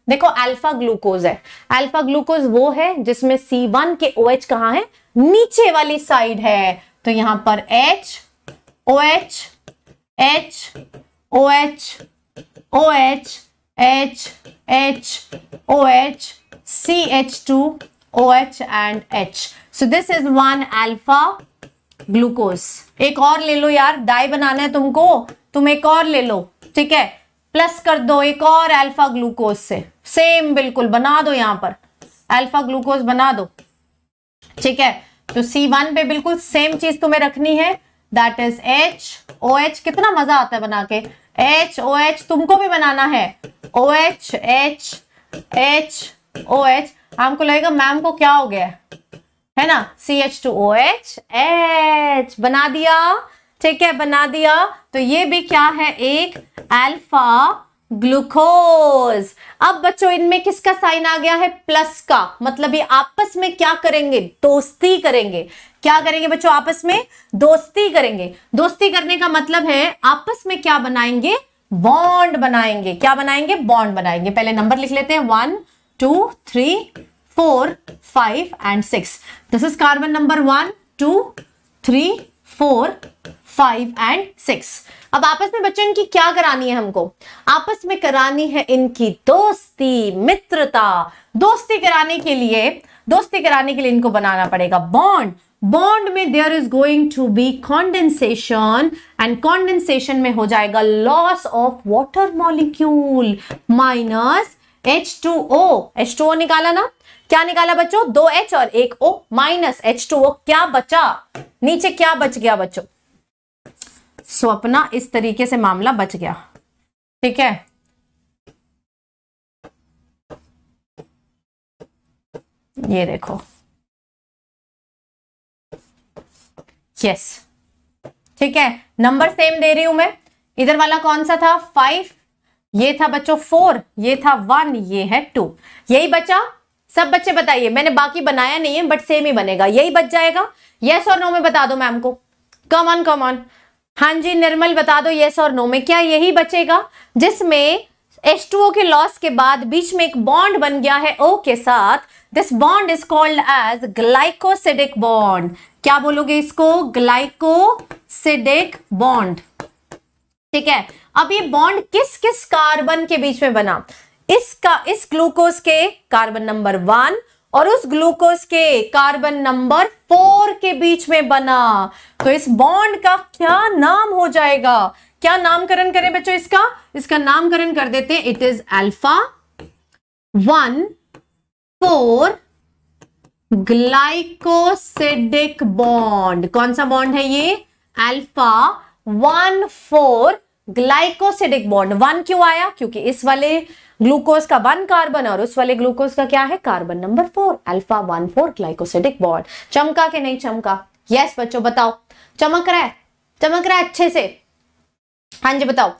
Speaker 1: देखो अल्फा ग्लूकोज है अल्फा ग्लूकोज वो है जिसमें सी वन के ओ एच कहा है नीचे वाली साइड है तो यहां पर H O H H O H O H H H O H C H two O H and H so this is one alpha glucose एक और ले लो यार डाई बनाना है तुमको तुम एक और ले लो ठीक है प्लस कर दो एक और अल्फा ग्लूकोज से सेम बिल्कुल बना दो यहां पर अल्फा ग्लूकोज बना दो ठीक है तो C1 पे बिल्कुल सेम चीज तुम्हें रखनी है that is H O H कितना मजा आता है बना के एच ओ एच तुमको भी बनाना है O H H H O H हमको लगेगा मैम को क्या हो गया है ना C H two O H H बना दिया ठीक है बना दिया तो ये भी क्या है एक अल्फा ग्लूकोज अब बच्चों इनमें किसका साइन आ गया है प्लस का मतलब ये आपस में क्या करेंगे दोस्ती करेंगे क्या करेंगे बच्चों आपस में दोस्ती करेंगे दोस्ती करने का मतलब है आपस में क्या बनाएंगे बॉन्ड बनाएंगे क्या बनाएंगे बॉन्ड बनाएंगे पहले नंबर लिख लेते हैं one two three four five and six this is carbon number one two three four five and six अब आपस में बच्चों इनकी क्या करानी है हमको आपस में करानी है इनकी दोस्ती मित्रता दोस्ती कराने के लिए दोस्ती कराने के लिए इनको बनाना पड़ेगा बॉन्ड बॉन्ड में there is going to be condensation and condensation में हो जाएगा loss of water molecule minus H two O H two O निकाला ना क्या निकाला बच्चों दो एच और एक O minus H two O क्या बचा नीचे क्या बच गया बच्चों सो अपना इस तरीके से मामला बच गया ठीक है ये देखो यस yes. ठीक है नंबर सेम दे रही हूं मैं इधर वाला कौन सा था फाइव ये था बच्चों फोर ये था वन ये है टू यही बचा सब बच्चे बताइए मैंने बाकी बनाया नहीं है बट सेम ही बनेगा यही बच जाएगा यस और नो में बता दो मैम को कम ऑन कम ऑन हाँ जी निर्मल बता दो यस और नो में क्या यही बचेगा जिसमें H2O के लॉस के बाद बीच में एक बॉन्ड बन गया है ओ के साथ this bond is called as glycosidic bond क्या बोलोगे इसको ग्लाइकोसिडिक बॉन्ड ठीक है अब ये बॉन्ड किस किस कार्बन के बीच में बना इसका इस ग्लूकोज के कार्बन नंबर वन और उस ग्लूकोज के कार्बन नंबर फोर के बीच में बना तो इस बॉन्ड का क्या नाम हो जाएगा क्या नामकरण करें बच्चों इसका इसका नामकरण कर देते हैं it is alpha one four glycosidic bond कौन सा बॉन्ड है ये alpha one four glycosidic bond one क्यों आया क्योंकि इस वाले ग्लूकोज का वन कार्बन और उस वाले ग्लूकोज का क्या है carbon number four alpha one four glycosidic bond चमका के नहीं चमका यस बच्चों बताओ चमक रहा है चमक रहा है अच्छे से हाँ जी बताओ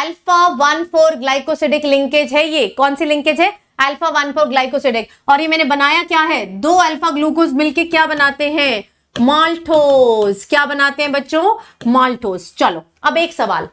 Speaker 1: alpha one four glycosidic linkage है ये कौन सी लिंकेज है अल्फा वन फोर ग्लाइकोसिडिक और ये मैंने बनाया क्या है दो अल्फा ग्लूकोज मिलके क्या बनाते हैं माल्टोज क्या बनाते हैं बच्चों माल्टोज चलो अब एक सवाल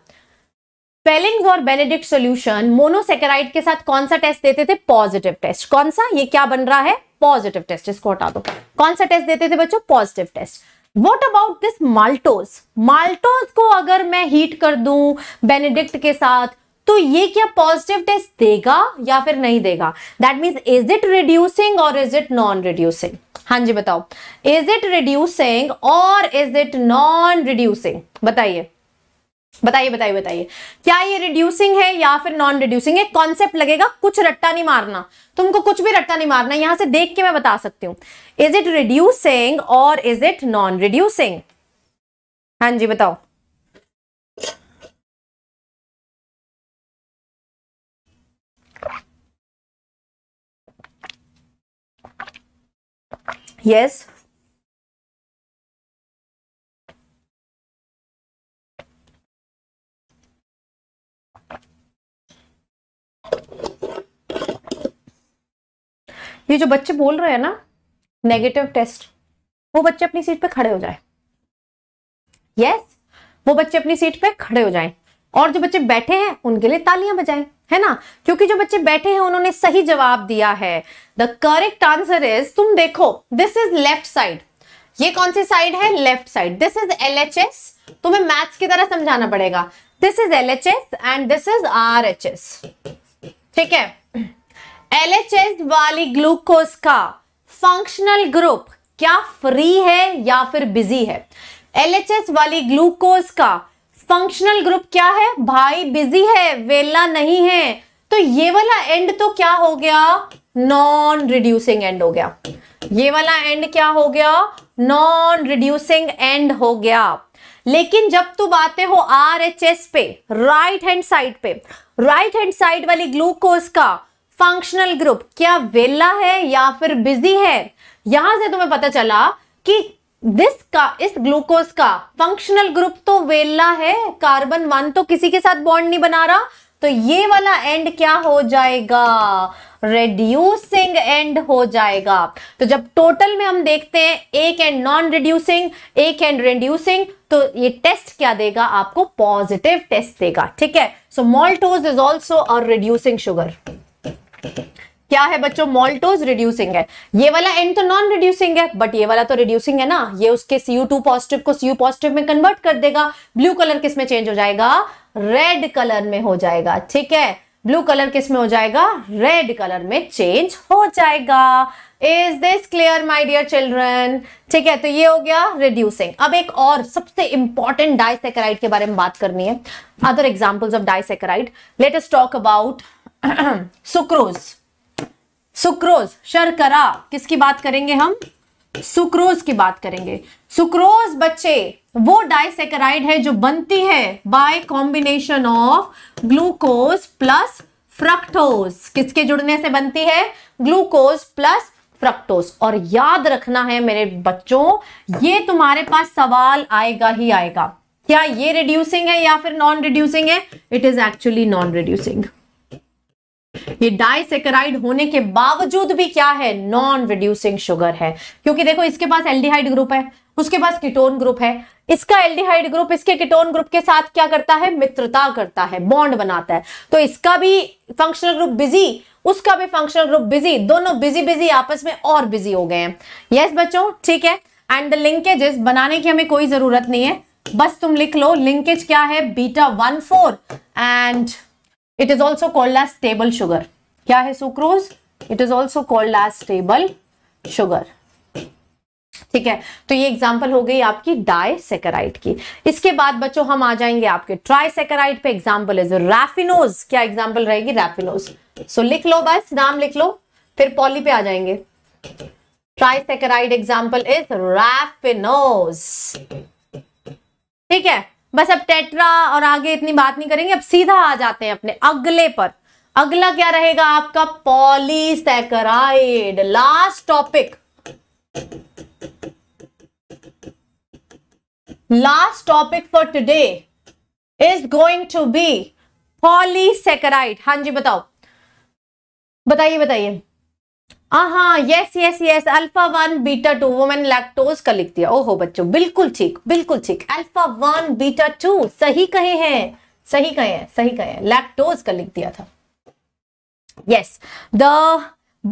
Speaker 1: फेलिंग्स और बेनेडिक्ट सोल्यूशन मोनोसेकेराइड के साथ कौन सा टेस्ट देते थे पॉजिटिव टेस्ट कौन सा ये क्या बन रहा है पॉजिटिव टेस्ट इसको हटा दो कौन सा टेस्ट देते थे बच्चों positive test what about this maltose maltose को अगर मैं हीट कर दूं बेनेडिक्ट के साथ तो ये क्या पॉजिटिव टेस्ट देगा या फिर नहीं देगा that means is it reducing और इज इट नॉन रिड्यूसिंग हाँ जी बताओ इज इट रिड्यूसिंग और इज इट नॉन रिड्यूसिंग बताइए बताइए बताइए बताइए क्या ये रिड्यूसिंग है या फिर नॉन रिड्यूसिंग है कॉन्सेप्ट लगेगा कुछ रट्टा नहीं मारना तुमको कुछ भी रट्टा नहीं मारना यहां से देख के मैं बता सकती हूं इज इट रिड्यूसिंग और इज इट नॉन रिड्यूसिंग हाँ जी बताओ यस yes. ये जो बच्चे बोल रहे हैं ना नेगेटिव टेस्ट वो बच्चे अपनी सीट पे खड़े हो जाए यस yes, वो बच्चे अपनी सीट पे खड़े हो जाए और जो बच्चे बैठे हैं उनके लिए तालियां बजाएं है ना क्योंकि जो बच्चे बैठे हैं उन्होंने सही जवाब दिया है द करेक्ट आंसर इज तुम देखो दिस इज लेफ्ट साइड ये कौन सी साइड है left side this is L H S तुम्हें मैथ्स की तरह समझाना पड़ेगा this is L H S and this is R H S ठीक है एलएचएस वाली ग्लूकोज का फंक्शनल ग्रुप क्या फ्री है या फिर बिजी है एलएचएस वाली ग्लूकोज का फंक्शनल ग्रुप क्या है भाई बिजी है वेला नहीं है तो ये वाला एंड तो क्या हो गया नॉन रिड्यूसिंग एंड हो गया ये वाला एंड क्या हो गया नॉन रिड्यूसिंग एंड हो गया लेकिन जब तू बातें हो आर एच एस पे राइट हैंड साइड पे राइट हैंड साइड वाली ग्लूकोज का फंक्शनल ग्रुप क्या वेला है या फिर बिजी है यहां से तुम्हें पता चला कि दिस का इस ग्लूकोज का फंक्शनल ग्रुप तो वेला है कार्बन वन तो किसी के साथ बॉन्ड नहीं बना रहा तो ये वाला एंड क्या हो जाएगा रेड्यूसिंग एंड हो जाएगा तो जब टोटल में हम देखते हैं एक एंड नॉन रिड्यूसिंग एक एंड रिड्यूसिंग तो ये टेस्ट क्या देगा आपको पॉजिटिव टेस्ट देगा ठीक है सो मॉल्टोज इज ऑल्सो और रिड्यूसिंग शुगर क्या है बच्चों मोल्टोज रिड्यूसिंग है ये वाला एंड तो नॉन रिड्यूसिंग है बट ये वाला तो रिड्यूसिंग है ना ये उसके सी टू पॉजिटिव को सी पॉजिटिव में कन्वर्ट कर देगा ब्लू कलर किस में चेंज हो जाएगा रेड कलर में हो जाएगा ठीक है ब्लू कलर किस में हो जाएगा रेड कलर में चेंज हो जाएगा is this clear my dear children ठीक है तो ये हो गया रिड्यूसिंग अब एक और सबसे इंपॉर्टेंट डाइसेकेराइड के बारे में बात करनी है other examples of disaccharide let us talk about *clears throat* sucrose sucrose शर्करा किसकी बात करेंगे हम सुक्रोज की बात करेंगे सुक्रोज बच्चे वो डाइसेकेराइड है जो बनती है by combination of glucose plus fructose किसके जुड़ने से बनती है ग्लूकोज प्लस फ्रक्टोज और याद रखना है मेरे बच्चों ये तुम्हारे पास सवाल आएगा ही आएगा क्या ये रिड्यूसिंग है या फिर नॉन रिड्यूसिंग है it is actually non reducing ये डाइसेकेराइड होने के बावजूद भी क्या है नॉन रिड्यूसिंग शुगर है क्योंकि देखो इसके पास एल्डिहाइड ग्रुप है उसके पास कीटोन ग्रुप है इसका एल्डिहाइड ग्रुप इसके कीटोन ग्रुप के साथ क्या करता है मित्रता करता है बॉन्ड बनाता है तो इसका भी फंक्शनल ग्रुप बिजी उसका भी फंक्शनल ग्रुप बिजी दोनों बिजी बिजी आपस में और बिजी हो गए हैं यस बच्चों ठीक है एंड द लिंकेजेस बनाने की हमें कोई जरूरत नहीं है बस तुम लिख लो लिंकेज क्या है beta one four and it is also called as stable sugar क्या है sucrose it is also called as stable sugar ठीक है तो ये एग्जाम्पल हो गई आपकी डायसेकेराइड की इसके बाद बच्चों हम आ जाएंगे आपके ट्राइसेकेराइड पे एग्जाम्पल इज रैफिनोज क्या एग्जाम्पल रहेगी रैफिनोज सो लिख लो बस नाम लिख लो फिर पॉली पे आ जाएंगे ट्राइसेकेराइड एग्जाम्पल इज रैफिनोज ठीक है बस अब टेट्रा और आगे इतनी बात नहीं करेंगे अब सीधा आ जाते हैं अपने अगले पर अगला क्या रहेगा आपका polysaccharide last topic last topic for today is going to be polysaccharide हां जी बताओ बताइए बताइए हाँ yes yes yes alpha one beta two वो मैंने लैक्टोज का लिख दिया ओहो बच्चों बिल्कुल ठीक बिल्कुल ठीक अल्फा वन बीटा टू सही कहे हैं सही कहे हैं सही कहे हैं लैक्टोज का लिख दिया था yes the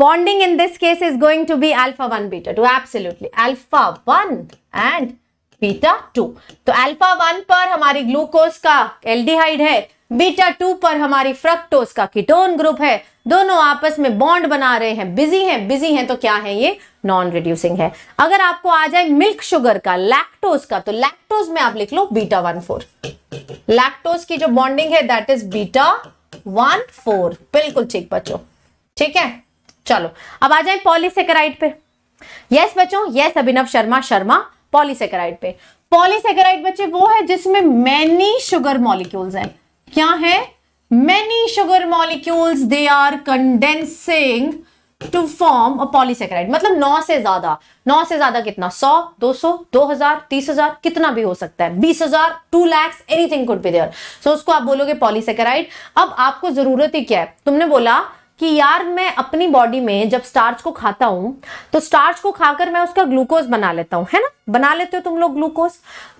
Speaker 1: bonding in this case is going to be alpha one beta two absolutely alpha one and beta two तो अल्फा वन पर हमारी ग्लूकोज का एल्डिहाइड है बीटा टू पर हमारी फ्रक्टोज का कीटोन ग्रुप है दोनों आपस में बॉन्ड बना रहे हैं बिजी हैं बिजी हैं तो क्या है ये नॉन रिड्यूसिंग है अगर आपको आ जाए मिल्क शुगर का लैक्टोज का तो लैक्टोज में आप लिख लो बीटा वन फोर लैक्टोज की जो बॉन्डिंग है that is beta one four बिल्कुल ठीक बच्चों ठीक है चलो अब आ जाए पॉलीसेकेराइड पे यस बच्चों यस अभिनव शर्मा शर्मा पॉलीसेकेराइड पे पॉलीसेकेराइड बच्चे वो है जिसमें मैनी शुगर मॉलिक्यूल्स हैं क्या है many sugar molecules they are condensing to form a polysaccharide मतलब नौ से ज्यादा नौ से ज्यादा कितना सौ दो सौ दो हजार तीस हजार कितना भी हो सकता है बीस हजार to lakhs anything could be there so उसको आप बोलोगे पॉलीसेकेराइड अब आपको जरूरत ही क्या है तुमने बोला कि यार मैं अपनी बॉडी में जब स्टार्च को खाता हूं तो स्टार्च को खाकर मैं उसका ग्लूकोज बना लेता हूं है ना बना लेते हो तुम लोग ग्लूकोज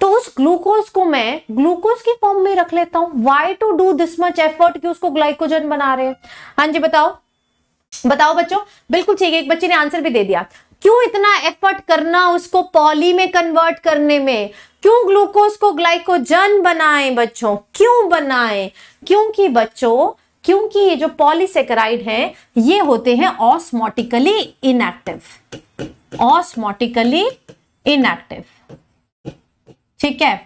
Speaker 1: तो उस ग्लूकोज को मैं ग्लूकोज की फॉर्म में रख लेता हूं why to do this much effort कि उसको ग्लाइकोजन बना रहे हाँ जी बताओ बताओ बच्चों बिल्कुल ठीक है एक बच्चे ने आंसर भी दे दिया क्यों इतना एफर्ट करना उसको पॉली में कन्वर्ट करने में क्यों ग्लूकोज को ग्लाइकोजन बनाएं बच्चों क्यों बनाएं क्योंकि बच्चों क्योंकि ये जो पॉलीसेकेराइड है ये होते हैं ऑस्मोटिकली इनएक्टिव ऑस्मोटिकली इनएक्टिव ठीक है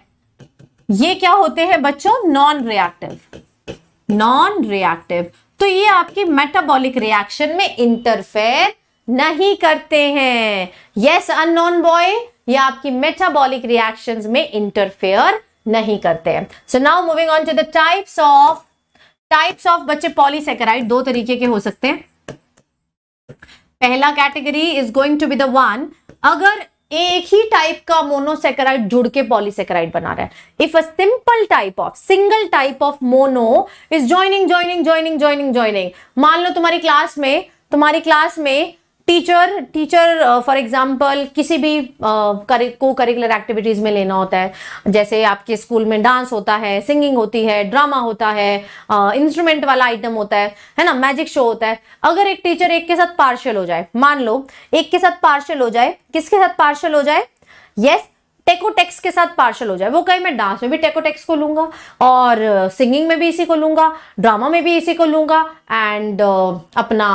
Speaker 1: ये क्या होते हैं बच्चों नॉन रिएक्टिव नॉन रिएक्टिव तो ये आपके मेटाबॉलिक रिएक्शन में इंटरफेयर नहीं करते हैं यस अननोन बॉय ये आपकी मेटाबॉलिक रिएक्शंस में इंटरफेयर नहीं करते हैं so now moving on to the types of types of बच्चे पॉलीसेकेराइड दो तरीके के हो सकते हैं पहला category is going to be the one अगर एक ही टाइप का मोनोसेकेराइड जुड़ के पॉलीसेकेराइड बना रहा है if a simple type of single type of mono is joining joining joining joining joining मान लो तुम्हारी क्लास में तुम्हारी क्लास में टीचर टीचर फॉर एग्जांपल किसी भी को करिकुलर एक्टिविटीज़ में लेना होता है जैसे आपके स्कूल में डांस होता है सिंगिंग होती है ड्रामा होता है इंस्ट्रूमेंट वाला आइटम होता है है ना मैजिक शो होता है अगर एक टीचर एक के साथ पार्शल हो जाए मान लो एक के साथ पार्शल हो जाए किसके साथ पार्शल हो जाए यस yes, टेकोटेक्स के साथ पार्शल हो जाए वो कहीं मैं डांस में भी टेकोटेक्स को लूंगा और सिंगिंग में भी इसी को लूंगा ड्रामा में भी इसी को लूंगा एंड अपना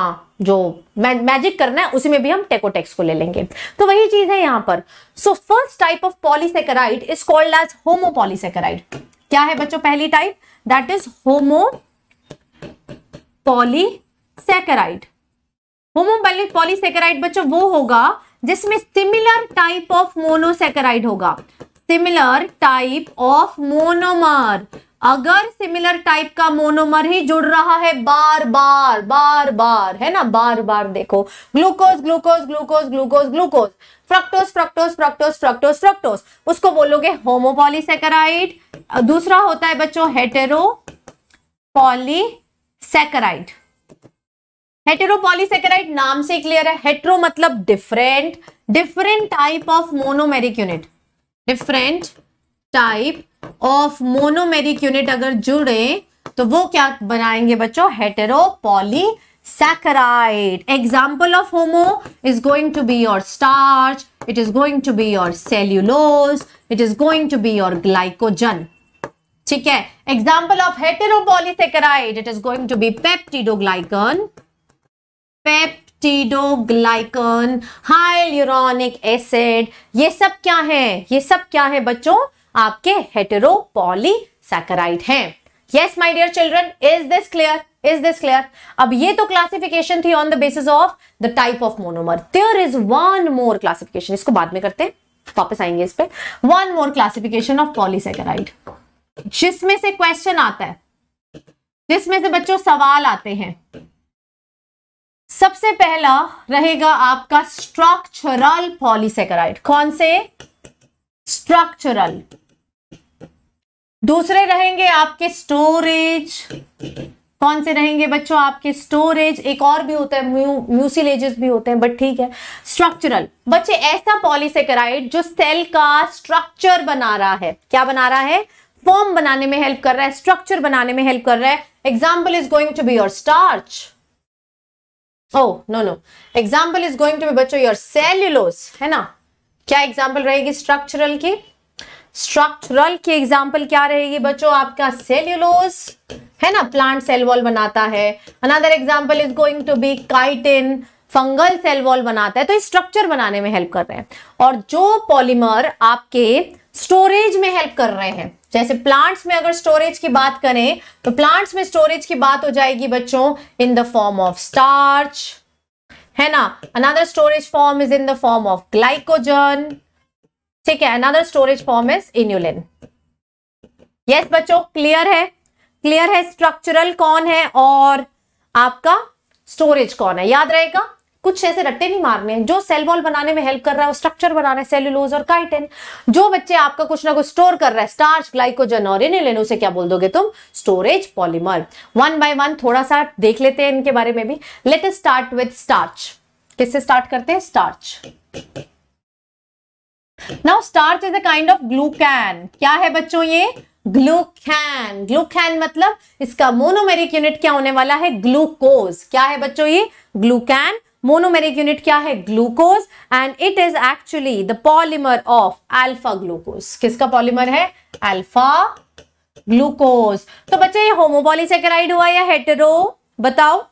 Speaker 1: जो मैजिक करना है उसी में भी हम टेकोटेक्स को ले लेंगे तो वही चीज है यहां पर so first type of polysaccharide is called as homopolysaccharide क्या है बच्चों पहली type that is homopolysaccharide homopolysaccharide बच्चों वो होगा जिसमें सिमिलर टाइप ऑफ मोनोसेकेराइड होगा सिमिलर टाइप ऑफ मोनोमर अगर सिमिलर टाइप का मोनोमर ही जुड़ रहा है बार बार बार बार है ना बार बार देखो glucose glucose glucose glucose glucose fructose fructose fructose fructose fructose उसको बोलोगे होमोपॉलीसेकेराइड दूसरा होता है बच्चों हेटेरो पॉलीसेकेराइड हेटेरोपॉलीसेकेराइड नाम से क्लियर है हेट्रो मतलब different different type of monomeric unit different type of monomeric unit अगर जुड़े तो वो क्या बनाएंगे बच्चों heteropolysaccharide example of homo is going to be your starch it is going to be your cellulose it is going to be your glycogen ठीक है example of heteropolysaccharide it is going to be peptidoglycan peptidoglycan hyaluronic acid ये सब क्या है ये सब क्या है बच्चों आपके हेटेरोपॉलीसैकेराइड हैं yes my dear children is this clear is this clear अब ये तो क्लासिफिकेशन थी on the basis of the type of monomer there is one more classification इसको बाद में करते हैं वापस आएंगे इस पर one more classification of polysaccharide जिसमें से क्वेश्चन आता है जिसमें से बच्चों सवाल आते हैं सबसे पहला रहेगा आपका स्ट्रक्चरल पॉलीसेकेराइड कौन से स्ट्रक्चरल दूसरे रहेंगे आपके स्टोरेज कौन से रहेंगे बच्चों आपके स्टोरेज एक और भी होता है म्यू म्यूसिलेजेस भी होते हैं बट ठीक है स्ट्रक्चरल बच्चे ऐसा पॉलीसेकेराइड जो सेल का स्ट्रक्चर बना रहा है क्या बना रहा है फॉर्म बनाने में हेल्प कर रहा है स्ट्रक्चर बनाने में हेल्प कर रहा है example is going to be your starch oh no no example is going to be बच्चो योर सेल्यूलोस है ना क्या एग्जाम्पल रहेगी स्ट्रक्चरल की स्ट्रक्चरल की एग्जाम्पल क्या रहेगी बच्चों आपका सेल्यूलोस है ना प्लांट सेल वॉल बनाता है another example is going to be chitin fungal cell wall बनाता है तो स्ट्रक्चर बनाने में हेल्प कर रहे हैं और जो पॉलीमर आपके स्टोरेज में हेल्प कर रहे हैं जैसे प्लांट्स में अगर स्टोरेज की बात करें तो प्लांट्स में स्टोरेज की बात हो जाएगी बच्चों in the form of starch है ना another storage form is in the form of glycogen ठीक है another storage form is inulin yes बच्चों क्लियर है क्लियर है स्ट्रक्चरल कौन है और आपका स्टोरेज कौन है याद रहेगा कुछ ऐसे रट्टे नहीं मारने जो सेल वॉल बनाने में हेल्प कर रहा है स्ट्रक्चर बनाने सेल्यूलोज और काइटिन जो बच्चे आपका कुछ ना कुछ स्टोर कर रहा है स्टार्च ग्लाइकोजन और इन उसे क्या बोल दोगे तुम storage polymer one by one थोड़ा सा देख लेते हैं इनके बारे में भी let's start with starch किससे स्टार्ट करते हैं starch now starch is a kind of glucan क्या है बच्चों ये ग्लूकैन ग्लूकैन मतलब इसका मोनोमेरिक यूनिट क्या होने वाला है ग्लूकोज क्या है बच्चों ये ग्लूकैन मोनोमेरिक यूनिट क्या है glucose and it is actually the polymer of alpha glucose किसका पॉलीमर है अल्फा ग्लूकोज तो बच्चे ये होमोपॉलीसेकेराइड हुआ या हेटेरो बताओ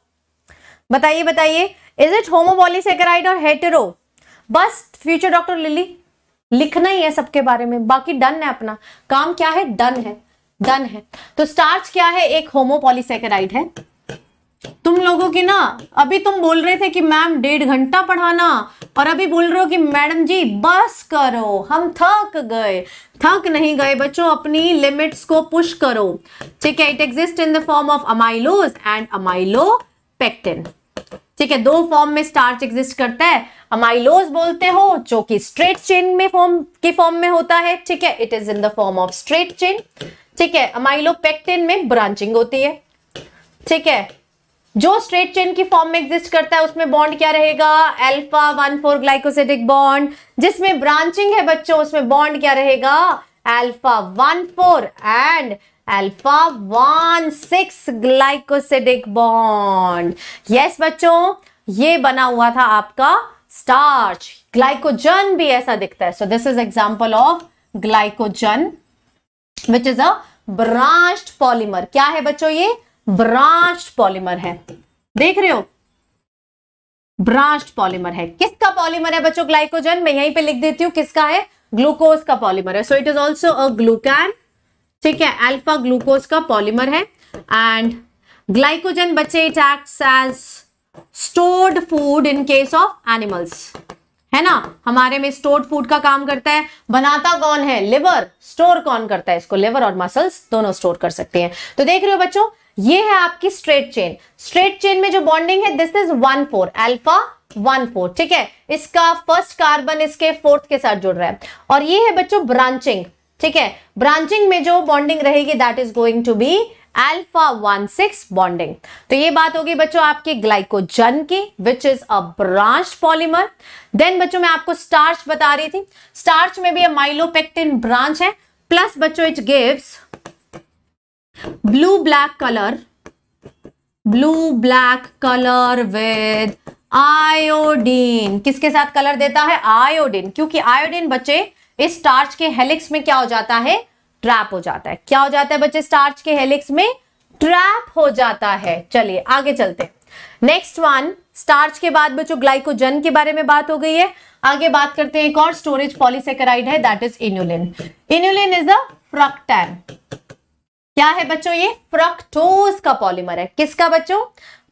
Speaker 1: बताइए बताइए इज इट होमोपॉलीसेकेराइड और हेटेरो बस फ्यूचर डॉक्टर लिली लिखना ही है सबके बारे में बाकी डन है अपना काम क्या है डन है डन है तो स्टार्च क्या है एक होमोपॉलीसेकेराइड है तुम लोगों की ना अभी तुम बोल रहे थे कि मैम डेढ़ घंटा पढ़ाना और अभी बोल रहे हो कि मैडम जी बस करो हम थक गए थक नहीं गए बच्चों अपनी लिमिट्स को पुश करो ठीक है it exist in the form of amylose and amylopectin ठीक है दो फॉर्म में स्टार्च एग्जिस्ट करता है अमाइलोज बोलते हो जो कि स्ट्रेट चेन में फॉर्म के फॉर्म में होता है ठीक है it is in the form of straight chain ठीक है अमाइलो पेक्टिन में ब्रांचिंग होती है ठीक है जो स्ट्रेट चेन की फॉर्म में एग्जिस्ट करता है उसमें बॉन्ड क्या रहेगा alpha one four glycosidic bond जिसमें ब्रांचिंग है बच्चों उसमें बॉन्ड क्या रहेगा alpha one four and alpha one six glycosidic bond yes बच्चों ये बना हुआ था आपका स्टार्च ग्लाइकोजन भी ऐसा दिखता है so this is example of glycogen which is a branch polymer क्या है बच्चों ये ब्रांच पॉलीमर है देख रहे हो ब्रांच पॉलीमर है किसका पॉलीमर है बच्चों ग्लाइकोजन मैं यहीं पे लिख देती हूं किसका है ग्लूकोज का पॉलीमर है so it is also a glucan ठीक है अल्फा ग्लूकोज का पॉलीमर है एंड ग्लाइकोजन बच्चे it act as stored food in case of animals है ना हमारे में स्टोर्ड फूड का काम करता है बनाता कौन है लिवर स्टोर कौन करता है इसको लिवर और मसल्स दोनों स्टोर कर सकते हैं तो देख रहे हो बच्चों ये है आपकी स्ट्रेट चेन स्ट्रेट चेन में जो बॉन्डिंग है this is one four alpha one four ठीक है इसका फर्स्ट कार्बन इसके फोर्थ के साथ जुड़ रहा है और ये है बच्चों ब्रांचिंग ठीक है ब्रांचिंग में जो बॉन्डिंग रहेगी that is going to be alpha one six bonding तो ये बात होगी बच्चों आपके ग्लाइकोजन की which is a branch polymer then बच्चों मैं आपको स्टार्च बता रही थी स्टार्च में भी माइलोपेक्टिन ब्रांच है प्लस बच्चों it gives blue black colour blue black colour with iodine किसके साथ कलर देता है आयोडीन क्योंकि आयोडीन बच्चे इस स्टार्च के हेलिक्स में क्या हो जाता है ट्रैप हो जाता है क्या हो जाता है बच्चे स्टार्च के हेलिक्स में ट्रैप हो जाता है चलिए आगे चलते नेक्स्ट वन स्टार्च के बाद बच्चों ग्लाइकोजन के बारे में बात हो गई है आगे बात करते हैं एक और स्टोरेज पॉलीसेकेराइड है that is inulin inulin is a fructan क्या है बच्चों ये फ्रक्टोज का पॉलीमर है किसका बच्चों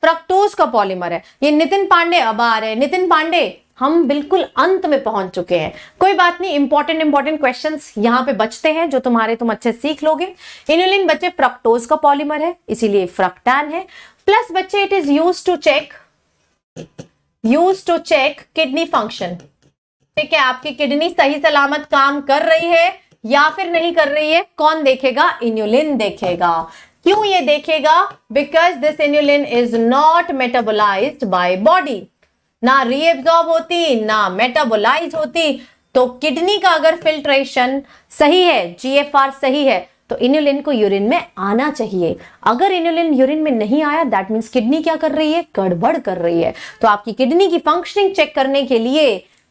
Speaker 1: फ्रक्टोज का पॉलीमर है ये नितिन पांडे अब आ रहे हैं नितिन पांडे हम बिल्कुल अंत में पहुंच चुके हैं कोई बात नहीं इंपॉर्टेंट इंपॉर्टेंट क्वेश्चन यहाँ पे बचते हैं जो तुम्हारे तुम अच्छे सीख लोगे इनुलिन बच्चे फ्रक्टोज का पॉलीमर है इसीलिए फ्रक्टान है प्लस बच्चे it is use to check use to check kidney function ठीक है आपकी किडनी सही सलामत काम कर रही है या फिर नहीं कर रही है कौन देखेगा इन्यूलिन देखेगा क्यों ये देखेगा because this inulin is not metabolize by body ना रीएब्जॉर्ब होती ना मेटाबोलाइज होती तो किडनी का अगर फिल्ट्रेशन सही है जीएफआर सही है तो इन्यूलिन को यूरिन में आना चाहिए अगर इन्यूलिन यूरिन में नहीं आया दैट मीन्स किडनी क्या कर रही है गड़बड़ कर रही है तो आपकी किडनी की फंक्शनिंग चेक करने के लिए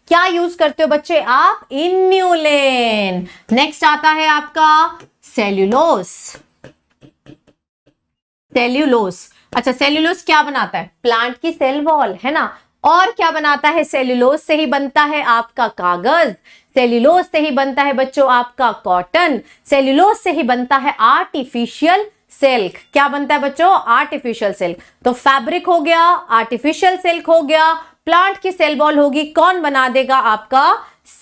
Speaker 1: क्या यूज करते हो बच्चे आप इन्यूलिन नेक्स्ट आता है आपका सेल्यूलोस सेल्यूलोस अच्छा सेल्यूलोस क्या बनाता है प्लांट की सेल वॉल है ना और क्या बनाता है सेल्यूलोस से ही बनता है आपका कागज सेल्यूलोस से ही बनता है बच्चों आपका कॉटन सेल्यूलोस से ही बनता है आर्टिफिशियल सिल्क क्या बनता है बच्चों आर्टिफिशियल सिल्क तो फैब्रिक हो गया आर्टिफिशियल सिल्क हो गया प्लांट की सेल वॉल होगी कौन बना देगा आपका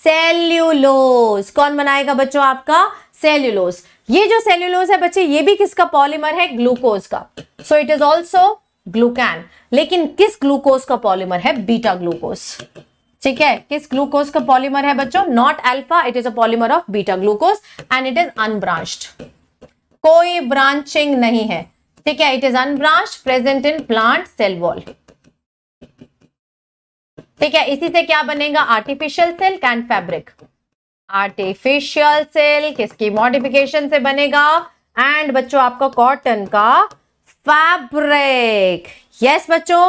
Speaker 1: सेल्यूलोस कौन बनाएगा बच्चों आपका सेल्यूलोस ये जो सेल्यूलोस है बच्चे ये भी किसका पॉलीमर है ग्लूकोज का so it is also glucan लेकिन किस ग्लूकोज का पॉलीमर है बीटा ग्लूकोज ठीक है किस ग्लूकोज का पॉलीमर है बच्चों not alpha it is a polymer of beta glucose and it is unbranched कोई ब्रांचिंग नहीं है ठीक है it is unbranched present in plant cell wall ठीक है इसी से क्या बनेगा artificial silk and fabric artificial silk इसकी मॉडिफिकेशन से बनेगा एंड बच्चों आपका कॉटन का फैब्रिक यस बच्चों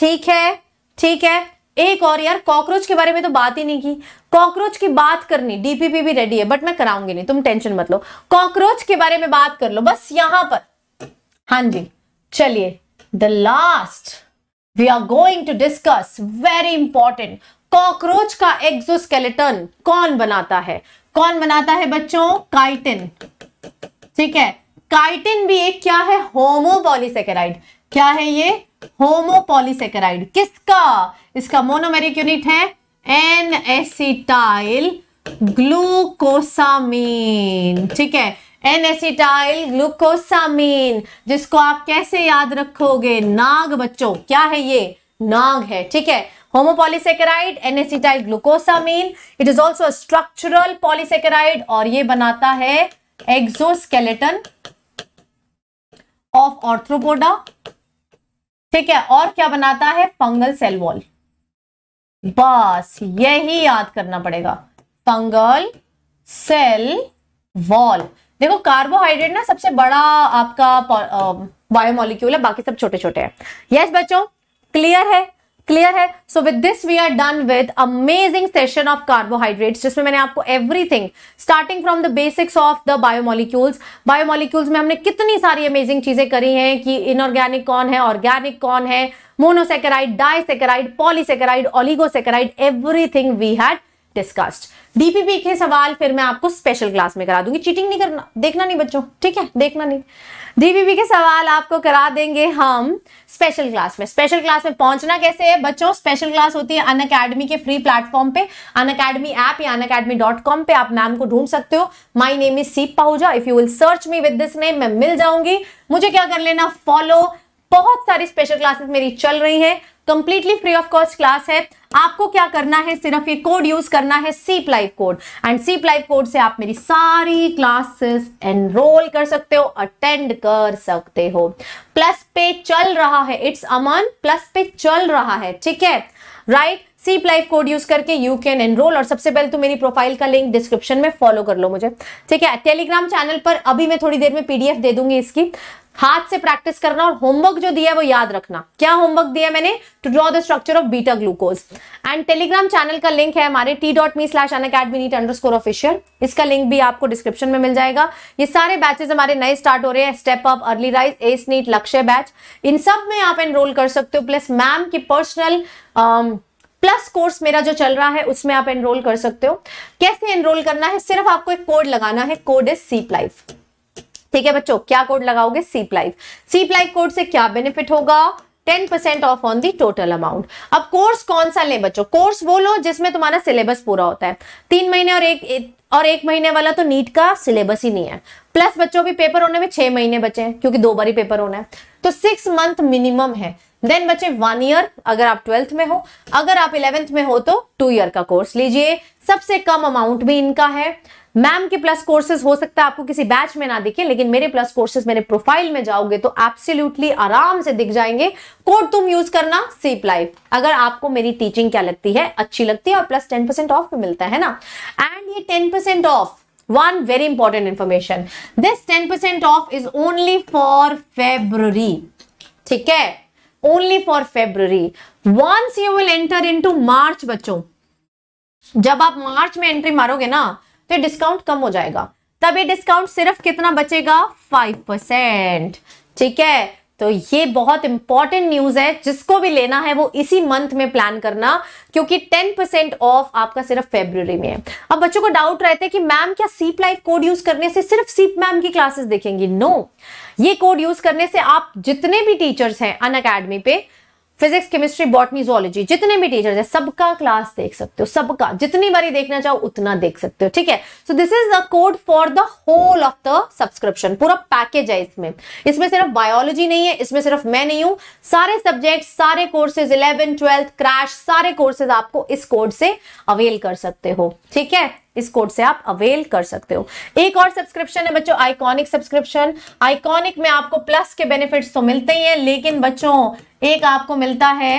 Speaker 1: ठीक है ठीक है एक और यार कॉकरोच के बारे में तो बात ही नहीं की कॉकरोच की बात करनी डीपीपी भी रेडी है बट मैं कराऊंगी नहीं तुम टेंशन मत लो कॉकरोच के बारे में बात कर लो बस यहां पर हां जी चलिए the last we are going to discuss very important cockroach का एक्सोस्केलेटन कौन बनाता है कौन बनाता है बच्चों काइटिन ठीक है काइटिन भी एक क्या है होमोपॉलीसेकेराइड क्या है ये होमोपॉलीसेकेराइड किसका इसका मोनोमेरिक यूनिट है एन एसिटाइल ग्लूकोसामीन ठीक है एन एसिटाइल ग्लूकोसामीन जिसको आप कैसे याद रखोगे नाग बच्चों क्या है ये नाग है ठीक है homopolysaccharide N acetyl glucosamine it is also structural polysaccharide और ये बनाता है एग्जोस्केलेटन ऑफ ऑर्थ्रोपोडा ठीक है और क्या बनाता है पंगल सेल वॉल बस यही याद करना पड़ेगा पंगल सेल वॉल देखो कार्बोहाइड्रेट ना सबसे बड़ा आपका बायोमोलिक्यूल है बाकी सब छोटे छोटे हैं यस बच्चों क्लियर है क्लियर है so with this we are done with amazing session of carbohydrates जिसमें मैंने आपको everything starting from the basics of the biomolecules biomolecules में हमने कितनी सारी अमेजिंग चीजें करी हैं कि इनऑर्गेनिक कौन है ऑर्गेनिक कौन है monosaccharide disaccharide polysaccharide oligosaccharide everything we had discussed DPP के सवाल फिर मैं आपको स्पेशल क्लास में करा दूंगी चीटिंग नहीं करना देखना नहीं बच्चों ठीक है देखना नहीं डीपीपी के सवाल आपको करा देंगे हम स्पेशल क्लास में स्पेशल क्लास में पहुंचना कैसे है बच्चों स्पेशल क्लास होती है अन अकेडमी के फ्री प्लेटफॉर्म पे अन अकेडमी ऐप या अन अकेडमी डॉट कॉम पे आप मैम को ढूंढ सकते हो माई name is Seep Pahuja if you will search me with this name मैं मिल जाऊंगी मुझे क्या कर लेना फॉलो बहुत सारी स्पेशल क्लासेस मेरी चल रही हैं completely free of cost class है आपको क्या करना है सिर्फ ये कोड यूज करना है Seep live code and Seep live code से आप मेरी सारी क्लासेस एनरोल कर सकते हो अटेंड कर सकते हो प्लस पे चल रहा है इट्स अमन प्लस पे चल रहा है ठीक है right Seep live code use करके यू कैन एनरोल और सबसे पहले तो मेरी प्रोफाइल का लिंक डिस्क्रिप्शन में फॉलो कर लो मुझे ठीक है टेलीग्राम चैनल पर अभी मैं थोड़ी देर में पीडीएफ दे दूंगी इसकी हाथ से प्रैक्टिस करना और होमवर्क जो दिया है वो याद रखना क्या होमवर्क दिया मैंने to draw the structure of beta glucose and Telegram channel का लिंक है हमारे T dot me slash Unacademy NEET underscore official इसका लिंक भी आपको डिस्क्रिप्शन में मिल जाएगा ये सारे बैचेज हमारे नए स्टार्ट हो रहे हैं step up early rise ace NEET Lakshya batch इन सब में आप एनरोल कर सकते हो प्लस मैम की पर्सनल प्लस कोर्स मेरा जो चल रहा है उसमें आप एनरोल कर सकते हो कैसे एनरोल करना है सिर्फ आपको एक कोड लगाना है कोड इज सीप लाइफ ठीक है बच्चों क्या कोड लगाओगे सीप लाइफ सीप लाइफ कोड से क्या बेनिफिट होगा ten percent off on the total amount अब कोर्स कौन सा ले बच्चों कोर्स वो लो जिसमें तुम्हारा सिलेबस पूरा होता है तीन महीने और एक और एक महीने वाला तो नीट का सिलेबस ही नहीं है प्लस बच्चों भी पेपर होने में छह महीने बचे हैं क्योंकि दो बार ही पेपर होना है तो सिक्स मंथ मिनिमम है देन बच्चे वन ईयर अगर आप ट्वेल्थ में हो अगर आप इलेवेंथ में हो तो टू ईयर का कोर्स लीजिए सबसे कम अमाउंट भी इनका है मैम के प्लस कोर्सेज हो सकता है आपको किसी बैच में ना दिखे लेकिन मेरे प्लस कोर्सेज मेरे प्रोफाइल में जाओगे तो एब्सोल्युटली आराम से दिख जाएंगे कोड तुम यूज करना सीप लाइफ अगर आपको मेरी टीचिंग क्या लगती है अच्छी लगती है और प्लस टेन परसेंट ऑफ भी मिलता है ना एंड ये ten percent off one very important information this ten percent off is only for february ठीक है only for February once you will enter into March बच्चों जब आप मार्च में एंट्री मारोगे ना तो डिस्काउंट कम हो जाएगा तब ये डिस्काउंट सिर्फ कितना बचेगा फाइव परसेंट ठीक है तो ये बहुत इंपॉर्टेंट न्यूज है जिसको भी लेना है वो इसी मंथ में प्लान करना क्योंकि 10% परसेंट ऑफ आपका सिर्फ फेब्रुवरी में है अब बच्चों को डाउट रहता है कि मैम क्या सीप लाइफ कोड यूज करने से सिर्फ सीप मैम की क्लासेस देखेंगी नो no. ये कोड यूज करने से आप जितने भी टीचर्स हैं अन अकेडमी पे फिजिक्स केमिस्ट्री बॉटनी जोलॉजी जितने भी टीचर्स हैं सबका क्लास देख सकते हो सबका जितनी बारी देखना चाहो उतना देख सकते हो ठीक है so this is the code for the whole of the subscription पूरा पैकेज है इसमें इसमें सिर्फ बायोलॉजी नहीं है इसमें सिर्फ मैं नहीं हूं सारे सब्जेक्ट सारे कोर्सेज इलेवन ट्वेल्थ क्रैश सारे कोर्सेज आपको इस कोड से अवेल कर सकते हो ठीक है इस कोड से आप अवेल कर सकते हो एक और सब्सक्रिप्शन है बच्चों आइकॉनिक सब्सक्रिप्शन आइकॉनिक में आपको प्लस के बेनिफिट्स तो मिलते ही हैं लेकिन बच्चों एक आपको मिलता है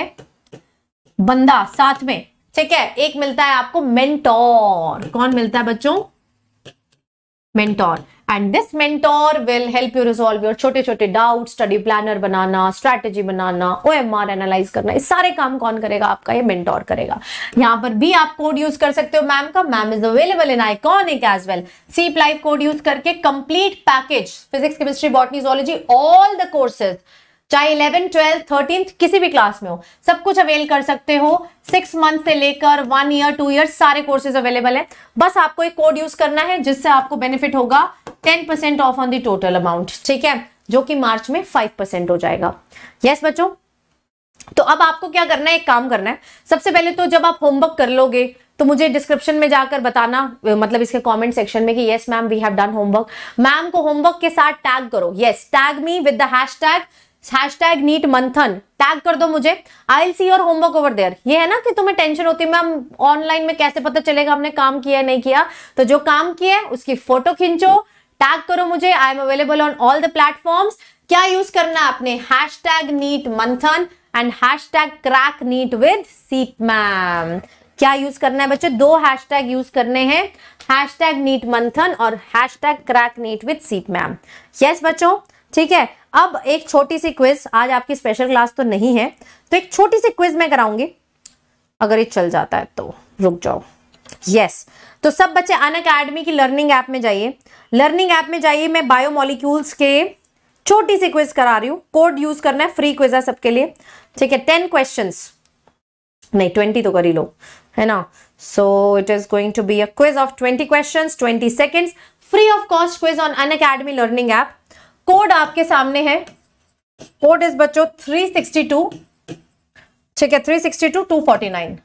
Speaker 1: बंदा साथ में ठीक है एक मिलता है आपको मेंटोर कौन मिलता है बच्चों mentor and this mentor will help you resolve your छोटे छोटे डाउट स्टडी प्लानर बनाना स्ट्रैटेजी बनाना ओ एम आर एनालाइज करना इस सारे काम कौन करेगा आपका ये मेंटोर करेगा यहाँ पर भी आप कोड यूज कर सकते हो मैम का ma'am is available in Iconic as well Seep live code use करके complete package physics chemistry botany zoology all the courses चाहे इलेवन ट्वेल्थ थर्टीन किसी भी क्लास में हो सब कुछ अवेल कर सकते हो सिक्स मंथ से लेकर वन ईयर टू ईयर सारे कोर्सेज अवेलेबल है बस आपको एक कोड यूज करना है जिससे आपको बेनिफिट होगा ten percent off on total amount ठीक है जो कि मार्च में फाइव परसेंट हो जाएगा यस yes, बच्चों तो अब आपको क्या करना है एक काम करना है सबसे पहले तो जब आप होमवर्क कर लोगे तो मुझे डिस्क्रिप्शन में जाकर बताना मतलब इसके कमेंट सेक्शन में कि yes ma'am we have done homework ma'am को होमवर्क के साथ टैग करो yes tag me with the hashtag hashtag NEET Manthan tag कर दो मुझे I see your homework over there ये है ना कि तुम्हें टेंशन होती है मैम ऑनलाइन में कैसे पता चलेगा हमने काम किया नहीं किया तो जो काम किया है उसकी फोटो खींचो टैग करो मुझे I am available on all the platforms क्या यूज करना है आपने hashtag NEET Manthan and hashtag crack NEET with Seep ma'am क्या यूज करना है बच्चे दो हैश टैग यूज करने हैं हैश टैग नीट मंथन और hashtag crack NEET with Seep ma'am yes बच्चों ठीक है अब एक छोटी सी क्विज आज आपकी स्पेशल क्लास तो नहीं है तो एक छोटी सी क्विज मैं कराऊंगी अगर ये चल जाता है तो रुक जाओ यस तो सब बच्चे अन अकेडमी की लर्निंग ऐप में जाइए लर्निंग ऐप में जाइए मैं बायोमोलिक्यूल्स के छोटी सी क्विज करा रही हूं कोड यूज करना है फ्री क्विज है सबके लिए ठीक है टेन क्वेश्चन नहीं ट्वेंटी तो कर ही लो है ना so it is going to be a quiz of twenty question twenty second free of cost quiz on Unacademy learning app code आपके सामने है कोड इज बच्चों थ्री सिक्सटी टू ठीक है three sixty two two forty nine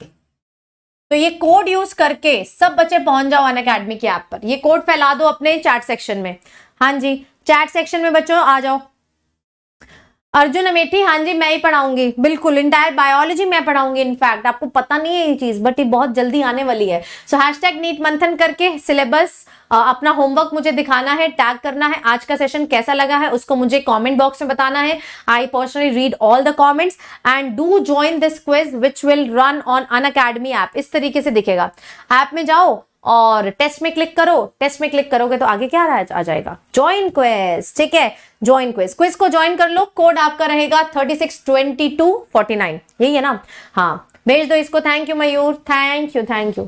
Speaker 1: तो ये code use करके सब बच्चे पहुंच जाओ अन अकेडमी की ऐप पर ये कोड फैला दो अपने चैट सेक्शन में हाँ जी चैट सेक्शन में बच्चों आ जाओ अर्जुन अमेठी हाँ जी मैं ही पढ़ाऊंगी बिल्कुल इंटायर बायोलॉजी मैं पढ़ाऊंगी इनफैक्ट आपको पता नहीं है ये चीज बट ये बहुत जल्दी आने वाली है सो हैश टैग नीट मंथन करके सिलेबस अपना होमवर्क मुझे दिखाना है टैग करना है आज का सेशन कैसा लगा है उसको मुझे कमेंट बॉक्स में बताना है I personally read all the comments and do join this quiz which will run on Unacademy app इस तरीके से दिखेगा ऐप में जाओ और टेस्ट में क्लिक करो टेस्ट में क्लिक करोगे तो आगे क्या आ जाएगा ज्वाइन क्वेज ठीक है ज्वाइन क्वेस्ट क्विज को ज्वाइन कर लो कोड आपका रहेगा thirty six twenty two forty nine यही है ना हाँ भेज दो इसको thank you Mayur thank you thank you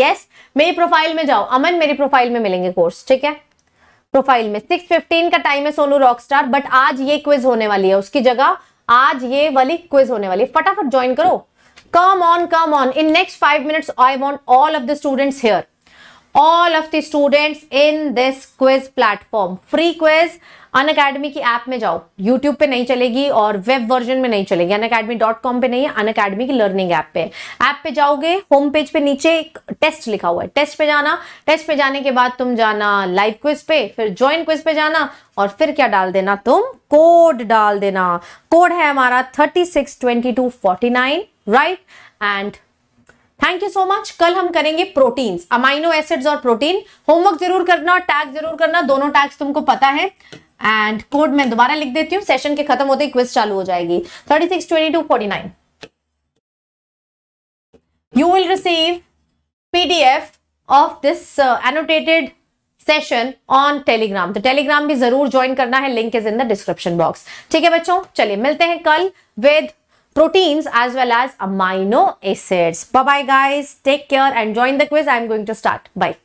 Speaker 1: yes मेरी प्रोफाइल में जाओ अमन मेरी प्रोफाइल में मिलेंगे कोर्स ठीक है प्रोफाइल में सिक्स फिफ्टीन का टाइम है सोनू रॉक बट आज ये क्विज होने वाली है उसकी जगह आज ये वाली क्विज होने वाली है फटाफट ज्वाइन करो Come on, come on. In next five minutes, I want all of the students here. All of the students in this quiz platform. Free quiz. Unacademy की ऐप में जाओ यूट्यूब पे नहीं चलेगी और वेब वर्जन में नहीं चलेगी अन अकेडमी डॉट कॉम पर नहीं है अन अकेडमी की लर्निंग ऐप पे ऐप पे जाओगे होम पेज पे नीचे एक टेस्ट लिखा हुआ है टेस्ट पे जाना टेस्ट पे जाने के बाद तुम जाना लाइव क्विज पे फिर ज्वाइन क्विज पे जाना और फिर क्या डाल देना तुम कोड डाल देना कोड है हमारा thirty six twenty two forty nine right and thank you so much कल हम करेंगे प्रोटीन्स अमाइनो एसिड्स और प्रोटीन होमवर्क जरूर करना और टैग जरूर करना दोनों टैग्स तुमको पता है एंड कोड मैं दोबारा लिख देती हूँ सेशन के खत्म होते ही क्विज चालू हो जाएगी thirty six twenty two forty nine will receive P D F of this annotated session on Telegram तो टेलीग्राम भी जरूर ज्वाइन करना है link is in the description box ठीक है बच्चों चलिए मिलते हैं कल with proteins as well as amino acids. Bye-bye guys. Take care and join the quiz. I'm going to start. Bye.